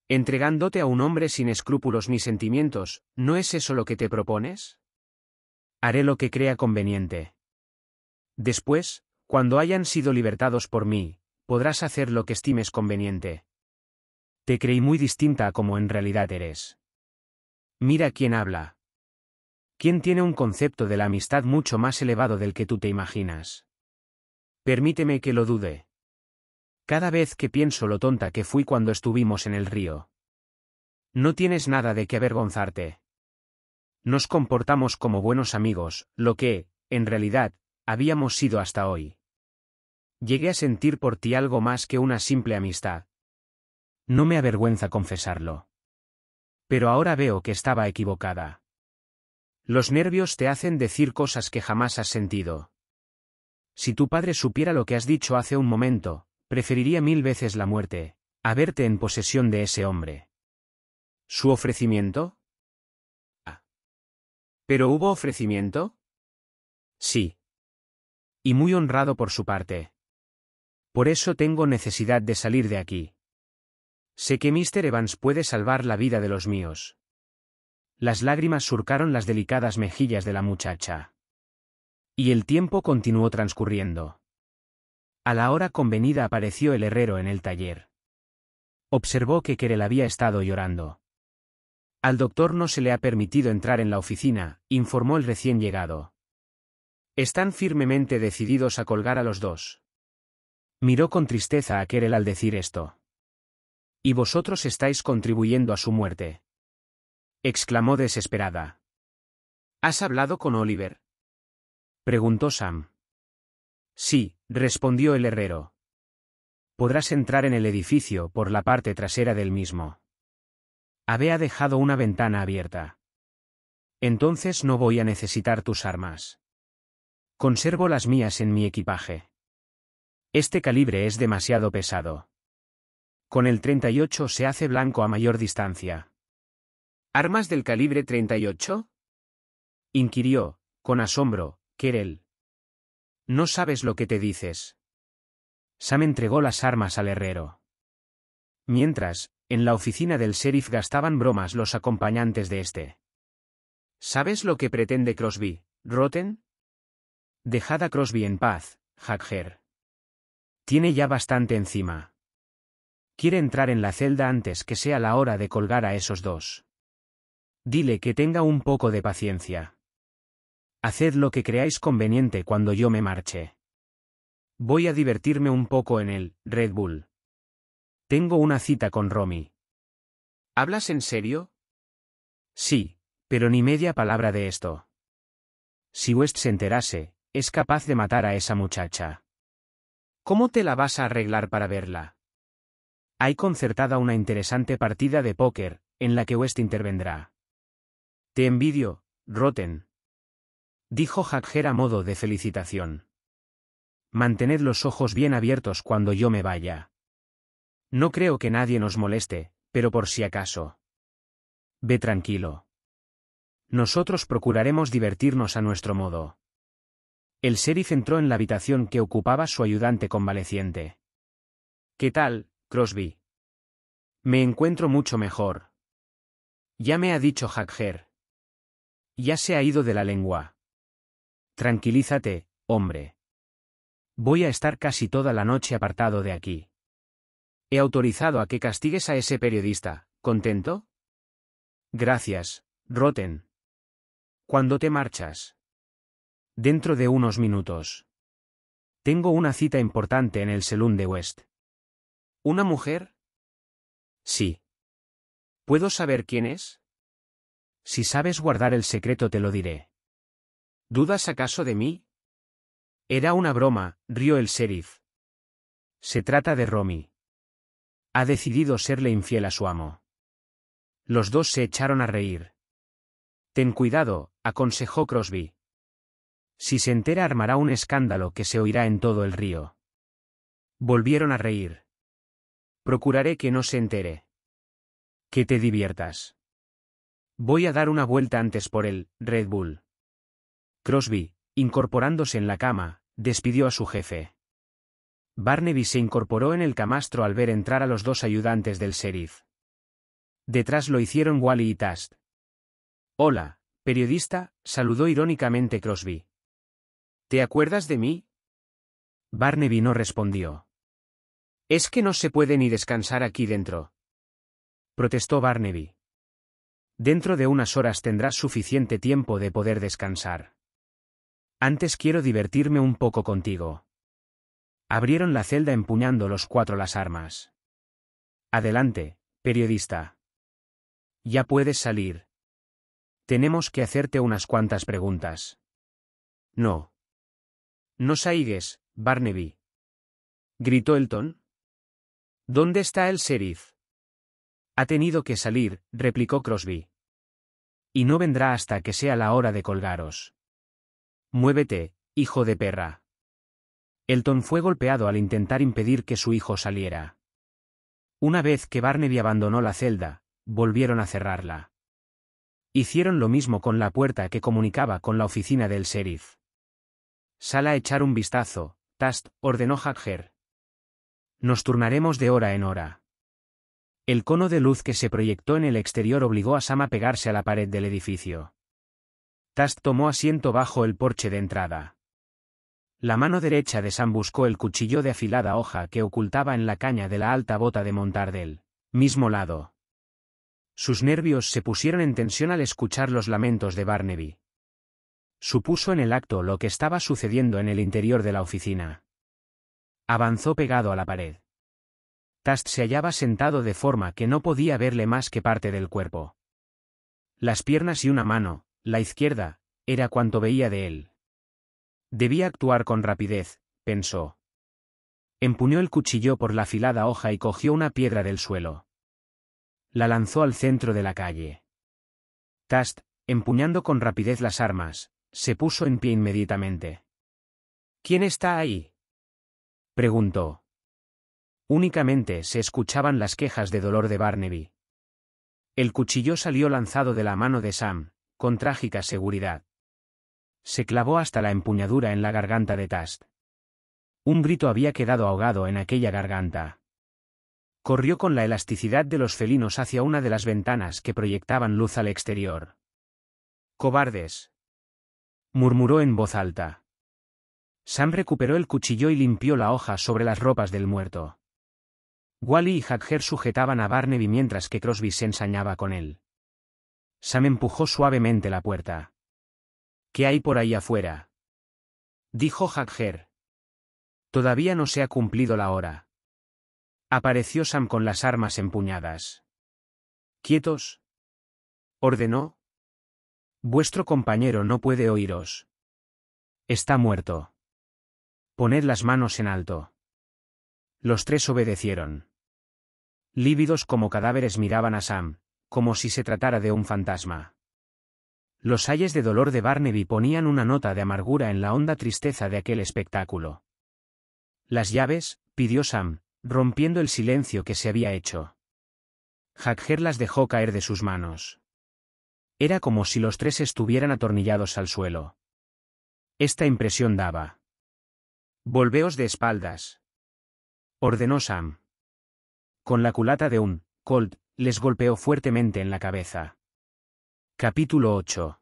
Entregándote a un hombre sin escrúpulos ni sentimientos, ¿no es eso lo que te propones? Haré lo que crea conveniente. Después, cuando hayan sido libertados por mí, podrás hacer lo que estimes conveniente. Te creí muy distinta a como en realidad eres. Mira quién habla. ¿Quién tiene un concepto de la amistad mucho más elevado del que tú te imaginas? Permíteme que lo dude. Cada vez que pienso lo tonta que fui cuando estuvimos en el río. No tienes nada de qué avergonzarte. Nos comportamos como buenos amigos, lo que, en realidad, habíamos sido hasta hoy. Llegué a sentir por ti algo más que una simple amistad. No me avergüenza confesarlo. Pero ahora veo que estaba equivocada. Los nervios te hacen decir cosas que jamás has sentido. Si tu padre supiera lo que has dicho hace un momento, preferiría mil veces la muerte, a verte en posesión de ese hombre. ¿Su ofrecimiento? Ah. ¿Pero hubo ofrecimiento? Sí. Y muy honrado por su parte. Por eso tengo necesidad de salir de aquí. Sé que Mr. Evans puede salvar la vida de los míos. Las lágrimas surcaron las delicadas mejillas de la muchacha. Y el tiempo continuó transcurriendo. A la hora convenida apareció el herrero en el taller. Observó que Kerel había estado llorando. Al doctor no se le ha permitido entrar en la oficina, informó el recién llegado. Están firmemente decididos a colgar a los dos. Miró con tristeza a Kerel al decir esto. Y vosotros estáis contribuyendo a su muerte. Exclamó desesperada. ¿Has hablado con Oliver? Preguntó Sam. Sí, respondió el herrero. Podrás entrar en el edificio por la parte trasera del mismo. Había dejado una ventana abierta. Entonces no voy a necesitar tus armas. Conservo las mías en mi equipaje. Este calibre es demasiado pesado. Con el 38 se hace blanco a mayor distancia. ¿Armas del calibre 38? Inquirió, con asombro, Kerel. No sabes lo que te dices. Sam entregó las armas al herrero. Mientras, en la oficina del sheriff gastaban bromas los acompañantes de este. ¿Sabes lo que pretende Crosby, Rotten? Dejad a Crosby en paz, Hacker. Tiene ya bastante encima. Quiere entrar en la celda antes que sea la hora de colgar a esos dos. Dile que tenga un poco de paciencia. Haced lo que creáis conveniente cuando yo me marche. Voy a divertirme un poco en el Red Bull. Tengo una cita con Romy. ¿Hablas en serio? Sí, pero ni media palabra de esto. Si West se enterase, es capaz de matar a esa muchacha. ¿Cómo te la vas a arreglar para verla? Hay concertada una interesante partida de póker, en la que West intervendrá. Te envidio, Roten. Dijo Hacker a modo de felicitación. Mantened los ojos bien abiertos cuando yo me vaya. No creo que nadie nos moleste, pero por si acaso. Ve tranquilo. Nosotros procuraremos divertirnos a nuestro modo. El sheriff entró en la habitación que ocupaba su ayudante convaleciente. ¿Qué tal, Crosby? Me encuentro mucho mejor. Ya me ha dicho Hacker. Ya se ha ido de la lengua. Tranquilízate, hombre. Voy a estar casi toda la noche apartado de aquí. He autorizado a que castigues a ese periodista, ¿contento? Gracias, Roten. Cuando te marchas? Dentro de unos minutos. Tengo una cita importante en el salón de West. ¿Una mujer? Sí. ¿Puedo saber quién es? Si sabes guardar el secreto te lo diré. ¿Dudas acaso de mí? Era una broma, rió el sheriff. Se trata de Romy. Ha decidido serle infiel a su amo. Los dos se echaron a reír. Ten cuidado, aconsejó Crosby. Si se entera armará un escándalo que se oirá en todo el río. Volvieron a reír. Procuraré que no se entere. Que te diviertas. Voy a dar una vuelta antes por el Red Bull. Crosby, incorporándose en la cama, despidió a su jefe. Barnaby se incorporó en el camastro al ver entrar a los dos ayudantes del sheriff. Detrás lo hicieron Wally y Tast. Hola, periodista, saludó irónicamente Crosby. ¿Te acuerdas de mí? Barnaby no respondió. Es que no se puede ni descansar aquí dentro. Protestó Barnaby. Dentro de unas horas tendrás suficiente tiempo de poder descansar. Antes quiero divertirme un poco contigo. Abrieron la celda empuñando los cuatro las armas. Adelante, periodista. Ya puedes salir. Tenemos que hacerte unas cuantas preguntas. No. No saigues, Barnaby. Gritó Elton. ¿Dónde está el sheriff? Ha tenido que salir, replicó Crosby. Y no vendrá hasta que sea la hora de colgaros. Muévete, hijo de perra. Elton fue golpeado al intentar impedir que su hijo saliera. Una vez que Barnaby abandonó la celda, volvieron a cerrarla. Hicieron lo mismo con la puerta que comunicaba con la oficina del sheriff. —Sala a echar un vistazo, Tast, ordenó Hagger. Nos turnaremos de hora en hora. El cono de luz que se proyectó en el exterior obligó a Sam a pegarse a la pared del edificio. Tast tomó asiento bajo el porche de entrada. La mano derecha de Sam buscó el cuchillo de afilada hoja que ocultaba en la caña de la alta bota de montar del mismo lado. Sus nervios se pusieron en tensión al escuchar los lamentos de Barnaby supuso en el acto lo que estaba sucediendo en el interior de la oficina. Avanzó pegado a la pared. Tast se hallaba sentado de forma que no podía verle más que parte del cuerpo. Las piernas y una mano, la izquierda, era cuanto veía de él. Debía actuar con rapidez, pensó. Empuñó el cuchillo por la afilada hoja y cogió una piedra del suelo. La lanzó al centro de la calle. Tast, empuñando con rapidez las armas, se puso en pie inmediatamente. ¿Quién está ahí? preguntó. Únicamente se escuchaban las quejas de dolor de Barnaby. El cuchillo salió lanzado de la mano de Sam, con trágica seguridad. Se clavó hasta la empuñadura en la garganta de Tast. Un grito había quedado ahogado en aquella garganta. Corrió con la elasticidad de los felinos hacia una de las ventanas que proyectaban luz al exterior. Cobardes, murmuró en voz alta. Sam recuperó el cuchillo y limpió la hoja sobre las ropas del muerto. Wally y Hacker sujetaban a Barnaby mientras que Crosby se ensañaba con él. Sam empujó suavemente la puerta. ¿Qué hay por ahí afuera? Dijo Hacker. Todavía no se ha cumplido la hora. Apareció Sam con las armas empuñadas. Quietos. Ordenó, Vuestro compañero no puede oíros. Está muerto. Poned las manos en alto. Los tres obedecieron. Lívidos como cadáveres miraban a Sam, como si se tratara de un fantasma. Los ayes de dolor de Barnaby ponían una nota de amargura en la honda tristeza de aquel espectáculo. Las llaves, pidió Sam, rompiendo el silencio que se había hecho. Jagger las dejó caer de sus manos. Era como si los tres estuvieran atornillados al suelo. Esta impresión daba. Volveos de espaldas. Ordenó Sam. Con la culata de un Colt, les golpeó fuertemente en la cabeza. Capítulo 8.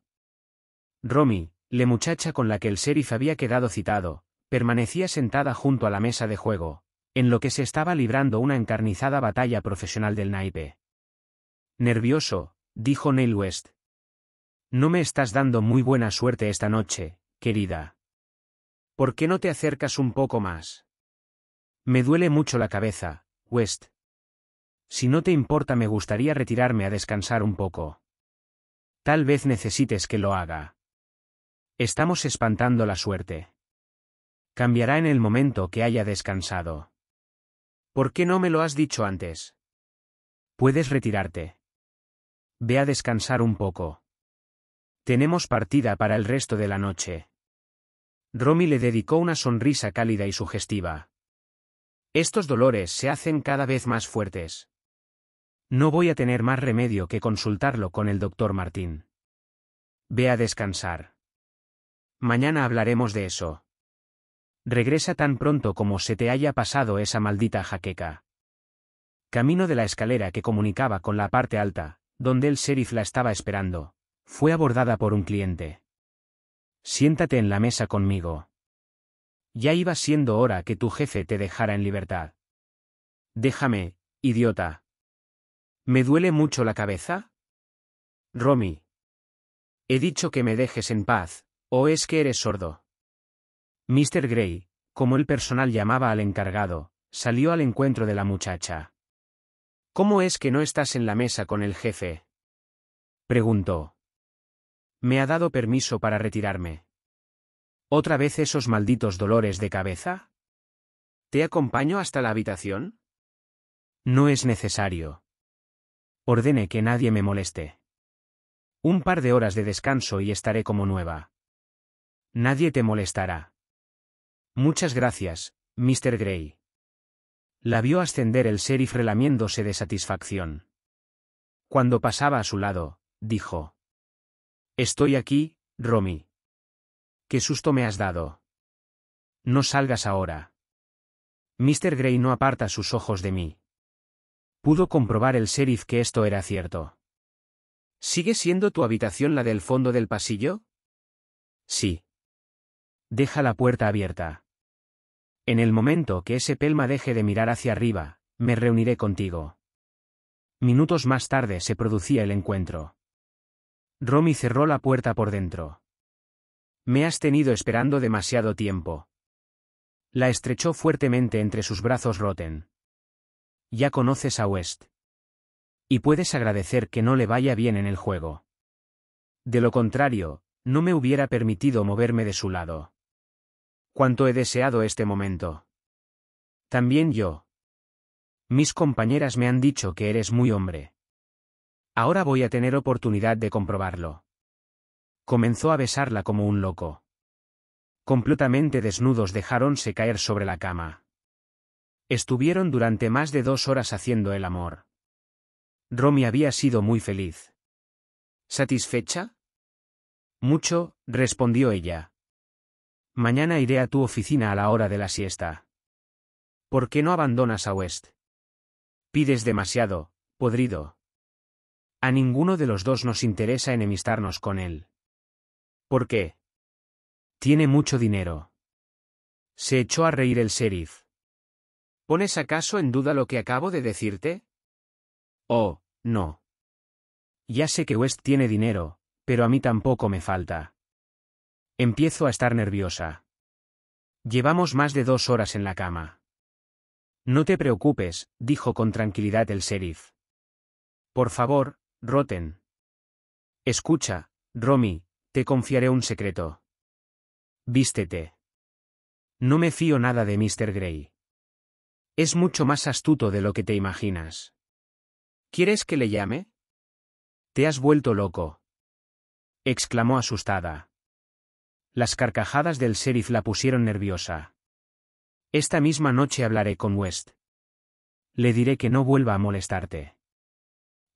Romy, la muchacha con la que el sheriff había quedado citado, permanecía sentada junto a la mesa de juego, en lo que se estaba librando una encarnizada batalla profesional del naipe. Nervioso, dijo Neil West, no me estás dando muy buena suerte esta noche, querida. ¿Por qué no te acercas un poco más? Me duele mucho la cabeza, West. Si no te importa me gustaría retirarme a descansar un poco. Tal vez necesites que lo haga. Estamos espantando la suerte. Cambiará en el momento que haya descansado. ¿Por qué no me lo has dicho antes? Puedes retirarte. Ve a descansar un poco. Tenemos partida para el resto de la noche. Romy le dedicó una sonrisa cálida y sugestiva. Estos dolores se hacen cada vez más fuertes. No voy a tener más remedio que consultarlo con el doctor Martín. Ve a descansar. Mañana hablaremos de eso. Regresa tan pronto como se te haya pasado esa maldita jaqueca. Camino de la escalera que comunicaba con la parte alta, donde el sheriff la estaba esperando, fue abordada por un cliente. Siéntate en la mesa conmigo. Ya iba siendo hora que tu jefe te dejara en libertad. Déjame, idiota. ¿Me duele mucho la cabeza? Romy. He dicho que me dejes en paz, o es que eres sordo. Mr. Gray, como el personal llamaba al encargado, salió al encuentro de la muchacha. ¿Cómo es que no estás en la mesa con el jefe? preguntó. Me ha dado permiso para retirarme. ¿Otra vez esos malditos dolores de cabeza? ¿Te acompaño hasta la habitación? No es necesario. Ordene que nadie me moleste. Un par de horas de descanso y estaré como nueva. Nadie te molestará. Muchas gracias, Mr. Gray. La vio ascender el sheriff relamiéndose de satisfacción. Cuando pasaba a su lado, dijo. Estoy aquí, Romy. Qué susto me has dado. No salgas ahora. Mr. Gray no aparta sus ojos de mí. Pudo comprobar el sheriff que esto era cierto. ¿Sigue siendo tu habitación la del fondo del pasillo? Sí. Deja la puerta abierta. En el momento que ese pelma deje de mirar hacia arriba, me reuniré contigo. Minutos más tarde se producía el encuentro. Romy cerró la puerta por dentro. Me has tenido esperando demasiado tiempo. La estrechó fuertemente entre sus brazos roten. Ya conoces a West. Y puedes agradecer que no le vaya bien en el juego. De lo contrario, no me hubiera permitido moverme de su lado. Cuánto he deseado este momento. También yo. Mis compañeras me han dicho que eres muy hombre. Ahora voy a tener oportunidad de comprobarlo. Comenzó a besarla como un loco. Completamente desnudos dejaronse caer sobre la cama. Estuvieron durante más de dos horas haciendo el amor. Romy había sido muy feliz. ¿Satisfecha? Mucho, respondió ella. Mañana iré a tu oficina a la hora de la siesta. ¿Por qué no abandonas a West? Pides demasiado, podrido. A ninguno de los dos nos interesa enemistarnos con él. ¿Por qué? Tiene mucho dinero. Se echó a reír el sheriff. ¿Pones acaso en duda lo que acabo de decirte? Oh, no. Ya sé que West tiene dinero, pero a mí tampoco me falta. Empiezo a estar nerviosa. Llevamos más de dos horas en la cama. No te preocupes, dijo con tranquilidad el sheriff. Por favor, Roten. Escucha, Romy, te confiaré un secreto. Vístete. No me fío nada de Mr. Grey. Es mucho más astuto de lo que te imaginas. ¿Quieres que le llame? Te has vuelto loco. exclamó asustada. Las carcajadas del sheriff la pusieron nerviosa. Esta misma noche hablaré con West. Le diré que no vuelva a molestarte.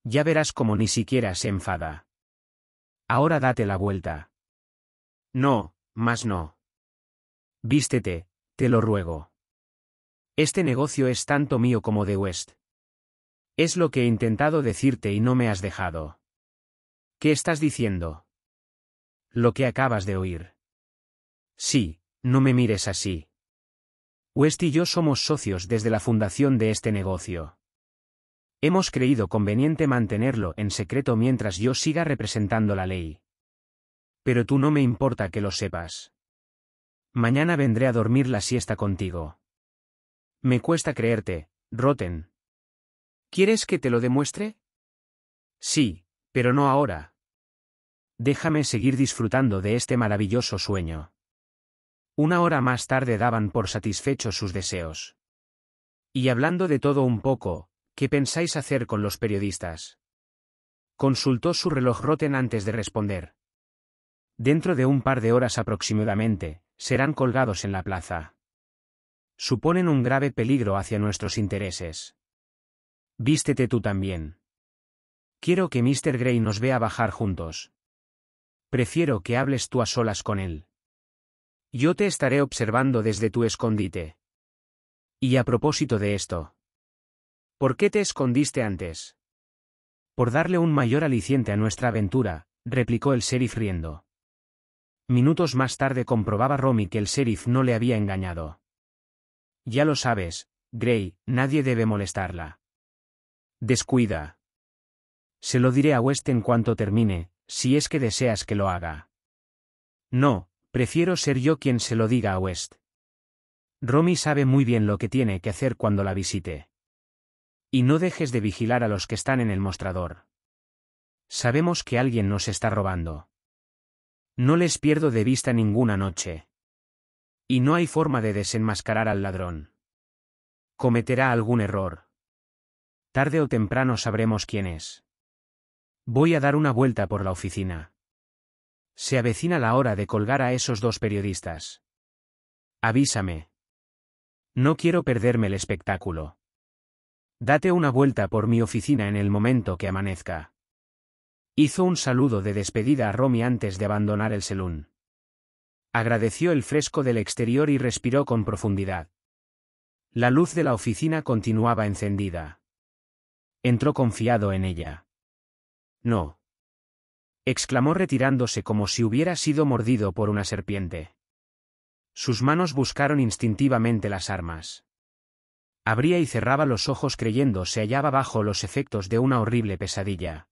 Ya verás como ni siquiera se enfada. Ahora date la vuelta. No, más no. Vístete, te lo ruego. Este negocio es tanto mío como de West. Es lo que he intentado decirte y no me has dejado. ¿Qué estás diciendo? Lo que acabas de oír. Sí, no me mires así. West y yo somos socios desde la fundación de este negocio. Hemos creído conveniente mantenerlo en secreto mientras yo siga representando la ley. Pero tú no me importa que lo sepas. Mañana vendré a dormir la siesta contigo. Me cuesta creerte, Roten. ¿Quieres que te lo demuestre? Sí, pero no ahora. Déjame seguir disfrutando de este maravilloso sueño. Una hora más tarde daban por satisfechos sus deseos. Y hablando de todo un poco, ¿Qué pensáis hacer con los periodistas? Consultó su reloj Roten antes de responder. Dentro de un par de horas aproximadamente, serán colgados en la plaza. Suponen un grave peligro hacia nuestros intereses. Vístete tú también. Quiero que Mr. Gray nos vea bajar juntos. Prefiero que hables tú a solas con él. Yo te estaré observando desde tu escondite. Y a propósito de esto, ¿Por qué te escondiste antes? Por darle un mayor aliciente a nuestra aventura, replicó el sheriff riendo. Minutos más tarde comprobaba Romy que el sheriff no le había engañado. Ya lo sabes, Gray, nadie debe molestarla. Descuida. Se lo diré a West en cuanto termine, si es que deseas que lo haga. No, prefiero ser yo quien se lo diga a West. Romy sabe muy bien lo que tiene que hacer cuando la visite. Y no dejes de vigilar a los que están en el mostrador. Sabemos que alguien nos está robando. No les pierdo de vista ninguna noche. Y no hay forma de desenmascarar al ladrón. Cometerá algún error. Tarde o temprano sabremos quién es. Voy a dar una vuelta por la oficina. Se avecina la hora de colgar a esos dos periodistas. Avísame. No quiero perderme el espectáculo. Date una vuelta por mi oficina en el momento que amanezca. Hizo un saludo de despedida a Romy antes de abandonar el salón. Agradeció el fresco del exterior y respiró con profundidad. La luz de la oficina continuaba encendida. Entró confiado en ella. No. exclamó retirándose como si hubiera sido mordido por una serpiente. Sus manos buscaron instintivamente las armas abría y cerraba los ojos creyendo se hallaba bajo los efectos de una horrible pesadilla.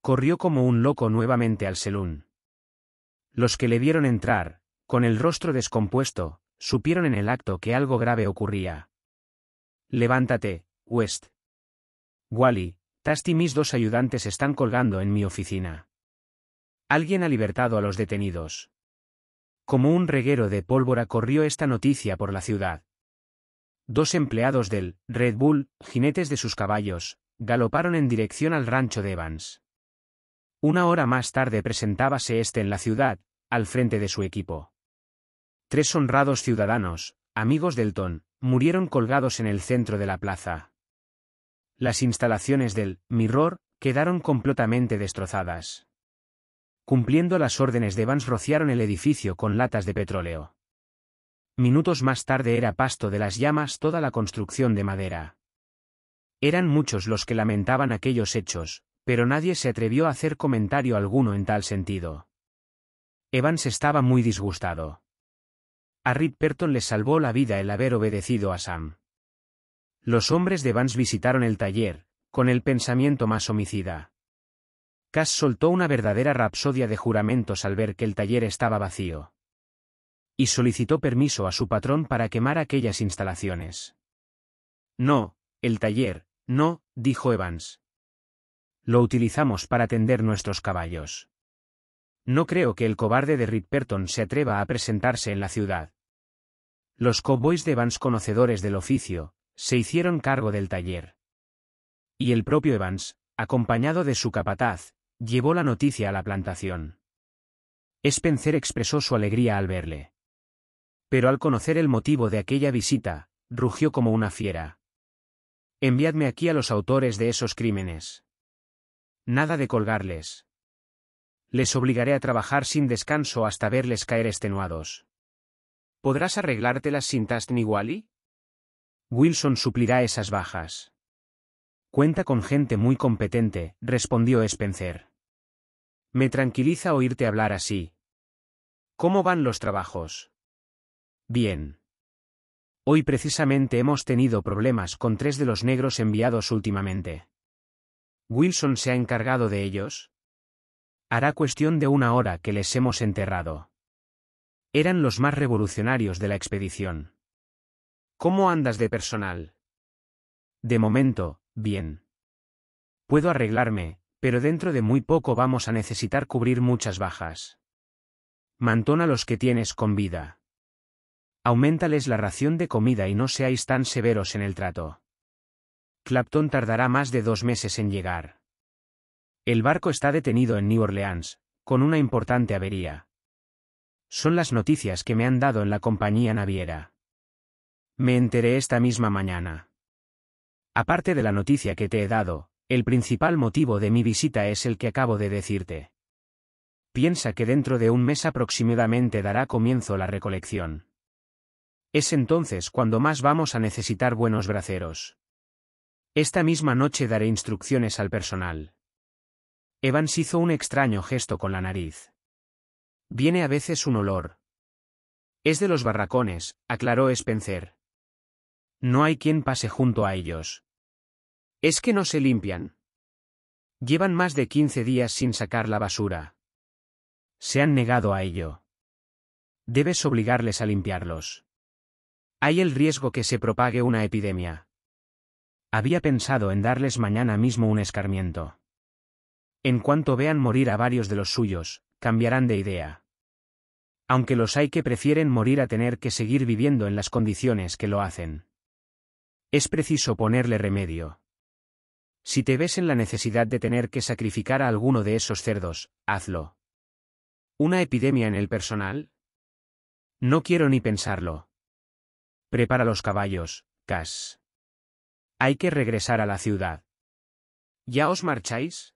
Corrió como un loco nuevamente al salón. Los que le vieron entrar, con el rostro descompuesto, supieron en el acto que algo grave ocurría. Levántate, West. Wally, Tasty y mis dos ayudantes están colgando en mi oficina. Alguien ha libertado a los detenidos. Como un reguero de pólvora corrió esta noticia por la ciudad. Dos empleados del Red Bull, jinetes de sus caballos, galoparon en dirección al rancho de Evans. Una hora más tarde presentábase este en la ciudad, al frente de su equipo. Tres honrados ciudadanos, amigos del Ton, murieron colgados en el centro de la plaza. Las instalaciones del Mirror quedaron completamente destrozadas. Cumpliendo las órdenes de Evans rociaron el edificio con latas de petróleo. Minutos más tarde era pasto de las llamas toda la construcción de madera. Eran muchos los que lamentaban aquellos hechos, pero nadie se atrevió a hacer comentario alguno en tal sentido. Evans estaba muy disgustado. A Rip Perton le salvó la vida el haber obedecido a Sam. Los hombres de Evans visitaron el taller, con el pensamiento más homicida. Cass soltó una verdadera rapsodia de juramentos al ver que el taller estaba vacío y solicitó permiso a su patrón para quemar aquellas instalaciones. No, el taller, no, dijo Evans. Lo utilizamos para tender nuestros caballos. No creo que el cobarde de Ripperton se atreva a presentarse en la ciudad. Los cowboys de Evans conocedores del oficio, se hicieron cargo del taller. Y el propio Evans, acompañado de su capataz, llevó la noticia a la plantación. Spencer expresó su alegría al verle. Pero al conocer el motivo de aquella visita, rugió como una fiera. Enviadme aquí a los autores de esos crímenes. Nada de colgarles. Les obligaré a trabajar sin descanso hasta verles caer extenuados. ¿Podrás arreglártelas sin Tastni Wally? Wilson suplirá esas bajas. Cuenta con gente muy competente, respondió Spencer. Me tranquiliza oírte hablar así. ¿Cómo van los trabajos? Bien. Hoy precisamente hemos tenido problemas con tres de los negros enviados últimamente. Wilson se ha encargado de ellos. Hará cuestión de una hora que les hemos enterrado. Eran los más revolucionarios de la expedición. ¿Cómo andas de personal? De momento, bien. Puedo arreglarme, pero dentro de muy poco vamos a necesitar cubrir muchas bajas. Mantona los que tienes con vida. Aumentales la ración de comida y no seáis tan severos en el trato. Clapton tardará más de dos meses en llegar. El barco está detenido en New Orleans, con una importante avería. Son las noticias que me han dado en la compañía naviera. Me enteré esta misma mañana. Aparte de la noticia que te he dado, el principal motivo de mi visita es el que acabo de decirte. Piensa que dentro de un mes aproximadamente dará comienzo la recolección. Es entonces cuando más vamos a necesitar buenos braceros. Esta misma noche daré instrucciones al personal. Evans hizo un extraño gesto con la nariz. Viene a veces un olor. Es de los barracones, aclaró Spencer. No hay quien pase junto a ellos. Es que no se limpian. Llevan más de quince días sin sacar la basura. Se han negado a ello. Debes obligarles a limpiarlos. Hay el riesgo que se propague una epidemia. Había pensado en darles mañana mismo un escarmiento. En cuanto vean morir a varios de los suyos, cambiarán de idea. Aunque los hay que prefieren morir a tener que seguir viviendo en las condiciones que lo hacen. Es preciso ponerle remedio. Si te ves en la necesidad de tener que sacrificar a alguno de esos cerdos, hazlo. ¿Una epidemia en el personal? No quiero ni pensarlo. Prepara los caballos, Cas. Hay que regresar a la ciudad. ¿Ya os marcháis?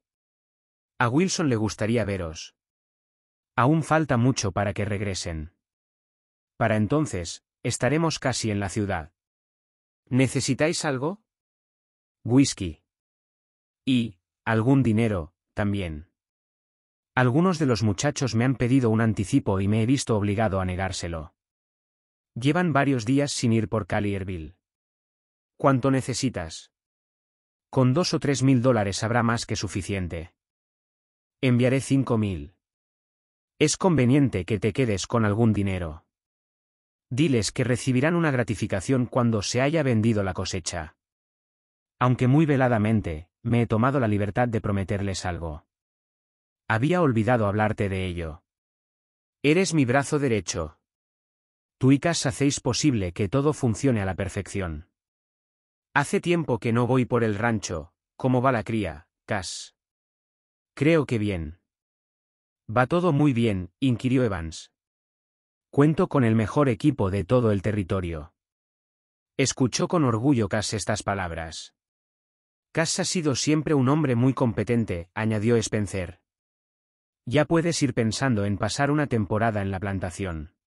A Wilson le gustaría veros. Aún falta mucho para que regresen. Para entonces, estaremos casi en la ciudad. ¿Necesitáis algo? Whisky. Y, algún dinero, también. Algunos de los muchachos me han pedido un anticipo y me he visto obligado a negárselo. Llevan varios días sin ir por Calierville. ¿Cuánto necesitas? Con dos o tres mil dólares habrá más que suficiente. Enviaré cinco mil. Es conveniente que te quedes con algún dinero. Diles que recibirán una gratificación cuando se haya vendido la cosecha. Aunque muy veladamente, me he tomado la libertad de prometerles algo. Había olvidado hablarte de ello. Eres mi brazo derecho, Tú y Cass hacéis posible que todo funcione a la perfección. Hace tiempo que no voy por el rancho, ¿cómo va la cría, Cas? Creo que bien. Va todo muy bien, inquirió Evans. Cuento con el mejor equipo de todo el territorio. Escuchó con orgullo Cass estas palabras. Cass ha sido siempre un hombre muy competente, añadió Spencer. Ya puedes ir pensando en pasar una temporada en la plantación.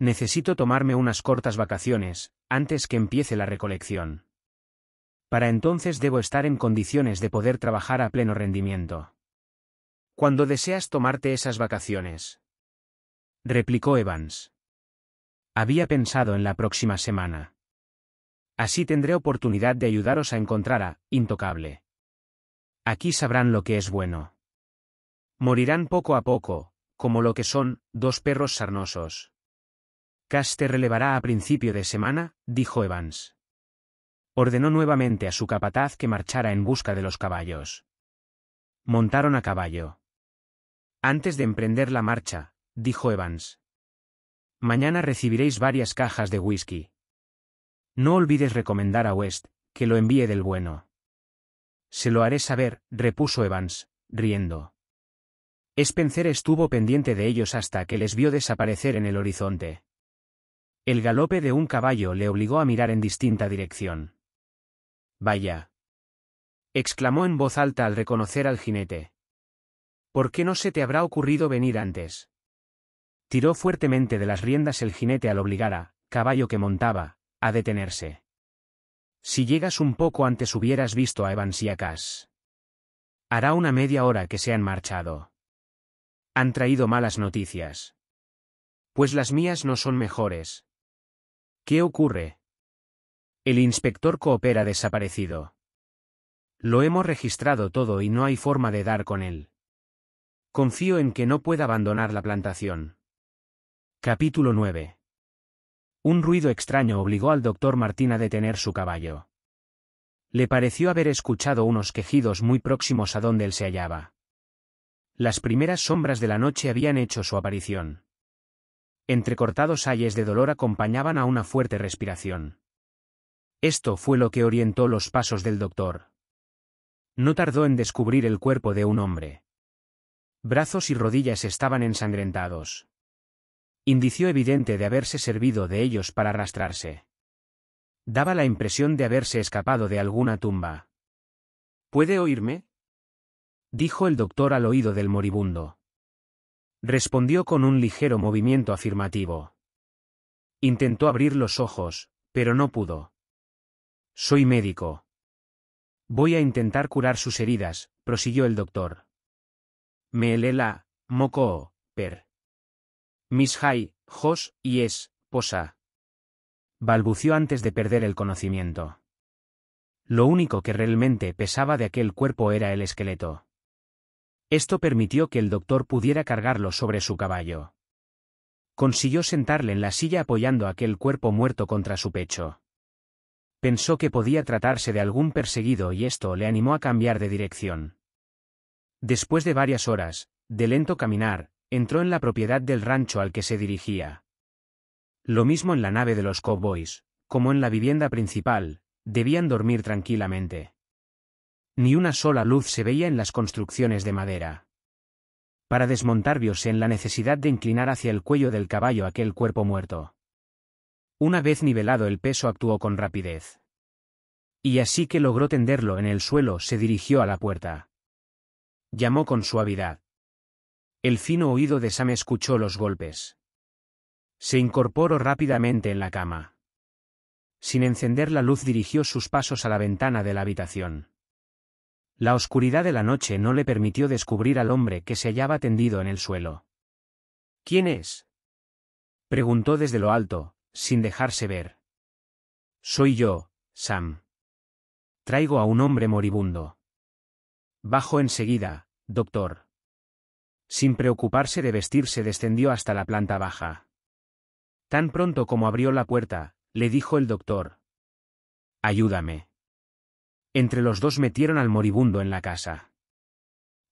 Necesito tomarme unas cortas vacaciones, antes que empiece la recolección. Para entonces debo estar en condiciones de poder trabajar a pleno rendimiento. Cuando deseas tomarte esas vacaciones? replicó Evans. Había pensado en la próxima semana. Así tendré oportunidad de ayudaros a encontrar a Intocable. Aquí sabrán lo que es bueno. Morirán poco a poco, como lo que son, dos perros sarnosos. Cash te relevará a principio de semana, dijo Evans. Ordenó nuevamente a su capataz que marchara en busca de los caballos. Montaron a caballo. Antes de emprender la marcha, dijo Evans. Mañana recibiréis varias cajas de whisky. No olvides recomendar a West, que lo envíe del bueno. Se lo haré saber, repuso Evans, riendo. Spencer estuvo pendiente de ellos hasta que les vio desaparecer en el horizonte. El galope de un caballo le obligó a mirar en distinta dirección. Vaya. exclamó en voz alta al reconocer al jinete. ¿Por qué no se te habrá ocurrido venir antes? Tiró fuertemente de las riendas el jinete al obligar a, caballo que montaba, a detenerse. Si llegas un poco antes hubieras visto a Evans y a Hará una media hora que se han marchado. Han traído malas noticias. Pues las mías no son mejores, ¿Qué ocurre? El inspector coopera desaparecido. Lo hemos registrado todo y no hay forma de dar con él. Confío en que no pueda abandonar la plantación. Capítulo 9. Un ruido extraño obligó al doctor Martín a detener su caballo. Le pareció haber escuchado unos quejidos muy próximos a donde él se hallaba. Las primeras sombras de la noche habían hecho su aparición entrecortados ayes de dolor acompañaban a una fuerte respiración. Esto fue lo que orientó los pasos del doctor. No tardó en descubrir el cuerpo de un hombre. Brazos y rodillas estaban ensangrentados. Indicio evidente de haberse servido de ellos para arrastrarse. Daba la impresión de haberse escapado de alguna tumba. ¿Puede oírme? dijo el doctor al oído del moribundo. Respondió con un ligero movimiento afirmativo. Intentó abrir los ojos, pero no pudo. Soy médico. Voy a intentar curar sus heridas, prosiguió el doctor. Melela, moko, per. Miss Mishai, jos, y es, posa. Balbució antes de perder el conocimiento. Lo único que realmente pesaba de aquel cuerpo era el esqueleto. Esto permitió que el doctor pudiera cargarlo sobre su caballo. Consiguió sentarle en la silla apoyando aquel cuerpo muerto contra su pecho. Pensó que podía tratarse de algún perseguido y esto le animó a cambiar de dirección. Después de varias horas, de lento caminar, entró en la propiedad del rancho al que se dirigía. Lo mismo en la nave de los cowboys, como en la vivienda principal, debían dormir tranquilamente. Ni una sola luz se veía en las construcciones de madera. Para desmontar viose en la necesidad de inclinar hacia el cuello del caballo aquel cuerpo muerto. Una vez nivelado el peso actuó con rapidez. Y así que logró tenderlo en el suelo se dirigió a la puerta. Llamó con suavidad. El fino oído de Sam escuchó los golpes. Se incorporó rápidamente en la cama. Sin encender la luz dirigió sus pasos a la ventana de la habitación. La oscuridad de la noche no le permitió descubrir al hombre que se hallaba tendido en el suelo. ¿Quién es? preguntó desde lo alto, sin dejarse ver. Soy yo, Sam. Traigo a un hombre moribundo. Bajo enseguida, doctor. Sin preocuparse de vestirse descendió hasta la planta baja. Tan pronto como abrió la puerta, le dijo el doctor. Ayúdame. Entre los dos metieron al moribundo en la casa.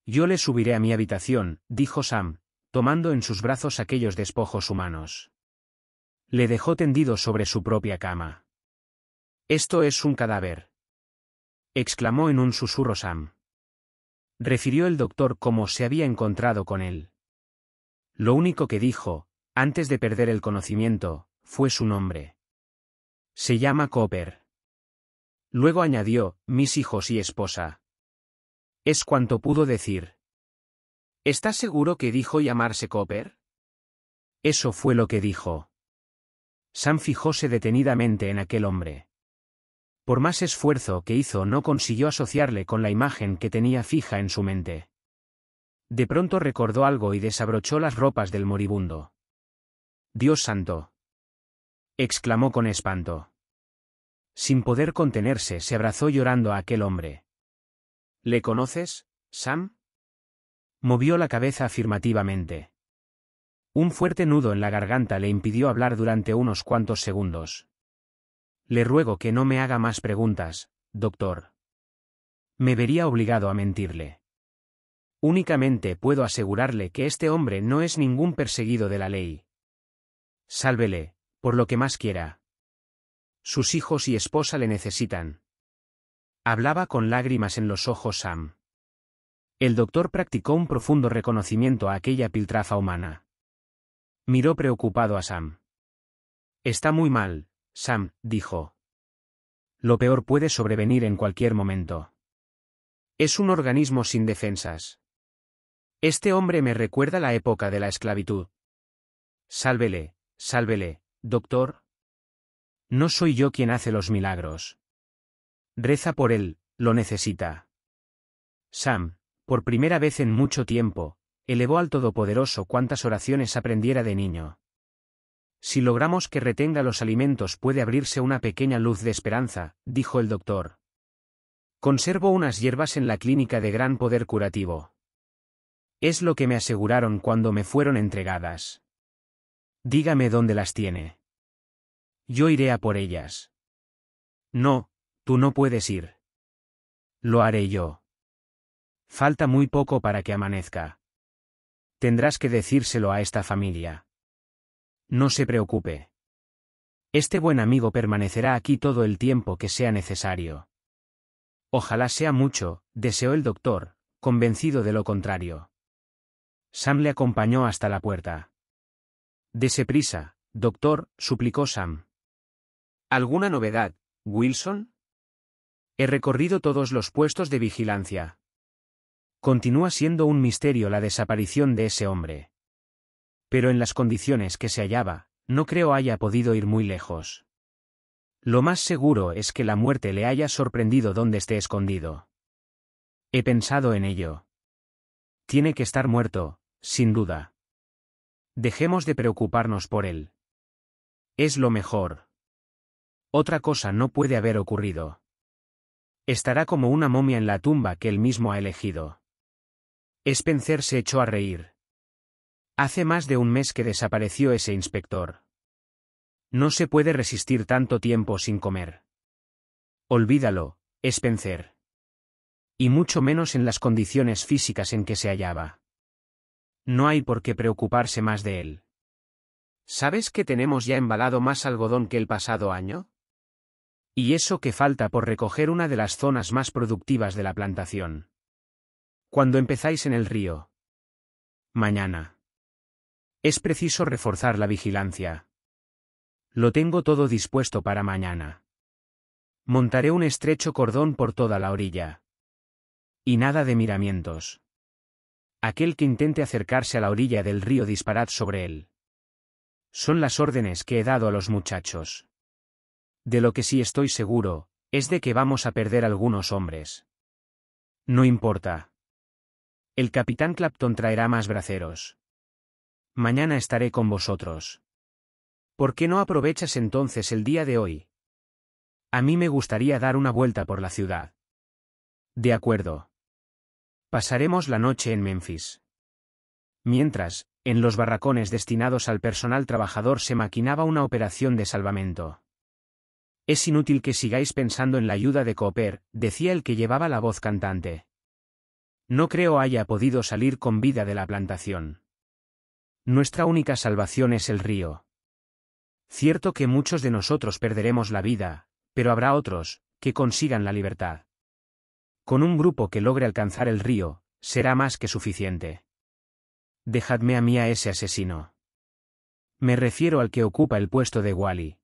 Yo le subiré a mi habitación, dijo Sam, tomando en sus brazos aquellos despojos humanos. Le dejó tendido sobre su propia cama. Esto es un cadáver. exclamó en un susurro Sam. Refirió el doctor cómo se había encontrado con él. Lo único que dijo, antes de perder el conocimiento, fue su nombre. Se llama Cooper. Luego añadió, mis hijos y esposa. Es cuanto pudo decir. ¿Estás seguro que dijo llamarse Copper? Eso fue lo que dijo. Sam fijóse detenidamente en aquel hombre. Por más esfuerzo que hizo no consiguió asociarle con la imagen que tenía fija en su mente. De pronto recordó algo y desabrochó las ropas del moribundo. Dios santo. exclamó con espanto. Sin poder contenerse, se abrazó llorando a aquel hombre. ¿Le conoces, Sam? Movió la cabeza afirmativamente. Un fuerte nudo en la garganta le impidió hablar durante unos cuantos segundos. Le ruego que no me haga más preguntas, doctor. Me vería obligado a mentirle. Únicamente puedo asegurarle que este hombre no es ningún perseguido de la ley. Sálvele, por lo que más quiera. Sus hijos y esposa le necesitan. Hablaba con lágrimas en los ojos Sam. El doctor practicó un profundo reconocimiento a aquella piltrafa humana. Miró preocupado a Sam. Está muy mal, Sam, dijo. Lo peor puede sobrevenir en cualquier momento. Es un organismo sin defensas. Este hombre me recuerda la época de la esclavitud. Sálvele, sálvele, doctor, no soy yo quien hace los milagros. Reza por él, lo necesita. Sam, por primera vez en mucho tiempo, elevó al Todopoderoso cuantas oraciones aprendiera de niño. Si logramos que retenga los alimentos puede abrirse una pequeña luz de esperanza, dijo el doctor. Conservo unas hierbas en la clínica de gran poder curativo. Es lo que me aseguraron cuando me fueron entregadas. Dígame dónde las tiene. Yo iré a por ellas. No, tú no puedes ir. Lo haré yo. Falta muy poco para que amanezca. Tendrás que decírselo a esta familia. No se preocupe. Este buen amigo permanecerá aquí todo el tiempo que sea necesario. Ojalá sea mucho, deseó el doctor, convencido de lo contrario. Sam le acompañó hasta la puerta. Dese prisa, doctor, suplicó Sam. ¿Alguna novedad, Wilson? He recorrido todos los puestos de vigilancia. Continúa siendo un misterio la desaparición de ese hombre. Pero en las condiciones que se hallaba, no creo haya podido ir muy lejos. Lo más seguro es que la muerte le haya sorprendido donde esté escondido. He pensado en ello. Tiene que estar muerto, sin duda. Dejemos de preocuparnos por él. Es lo mejor. Otra cosa no puede haber ocurrido. Estará como una momia en la tumba que él mismo ha elegido. Spencer se echó a reír. Hace más de un mes que desapareció ese inspector. No se puede resistir tanto tiempo sin comer. Olvídalo, Spencer. Y mucho menos en las condiciones físicas en que se hallaba. No hay por qué preocuparse más de él. ¿Sabes que tenemos ya embalado más algodón que el pasado año? Y eso que falta por recoger una de las zonas más productivas de la plantación. Cuando empezáis en el río. Mañana. Es preciso reforzar la vigilancia. Lo tengo todo dispuesto para mañana. Montaré un estrecho cordón por toda la orilla. Y nada de miramientos. Aquel que intente acercarse a la orilla del río disparad sobre él. Son las órdenes que he dado a los muchachos. De lo que sí estoy seguro, es de que vamos a perder algunos hombres. No importa. El capitán Clapton traerá más braceros. Mañana estaré con vosotros. ¿Por qué no aprovechas entonces el día de hoy? A mí me gustaría dar una vuelta por la ciudad. De acuerdo. Pasaremos la noche en Memphis. Mientras, en los barracones destinados al personal trabajador se maquinaba una operación de salvamento. Es inútil que sigáis pensando en la ayuda de Cooper, decía el que llevaba la voz cantante. No creo haya podido salir con vida de la plantación. Nuestra única salvación es el río. Cierto que muchos de nosotros perderemos la vida, pero habrá otros, que consigan la libertad. Con un grupo que logre alcanzar el río, será más que suficiente. Dejadme a mí a ese asesino. Me refiero al que ocupa el puesto de Wally.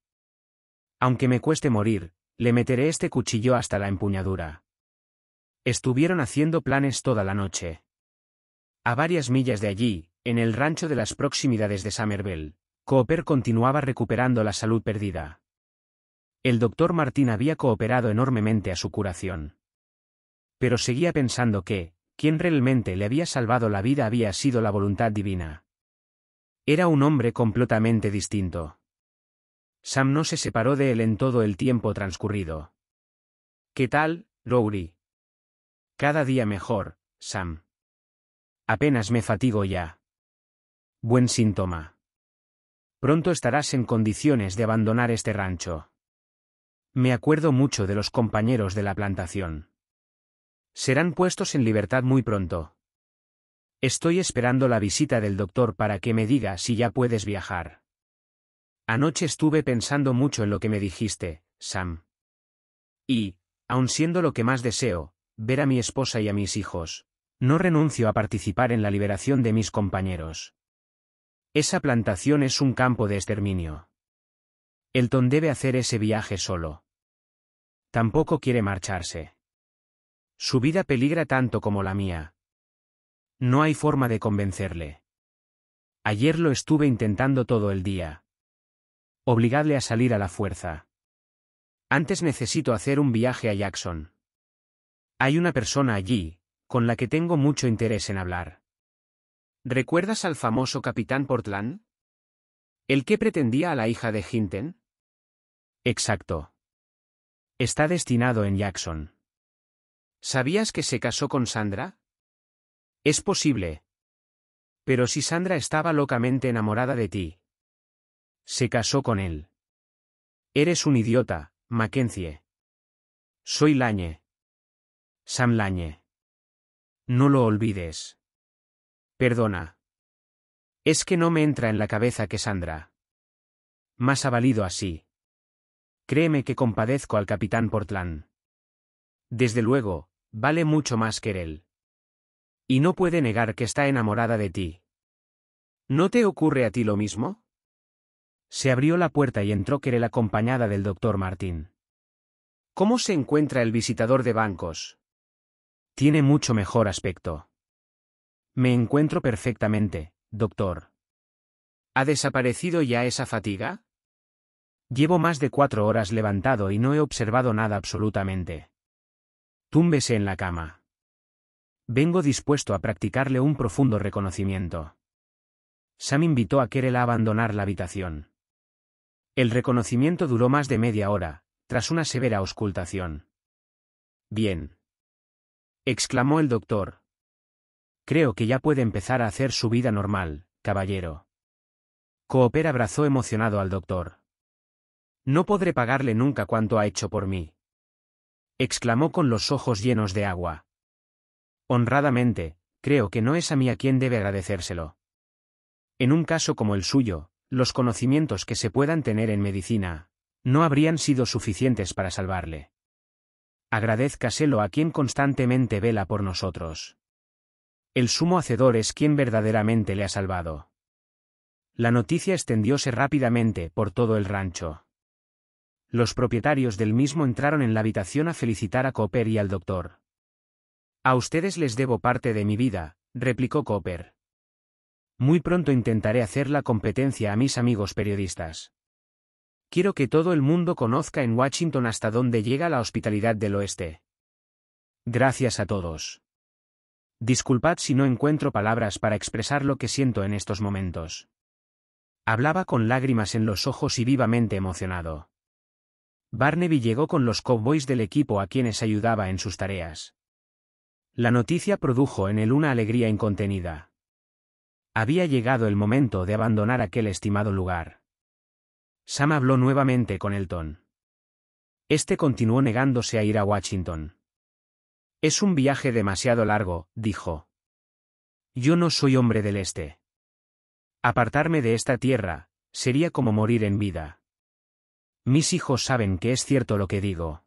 Aunque me cueste morir, le meteré este cuchillo hasta la empuñadura. Estuvieron haciendo planes toda la noche. A varias millas de allí, en el rancho de las proximidades de samerville Cooper continuaba recuperando la salud perdida. El doctor Martín había cooperado enormemente a su curación. Pero seguía pensando que, quien realmente le había salvado la vida había sido la voluntad divina. Era un hombre completamente distinto. Sam no se separó de él en todo el tiempo transcurrido. ¿Qué tal, Rory? Cada día mejor, Sam. Apenas me fatigo ya. Buen síntoma. Pronto estarás en condiciones de abandonar este rancho. Me acuerdo mucho de los compañeros de la plantación. Serán puestos en libertad muy pronto. Estoy esperando la visita del doctor para que me diga si ya puedes viajar. Anoche estuve pensando mucho en lo que me dijiste, Sam. Y, aun siendo lo que más deseo, ver a mi esposa y a mis hijos, no renuncio a participar en la liberación de mis compañeros. Esa plantación es un campo de exterminio. Elton debe hacer ese viaje solo. Tampoco quiere marcharse. Su vida peligra tanto como la mía. No hay forma de convencerle. Ayer lo estuve intentando todo el día, Obligadle a salir a la fuerza. Antes necesito hacer un viaje a Jackson. Hay una persona allí, con la que tengo mucho interés en hablar. ¿Recuerdas al famoso capitán Portland? ¿El que pretendía a la hija de Hinton? Exacto. Está destinado en Jackson. ¿Sabías que se casó con Sandra? Es posible. Pero si Sandra estaba locamente enamorada de ti, se casó con él. Eres un idiota, Mackenzie. Soy Lañe. Sam Lañe. No lo olvides. Perdona. Es que no me entra en la cabeza que Sandra. Más ha valido así. Créeme que compadezco al capitán Portland. Desde luego, vale mucho más que él. Y no puede negar que está enamorada de ti. ¿No te ocurre a ti lo mismo? Se abrió la puerta y entró Kerel acompañada del doctor Martín. ¿Cómo se encuentra el visitador de bancos? Tiene mucho mejor aspecto. Me encuentro perfectamente, doctor. ¿Ha desaparecido ya esa fatiga? Llevo más de cuatro horas levantado y no he observado nada absolutamente. Túmbese en la cama. Vengo dispuesto a practicarle un profundo reconocimiento. Sam invitó a Kerel a abandonar la habitación. El reconocimiento duró más de media hora, tras una severa auscultación. Bien. exclamó el doctor. Creo que ya puede empezar a hacer su vida normal, caballero. Cooper abrazó emocionado al doctor. No podré pagarle nunca cuanto ha hecho por mí. exclamó con los ojos llenos de agua. Honradamente, creo que no es a mí a quien debe agradecérselo. En un caso como el suyo, los conocimientos que se puedan tener en medicina, no habrían sido suficientes para salvarle. Agradezcaselo a quien constantemente vela por nosotros. El sumo hacedor es quien verdaderamente le ha salvado. La noticia extendióse rápidamente por todo el rancho. Los propietarios del mismo entraron en la habitación a felicitar a Cooper y al doctor. A ustedes les debo parte de mi vida, replicó Cooper. Muy pronto intentaré hacer la competencia a mis amigos periodistas. Quiero que todo el mundo conozca en Washington hasta dónde llega la hospitalidad del oeste. Gracias a todos. Disculpad si no encuentro palabras para expresar lo que siento en estos momentos. Hablaba con lágrimas en los ojos y vivamente emocionado. Barnaby llegó con los cowboys del equipo a quienes ayudaba en sus tareas. La noticia produjo en él una alegría incontenida. Había llegado el momento de abandonar aquel estimado lugar. Sam habló nuevamente con Elton. Este continuó negándose a ir a Washington. Es un viaje demasiado largo, dijo. Yo no soy hombre del Este. Apartarme de esta tierra, sería como morir en vida. Mis hijos saben que es cierto lo que digo.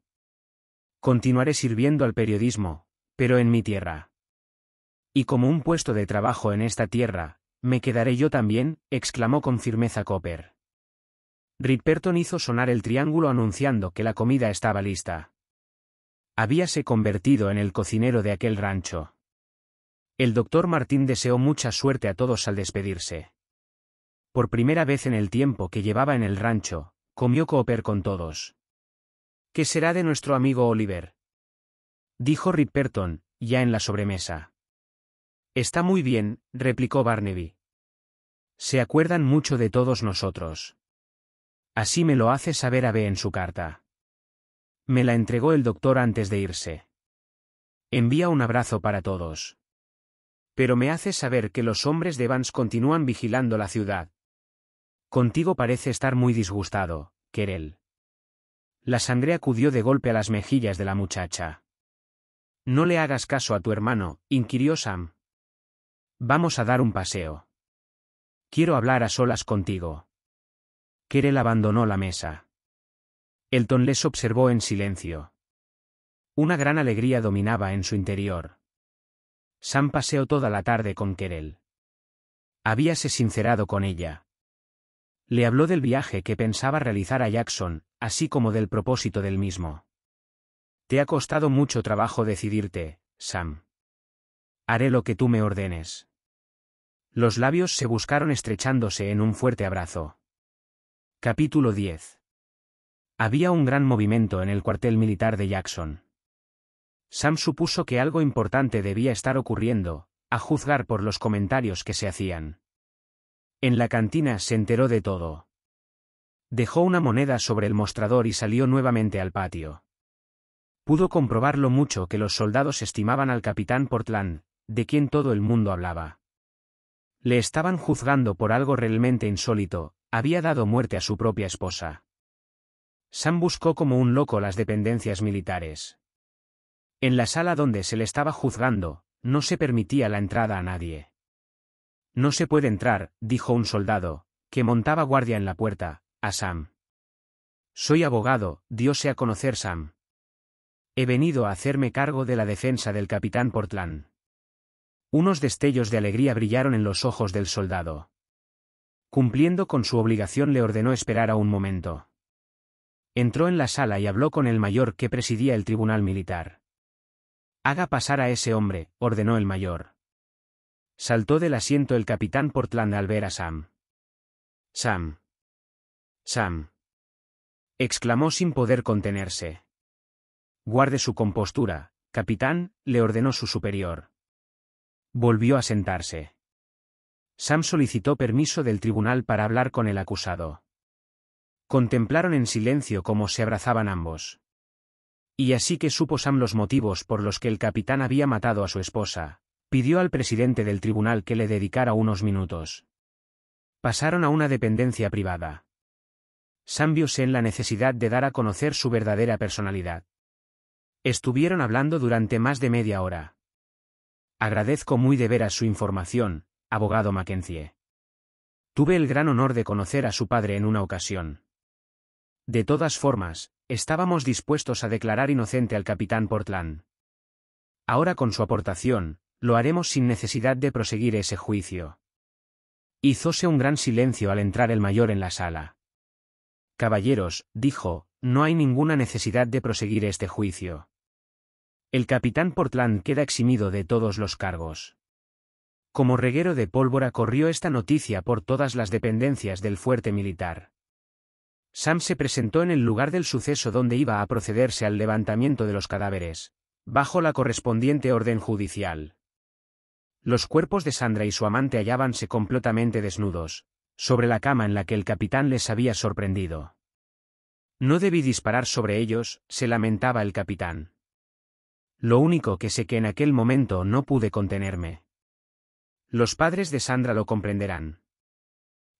Continuaré sirviendo al periodismo, pero en mi tierra. Y como un puesto de trabajo en esta tierra, me quedaré yo también, exclamó con firmeza Copper. Ripperton hizo sonar el triángulo anunciando que la comida estaba lista. Habíase convertido en el cocinero de aquel rancho. El doctor Martín deseó mucha suerte a todos al despedirse. Por primera vez en el tiempo que llevaba en el rancho, comió Cooper con todos. ¿Qué será de nuestro amigo Oliver? Dijo Ripperton, ya en la sobremesa. Está muy bien, replicó Barnaby. Se acuerdan mucho de todos nosotros. Así me lo hace saber a B en su carta. Me la entregó el doctor antes de irse. Envía un abrazo para todos. Pero me hace saber que los hombres de Vance continúan vigilando la ciudad. Contigo parece estar muy disgustado, Kerel». La sangre acudió de golpe a las mejillas de la muchacha. No le hagas caso a tu hermano, inquirió Sam. Vamos a dar un paseo. Quiero hablar a solas contigo. Kerel abandonó la mesa. Elton les observó en silencio. Una gran alegría dominaba en su interior. Sam paseó toda la tarde con Kerel. Habíase sincerado con ella. Le habló del viaje que pensaba realizar a Jackson, así como del propósito del mismo. Te ha costado mucho trabajo decidirte, Sam haré lo que tú me ordenes. Los labios se buscaron estrechándose en un fuerte abrazo. Capítulo 10. Había un gran movimiento en el cuartel militar de Jackson. Sam supuso que algo importante debía estar ocurriendo, a juzgar por los comentarios que se hacían. En la cantina se enteró de todo. Dejó una moneda sobre el mostrador y salió nuevamente al patio. Pudo comprobar lo mucho que los soldados estimaban al capitán Portland, de quien todo el mundo hablaba. Le estaban juzgando por algo realmente insólito, había dado muerte a su propia esposa. Sam buscó como un loco las dependencias militares. En la sala donde se le estaba juzgando, no se permitía la entrada a nadie. No se puede entrar, dijo un soldado, que montaba guardia en la puerta, a Sam. Soy abogado, diose sea conocer Sam. He venido a hacerme cargo de la defensa del capitán Portland. Unos destellos de alegría brillaron en los ojos del soldado. Cumpliendo con su obligación le ordenó esperar a un momento. Entró en la sala y habló con el mayor que presidía el tribunal militar. Haga pasar a ese hombre, ordenó el mayor. Saltó del asiento el capitán Portland al ver a Sam. Sam. Sam. exclamó sin poder contenerse. Guarde su compostura, capitán, le ordenó su superior. Volvió a sentarse. Sam solicitó permiso del tribunal para hablar con el acusado. Contemplaron en silencio cómo se abrazaban ambos. Y así que supo Sam los motivos por los que el capitán había matado a su esposa, pidió al presidente del tribunal que le dedicara unos minutos. Pasaron a una dependencia privada. Sam vio en la necesidad de dar a conocer su verdadera personalidad. Estuvieron hablando durante más de media hora. Agradezco muy de veras su información, abogado Mackenzie. Tuve el gran honor de conocer a su padre en una ocasión. De todas formas, estábamos dispuestos a declarar inocente al capitán Portland. Ahora con su aportación, lo haremos sin necesidad de proseguir ese juicio. hizose un gran silencio al entrar el mayor en la sala. Caballeros, dijo, no hay ninguna necesidad de proseguir este juicio. El capitán Portland queda eximido de todos los cargos. Como reguero de pólvora corrió esta noticia por todas las dependencias del fuerte militar. Sam se presentó en el lugar del suceso donde iba a procederse al levantamiento de los cadáveres, bajo la correspondiente orden judicial. Los cuerpos de Sandra y su amante hallábanse completamente desnudos, sobre la cama en la que el capitán les había sorprendido. No debí disparar sobre ellos, se lamentaba el capitán. Lo único que sé que en aquel momento no pude contenerme. Los padres de Sandra lo comprenderán.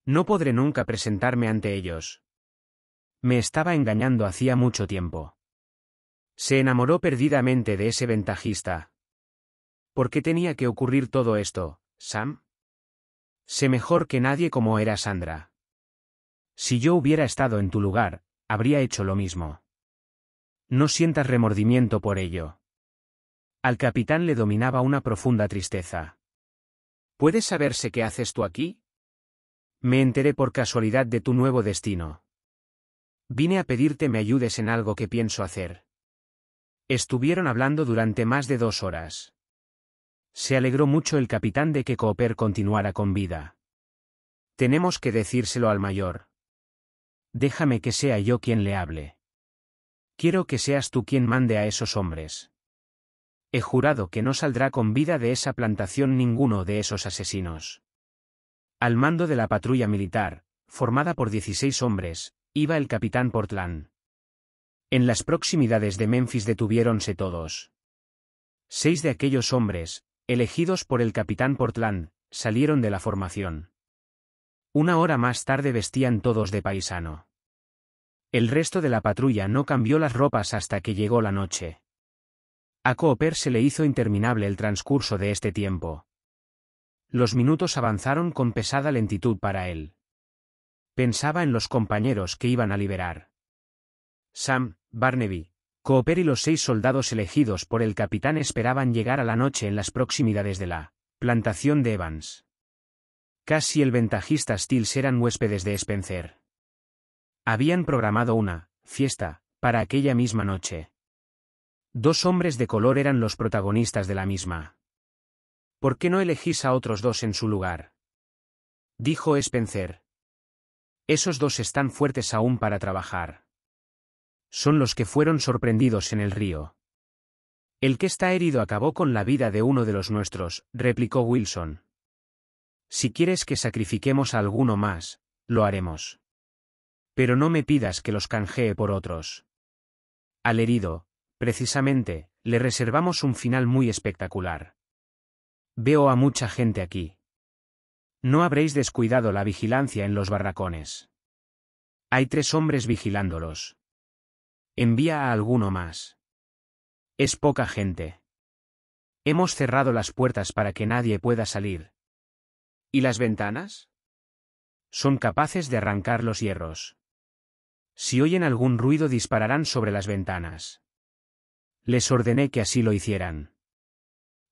No podré nunca presentarme ante ellos. Me estaba engañando hacía mucho tiempo. Se enamoró perdidamente de ese ventajista. ¿Por qué tenía que ocurrir todo esto, Sam? Sé mejor que nadie como era Sandra. Si yo hubiera estado en tu lugar, habría hecho lo mismo. No sientas remordimiento por ello. Al capitán le dominaba una profunda tristeza. ¿Puedes saberse qué haces tú aquí? Me enteré por casualidad de tu nuevo destino. Vine a pedirte me ayudes en algo que pienso hacer. Estuvieron hablando durante más de dos horas. Se alegró mucho el capitán de que Cooper continuara con vida. Tenemos que decírselo al mayor. Déjame que sea yo quien le hable. Quiero que seas tú quien mande a esos hombres he jurado que no saldrá con vida de esa plantación ninguno de esos asesinos. Al mando de la patrulla militar, formada por 16 hombres, iba el capitán Portland. En las proximidades de Memphis detuviéronse todos. Seis de aquellos hombres, elegidos por el capitán Portland, salieron de la formación. Una hora más tarde vestían todos de paisano. El resto de la patrulla no cambió las ropas hasta que llegó la noche. A Cooper se le hizo interminable el transcurso de este tiempo. Los minutos avanzaron con pesada lentitud para él. Pensaba en los compañeros que iban a liberar. Sam, Barnaby, Cooper y los seis soldados elegidos por el capitán esperaban llegar a la noche en las proximidades de la plantación de Evans. Casi el ventajista Stills eran huéspedes de Spencer. Habían programado una fiesta para aquella misma noche. Dos hombres de color eran los protagonistas de la misma. ¿Por qué no elegís a otros dos en su lugar? Dijo Spencer. Esos dos están fuertes aún para trabajar. Son los que fueron sorprendidos en el río. El que está herido acabó con la vida de uno de los nuestros, replicó Wilson. Si quieres que sacrifiquemos a alguno más, lo haremos. Pero no me pidas que los canjee por otros. Al herido, Precisamente, le reservamos un final muy espectacular. Veo a mucha gente aquí. No habréis descuidado la vigilancia en los barracones. Hay tres hombres vigilándolos. Envía a alguno más. Es poca gente. Hemos cerrado las puertas para que nadie pueda salir. ¿Y las ventanas? Son capaces de arrancar los hierros. Si oyen algún ruido dispararán sobre las ventanas les ordené que así lo hicieran.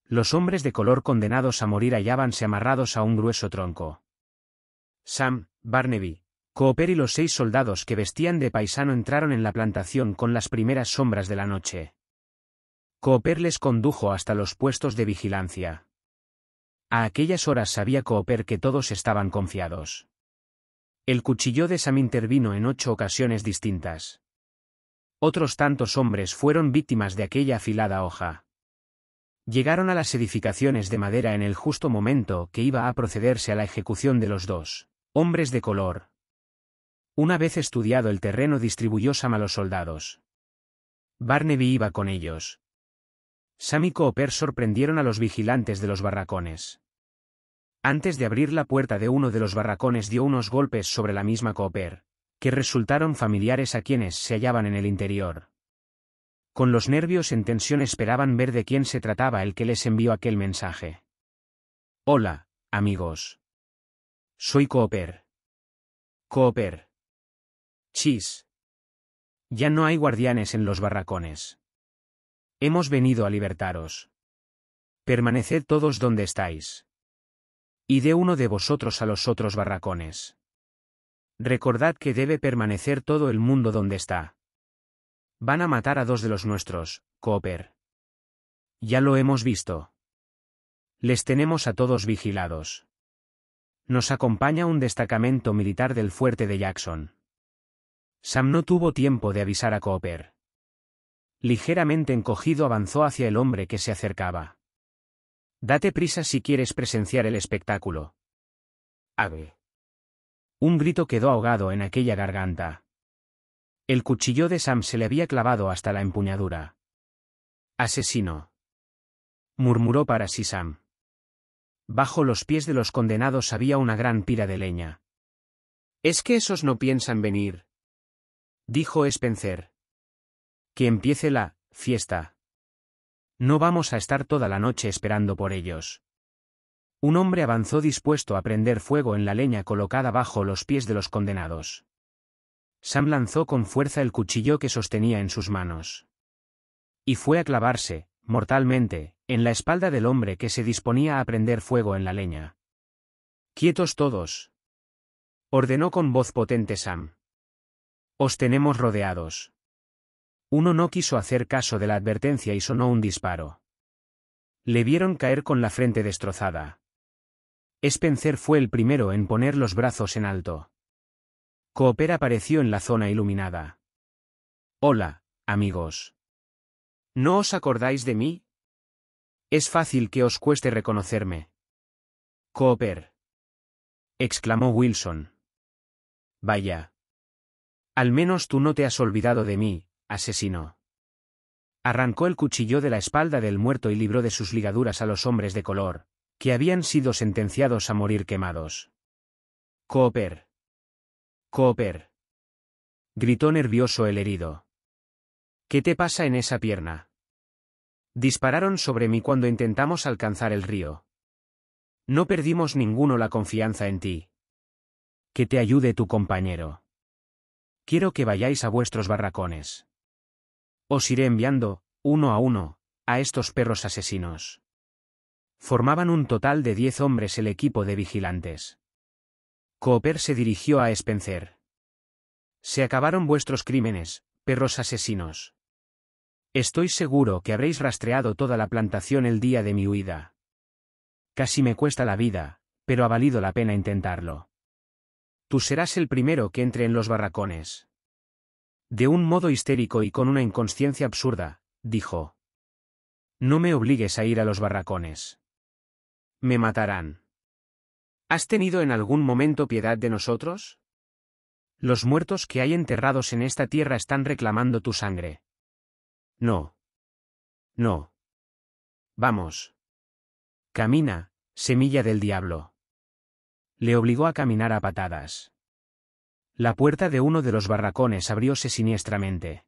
Los hombres de color condenados a morir hallábanse amarrados a un grueso tronco. Sam, Barnaby, Cooper y los seis soldados que vestían de paisano entraron en la plantación con las primeras sombras de la noche. Cooper les condujo hasta los puestos de vigilancia. A aquellas horas sabía Cooper que todos estaban confiados. El cuchillo de Sam intervino en ocho ocasiones distintas. Otros tantos hombres fueron víctimas de aquella afilada hoja. Llegaron a las edificaciones de madera en el justo momento que iba a procederse a la ejecución de los dos hombres de color. Una vez estudiado el terreno distribuyó Sam a los soldados. Barnaby iba con ellos. Sam y Cooper sorprendieron a los vigilantes de los barracones. Antes de abrir la puerta de uno de los barracones dio unos golpes sobre la misma Cooper, que resultaron familiares a quienes se hallaban en el interior. Con los nervios en tensión esperaban ver de quién se trataba el que les envió aquel mensaje. Hola, amigos. Soy Cooper. Cooper. Chis. Ya no hay guardianes en los barracones. Hemos venido a libertaros. Permaneced todos donde estáis. Y de uno de vosotros a los otros barracones. Recordad que debe permanecer todo el mundo donde está. Van a matar a dos de los nuestros, Cooper. Ya lo hemos visto. Les tenemos a todos vigilados. Nos acompaña un destacamento militar del fuerte de Jackson. Sam no tuvo tiempo de avisar a Cooper. Ligeramente encogido avanzó hacia el hombre que se acercaba. Date prisa si quieres presenciar el espectáculo. Ave. Un grito quedó ahogado en aquella garganta. El cuchillo de Sam se le había clavado hasta la empuñadura. Asesino. murmuró para sí Sam. Bajo los pies de los condenados había una gran pira de leña. Es que esos no piensan venir. Dijo Spencer. Que empiece la fiesta. No vamos a estar toda la noche esperando por ellos. Un hombre avanzó dispuesto a prender fuego en la leña colocada bajo los pies de los condenados. Sam lanzó con fuerza el cuchillo que sostenía en sus manos. Y fue a clavarse, mortalmente, en la espalda del hombre que se disponía a prender fuego en la leña. Quietos todos. Ordenó con voz potente Sam. Os tenemos rodeados. Uno no quiso hacer caso de la advertencia y sonó un disparo. Le vieron caer con la frente destrozada. Spencer fue el primero en poner los brazos en alto. Cooper apareció en la zona iluminada. Hola, amigos. ¿No os acordáis de mí? Es fácil que os cueste reconocerme. Cooper. exclamó Wilson. Vaya. Al menos tú no te has olvidado de mí, asesino. Arrancó el cuchillo de la espalda del muerto y libró de sus ligaduras a los hombres de color, que habían sido sentenciados a morir quemados. Cooper. Cooper. Gritó nervioso el herido. ¿Qué te pasa en esa pierna? Dispararon sobre mí cuando intentamos alcanzar el río. No perdimos ninguno la confianza en ti. Que te ayude tu compañero. Quiero que vayáis a vuestros barracones. Os iré enviando, uno a uno, a estos perros asesinos. Formaban un total de diez hombres el equipo de vigilantes. Cooper se dirigió a Spencer. Se acabaron vuestros crímenes, perros asesinos. Estoy seguro que habréis rastreado toda la plantación el día de mi huida. Casi me cuesta la vida, pero ha valido la pena intentarlo. Tú serás el primero que entre en los barracones. De un modo histérico y con una inconsciencia absurda, dijo. No me obligues a ir a los barracones me matarán. ¿Has tenido en algún momento piedad de nosotros? Los muertos que hay enterrados en esta tierra están reclamando tu sangre. No. No. Vamos. Camina, semilla del diablo. Le obligó a caminar a patadas. La puerta de uno de los barracones abrióse siniestramente.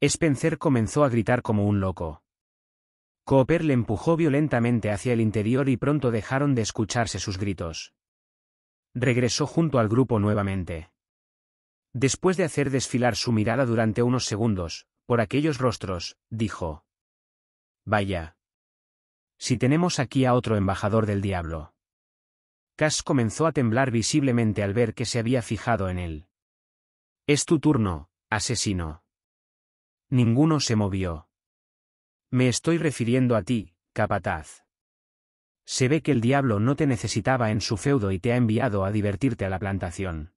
Spencer comenzó a gritar como un loco. Cooper le empujó violentamente hacia el interior y pronto dejaron de escucharse sus gritos. Regresó junto al grupo nuevamente. Después de hacer desfilar su mirada durante unos segundos, por aquellos rostros, dijo. Vaya. Si tenemos aquí a otro embajador del diablo. Cass comenzó a temblar visiblemente al ver que se había fijado en él. Es tu turno, asesino. Ninguno se movió. Me estoy refiriendo a ti, capataz. Se ve que el diablo no te necesitaba en su feudo y te ha enviado a divertirte a la plantación.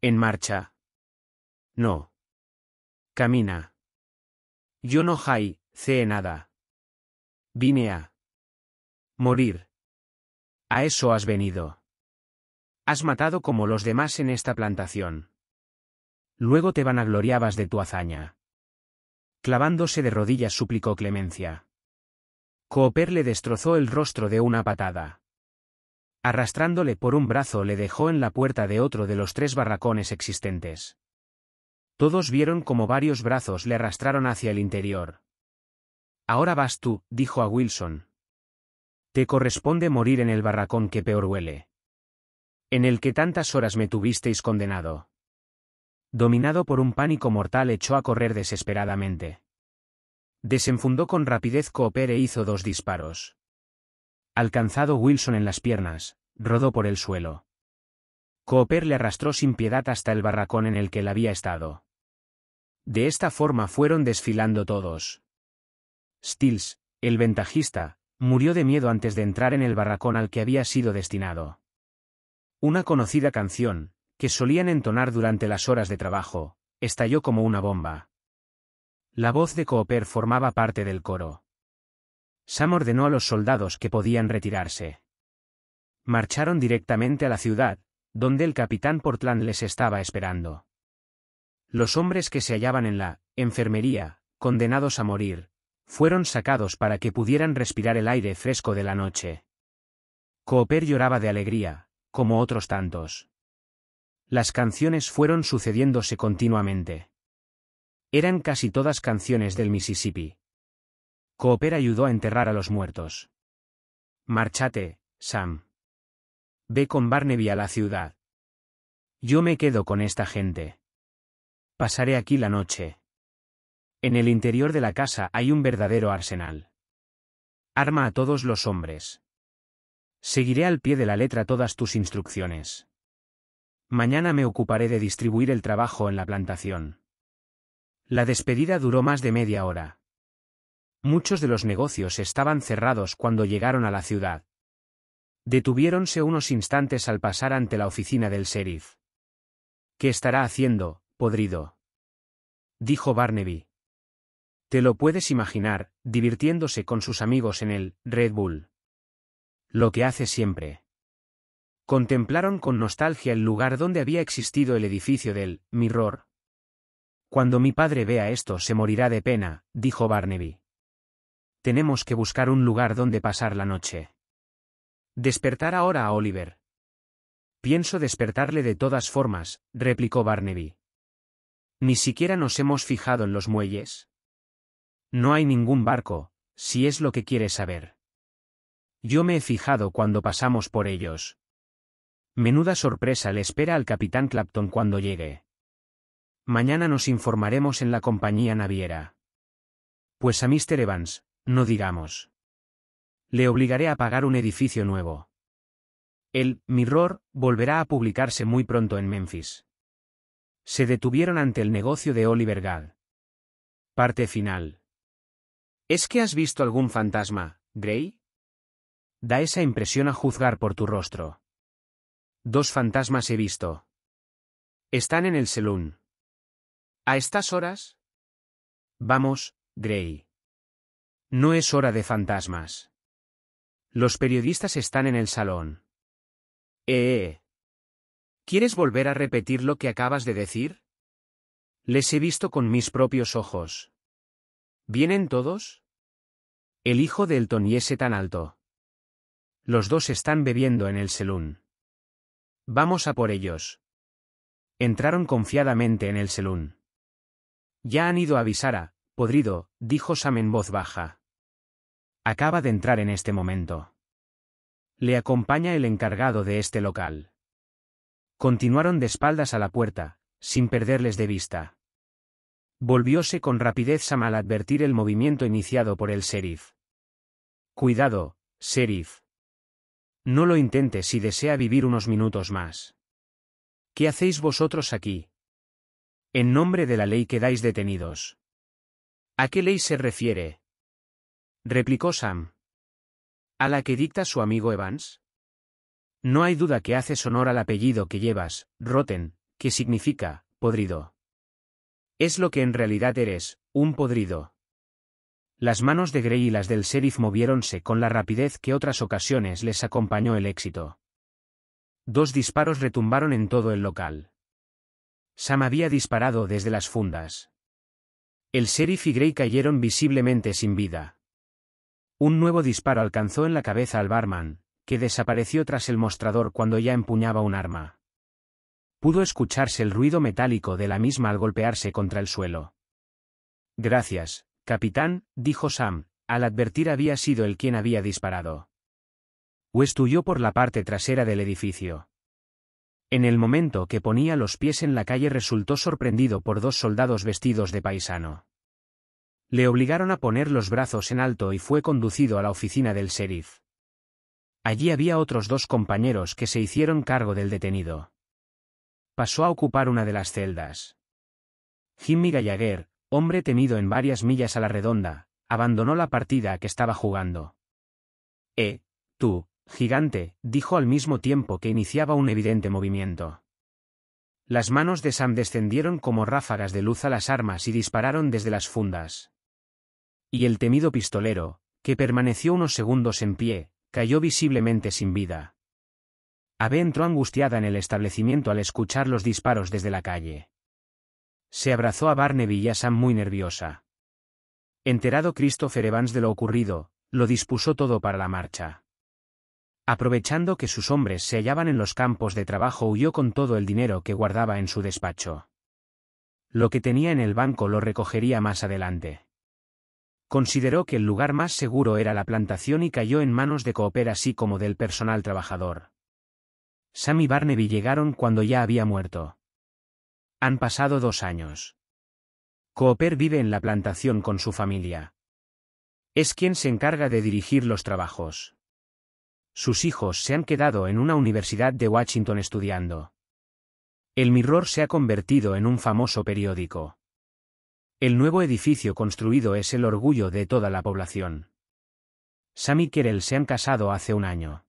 En marcha. No. Camina. Yo no hay, sé nada. Vine a. Morir. A eso has venido. Has matado como los demás en esta plantación. Luego te vanagloriabas de tu hazaña. Clavándose de rodillas suplicó clemencia. Cooper le destrozó el rostro de una patada. Arrastrándole por un brazo le dejó en la puerta de otro de los tres barracones existentes. Todos vieron como varios brazos le arrastraron hacia el interior. Ahora vas tú, dijo a Wilson. Te corresponde morir en el barracón que peor huele. En el que tantas horas me tuvisteis condenado dominado por un pánico mortal, echó a correr desesperadamente. Desenfundó con rapidez Cooper e hizo dos disparos. Alcanzado Wilson en las piernas, rodó por el suelo. Cooper le arrastró sin piedad hasta el barracón en el que él había estado. De esta forma fueron desfilando todos. Stills, el ventajista, murió de miedo antes de entrar en el barracón al que había sido destinado. Una conocida canción, que solían entonar durante las horas de trabajo, estalló como una bomba. La voz de Cooper formaba parte del coro. Sam ordenó a los soldados que podían retirarse. Marcharon directamente a la ciudad, donde el capitán Portland les estaba esperando. Los hombres que se hallaban en la enfermería, condenados a morir, fueron sacados para que pudieran respirar el aire fresco de la noche. Cooper lloraba de alegría, como otros tantos. Las canciones fueron sucediéndose continuamente. Eran casi todas canciones del Mississippi. Cooper ayudó a enterrar a los muertos. Marchate, Sam. Ve con Barnaby a la ciudad. Yo me quedo con esta gente. Pasaré aquí la noche. En el interior de la casa hay un verdadero arsenal. Arma a todos los hombres. Seguiré al pie de la letra todas tus instrucciones. Mañana me ocuparé de distribuir el trabajo en la plantación. La despedida duró más de media hora. Muchos de los negocios estaban cerrados cuando llegaron a la ciudad. Detuviéronse unos instantes al pasar ante la oficina del sheriff. ¿Qué estará haciendo, podrido? dijo Barnaby. Te lo puedes imaginar, divirtiéndose con sus amigos en el Red Bull. Lo que hace siempre contemplaron con nostalgia el lugar donde había existido el edificio del Mirror. Cuando mi padre vea esto se morirá de pena, dijo Barnaby. Tenemos que buscar un lugar donde pasar la noche. Despertar ahora a Oliver. Pienso despertarle de todas formas, replicó Barnaby. Ni siquiera nos hemos fijado en los muelles. No hay ningún barco, si es lo que quiere saber. Yo me he fijado cuando pasamos por ellos, Menuda sorpresa le espera al capitán Clapton cuando llegue. Mañana nos informaremos en la compañía naviera. Pues a Mr. Evans, no digamos. Le obligaré a pagar un edificio nuevo. El Mirror volverá a publicarse muy pronto en Memphis. Se detuvieron ante el negocio de Oliver Gall. Parte final. ¿Es que has visto algún fantasma, Gray? Da esa impresión a juzgar por tu rostro. Dos fantasmas he visto. Están en el salón. ¿A estas horas? Vamos, Grey. No es hora de fantasmas. Los periodistas están en el salón. Eh, eh. ¿Quieres volver a repetir lo que acabas de decir? Les he visto con mis propios ojos. ¿Vienen todos? El hijo de Elton y ese tan alto. Los dos están bebiendo en el salón. Vamos a por ellos. Entraron confiadamente en el salón. Ya han ido a avisar a, podrido, dijo Sam en voz baja. Acaba de entrar en este momento. Le acompaña el encargado de este local. Continuaron de espaldas a la puerta, sin perderles de vista. Volvióse con rapidez Sam al advertir el movimiento iniciado por el sheriff. Cuidado, sheriff. No lo intente si desea vivir unos minutos más. ¿Qué hacéis vosotros aquí? En nombre de la ley quedáis detenidos. ¿A qué ley se refiere? replicó Sam. ¿A la que dicta su amigo Evans? No hay duda que haces honor al apellido que llevas, Roten, que significa, podrido. Es lo que en realidad eres, un podrido. Las manos de Grey y las del sheriff moviéronse con la rapidez que otras ocasiones les acompañó el éxito. Dos disparos retumbaron en todo el local. Sam había disparado desde las fundas. El sheriff y Grey cayeron visiblemente sin vida. Un nuevo disparo alcanzó en la cabeza al barman, que desapareció tras el mostrador cuando ya empuñaba un arma. Pudo escucharse el ruido metálico de la misma al golpearse contra el suelo. Gracias, Capitán, dijo Sam, al advertir había sido el quien había disparado. o huyó por la parte trasera del edificio. En el momento que ponía los pies en la calle resultó sorprendido por dos soldados vestidos de paisano. Le obligaron a poner los brazos en alto y fue conducido a la oficina del sheriff. Allí había otros dos compañeros que se hicieron cargo del detenido. Pasó a ocupar una de las celdas. Jimmy Gallagher, hombre temido en varias millas a la redonda, abandonó la partida que estaba jugando. Eh, tú, gigante, dijo al mismo tiempo que iniciaba un evidente movimiento. Las manos de Sam descendieron como ráfagas de luz a las armas y dispararon desde las fundas. Y el temido pistolero, que permaneció unos segundos en pie, cayó visiblemente sin vida. Abe entró angustiada en el establecimiento al escuchar los disparos desde la calle. Se abrazó a Barneby y a Sam muy nerviosa. Enterado Christopher Evans de lo ocurrido, lo dispuso todo para la marcha. Aprovechando que sus hombres se hallaban en los campos de trabajo huyó con todo el dinero que guardaba en su despacho. Lo que tenía en el banco lo recogería más adelante. Consideró que el lugar más seguro era la plantación y cayó en manos de Cooper así como del personal trabajador. Sam y Barnaby llegaron cuando ya había muerto. Han pasado dos años. Cooper vive en la plantación con su familia. Es quien se encarga de dirigir los trabajos. Sus hijos se han quedado en una universidad de Washington estudiando. El Mirror se ha convertido en un famoso periódico. El nuevo edificio construido es el orgullo de toda la población. Sam y Kerel se han casado hace un año.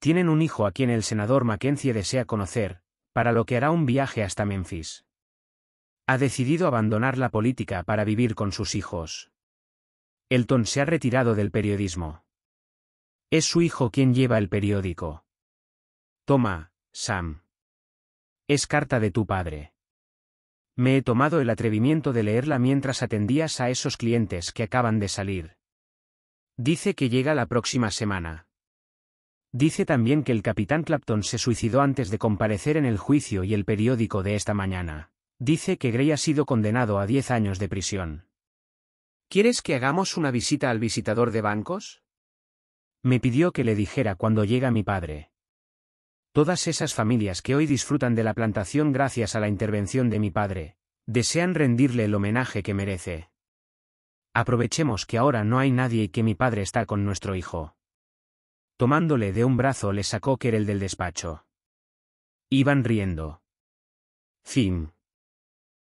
Tienen un hijo a quien el senador Mackenzie desea conocer, para lo que hará un viaje hasta Memphis. Ha decidido abandonar la política para vivir con sus hijos. Elton se ha retirado del periodismo. Es su hijo quien lleva el periódico. Toma, Sam. Es carta de tu padre. Me he tomado el atrevimiento de leerla mientras atendías a esos clientes que acaban de salir. Dice que llega la próxima semana. Dice también que el capitán Clapton se suicidó antes de comparecer en el juicio y el periódico de esta mañana. Dice que Gray ha sido condenado a 10 años de prisión. ¿Quieres que hagamos una visita al visitador de bancos? Me pidió que le dijera cuando llega mi padre. Todas esas familias que hoy disfrutan de la plantación gracias a la intervención de mi padre, desean rendirle el homenaje que merece. Aprovechemos que ahora no hay nadie y que mi padre está con nuestro hijo. Tomándole de un brazo le sacó que era el del despacho. Iban riendo. Fin.